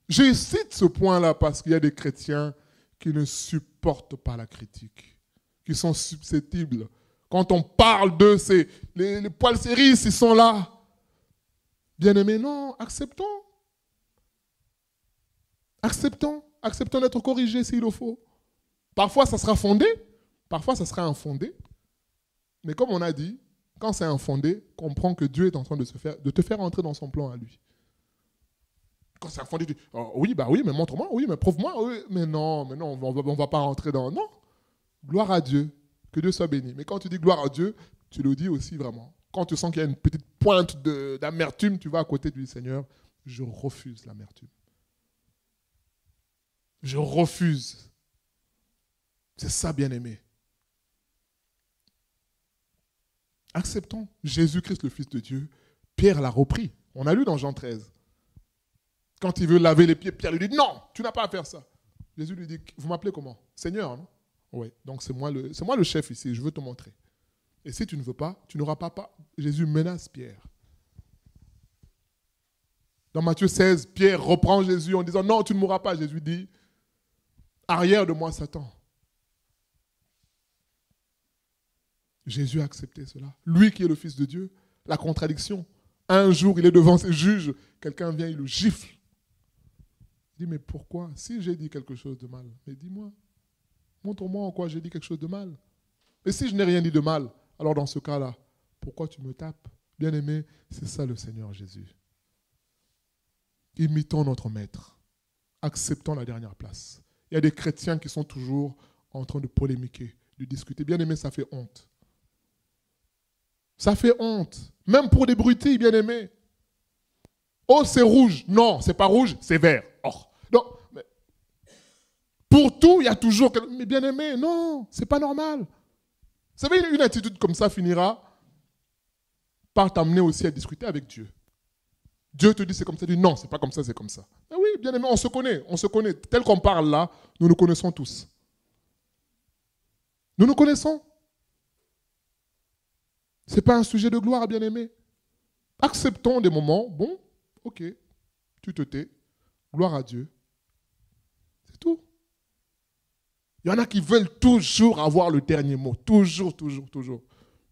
[SPEAKER 1] Je cite ce point-là parce qu'il y a des chrétiens qui ne supportent pas la critique, qui sont susceptibles. Quand on parle d'eux, c'est les, poils séries, ils sont là. Bien aimé, non, acceptons. Acceptons, acceptons d'être corrigés s'il le faut. Parfois, ça sera fondé, parfois, ça sera infondé. Mais comme on a dit, quand c'est infondé, comprends que Dieu est en train de, te faire entrer dans son plan à lui. Quand c'est infondé, tu dis oh, Oui, bah oui, mais montre-moi, oui, mais prouve-moi, oui, mais non, mais non, on ne va, pas rentrer dans. Non, gloire à Dieu, que Dieu soit béni. Mais quand tu dis gloire à Dieu, tu le dis aussi vraiment. Quand tu sens qu'il y a une petite pointe d'amertume, tu vas à côté du Seigneur, je refuse l'amertume. Je refuse. C'est ça, bien-aimé. Acceptons Jésus-Christ, le Fils de Dieu. Pierre l'a repris. On a lu dans Jean 13. Quand il veut laver les pieds, Pierre lui dit Non, tu n'as pas à faire ça. Jésus lui dit Vous m'appelez comment Seigneur, non Oui, donc c'est moi, le, moi le chef ici, je veux te montrer. Et si tu ne veux pas, tu n'auras pas, pas. Jésus menace Pierre. Dans Matthieu 16, Pierre reprend Jésus en disant Non, tu ne mourras pas. Jésus dit Arrière de moi, Satan. Jésus a accepté cela. Lui qui est le Fils de Dieu, la contradiction. Un jour, il est devant ses juges, quelqu'un vient, il le gifle. Il dit, mais pourquoi Si j'ai dit quelque chose de mal, mais dis-moi, montre-moi en quoi j'ai dit quelque chose de mal. Mais si je n'ai rien dit de mal, alors dans ce cas-là, pourquoi tu me tapes Bien-aimé, c'est ça le Seigneur Jésus. Imitons notre Maître, acceptons la dernière place. Il y a des chrétiens qui sont toujours en train de polémiquer, de discuter. Bien aimé, ça fait honte. Ça fait honte. Même pour des brutilles, bien aimé. Oh, c'est rouge. Non, c'est pas rouge, c'est vert. Oh. pour tout, il y a toujours. Mais bien aimé, non, c'est pas normal. Vous savez, une attitude comme ça finira par t'amener aussi à discuter avec Dieu. Dieu te dit c'est comme ça, tu non, c'est pas comme ça, c'est comme ça bien aimé, on se connaît, on se connaît. Tel qu'on parle là, nous nous connaissons tous. Nous nous connaissons. C'est pas un sujet de gloire, bien aimé. Acceptons des moments, bon, ok, tu te tais, gloire à Dieu. C'est tout. Il y en a qui veulent toujours avoir le dernier mot, toujours, toujours, toujours.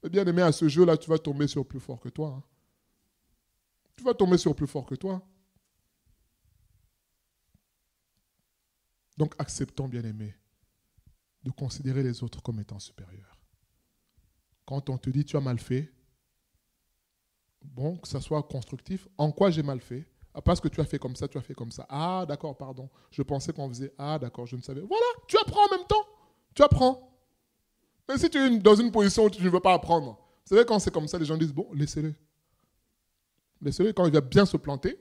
[SPEAKER 1] Mais eh bien aimé, à ce jeu-là, tu vas tomber sur plus fort que toi. Hein. Tu vas tomber sur plus fort que toi. Donc acceptons, bien-aimés, de considérer les autres comme étant supérieurs. Quand on te dit tu as mal fait, bon, que ça soit constructif, en quoi j'ai mal fait ah, Parce que tu as fait comme ça, tu as fait comme ça. Ah, d'accord, pardon. Je pensais qu'on faisait. Ah, d'accord, je ne savais. Voilà, tu apprends en même temps. Tu apprends. Mais si tu es dans une position où tu ne veux pas apprendre, vous savez, quand c'est comme ça, les gens disent bon, laissez-le. Laissez-le. Quand il va bien se planter,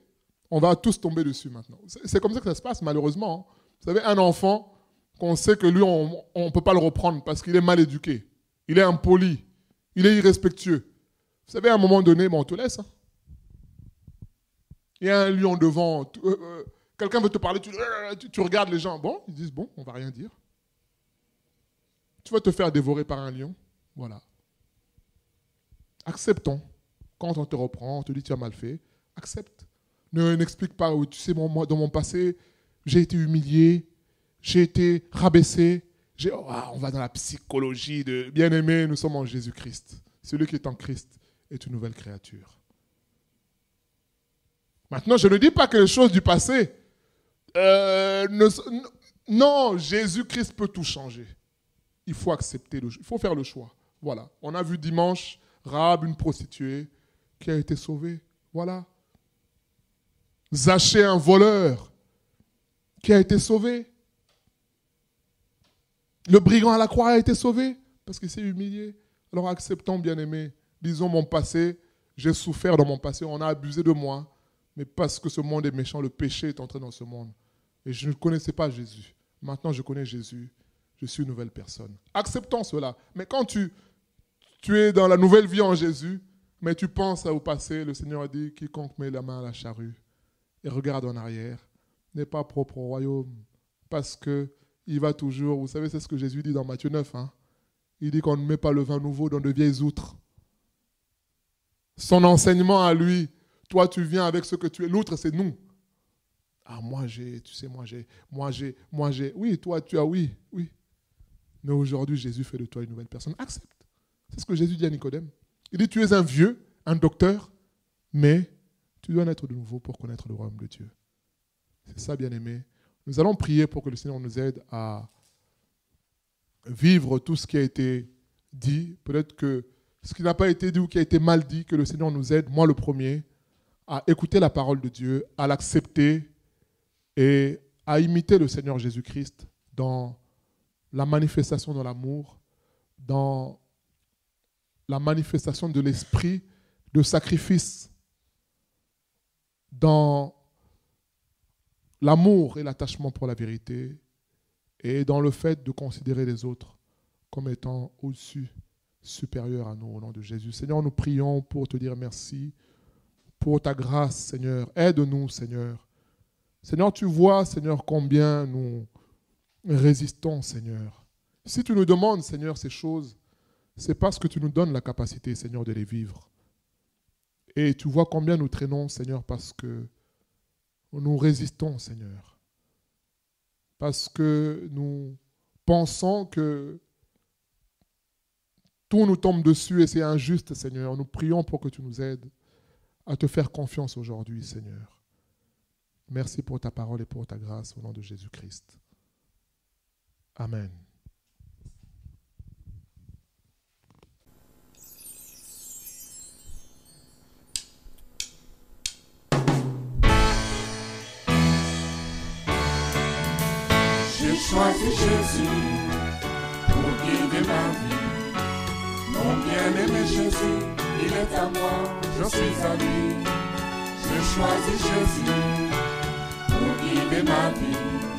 [SPEAKER 1] on va tous tomber dessus maintenant. C'est comme ça que ça se passe, malheureusement. Hein. Vous savez, un enfant qu'on sait que lui, on ne peut pas le reprendre parce qu'il est mal éduqué, il est impoli, il est irrespectueux. Vous savez, à un moment donné, on te laisse. Hein. Il y a un lion devant, euh, euh, quelqu'un veut te parler, euh, tu, regardes les gens. Bon, ils disent, bon, on va rien dire. Tu vas te faire dévorer par un lion. Voilà. Acceptons. Quand on te reprend, on te dit, tu as mal fait, accepte. Ne n'explique pas, tu sais, dans mon passé, j'ai été humilié, j'ai été rabaissé. Oh, ah, on va dans la psychologie de bien-aimé, nous sommes en Jésus-Christ. Celui qui est en Christ est une nouvelle créature. Maintenant, je ne dis pas que les choses du passé. Euh, non, Jésus-Christ peut tout changer. Il faut accepter, le, il faut faire le choix. Voilà. On a vu dimanche Rahab, une prostituée, qui a été sauvée. Voilà. Zaché, un voleur, qui a été sauvé. Le brigand à la croix a été sauvé parce qu'il s'est humilié. Alors acceptons, bien-aimés, disons mon passé, j'ai souffert dans mon passé, on a abusé de moi, mais parce que ce monde est méchant, le péché est entré dans ce monde. Et je ne connaissais pas Jésus. Maintenant, je connais Jésus. Je suis une nouvelle personne. Acceptons cela. Mais quand tu, tu es dans la nouvelle vie en Jésus, mais tu penses au passé, le Seigneur a dit, quiconque met la main à la charrue et regarde en arrière, n'est pas propre au royaume parce que il va toujours, vous savez, c'est ce que Jésus dit dans Matthieu 9, hein. il dit qu'on ne met pas le vin nouveau dans de vieilles outres. Son enseignement à lui, toi tu viens avec ce que tu es, l'outre c'est nous. Ah moi j'ai, tu sais, moi j'ai, moi j'ai, moi j'ai, oui, toi tu as, oui, oui. Mais aujourd'hui Jésus fait de toi une nouvelle personne, accepte. C'est ce que Jésus dit à Nicodème. Il dit, tu es un vieux, un docteur, mais tu dois naître de nouveau pour connaître le royaume de Dieu. C'est ça, bien-aimé. Nous allons prier pour que le Seigneur nous aide à vivre tout ce qui a été dit. Peut-être que ce qui n'a pas été dit ou qui a été mal dit, que le Seigneur nous aide, moi le premier, à écouter la parole de Dieu, à l'accepter et à imiter le Seigneur Jésus-Christ dans la manifestation de l'amour, dans la manifestation de l'esprit de sacrifice, dans l'amour et l'attachement pour la vérité et dans le fait de considérer les autres comme étant au-dessus, supérieurs à nous au nom de Jésus. Seigneur, nous prions pour te dire merci, pour ta grâce, Seigneur. Aide-nous, Seigneur. Seigneur, tu vois, Seigneur, combien nous résistons, Seigneur. Si tu nous demandes, Seigneur, ces choses, c'est parce que tu nous donnes la capacité, Seigneur, de les vivre. Et tu vois combien nous traînons, Seigneur, parce que nous résistons, Seigneur, parce que nous pensons que tout nous tombe dessus et c'est injuste, Seigneur. Nous prions pour que tu nous aides à te faire confiance aujourd'hui, Seigneur. Merci pour ta parole et pour ta grâce au nom de Jésus-Christ. Amen. choisi Jésus pour guider ma vie. Mon bien-aimé Jésus, il est à moi, je suis à lui. Je choisi Jésus pour guider ma vie.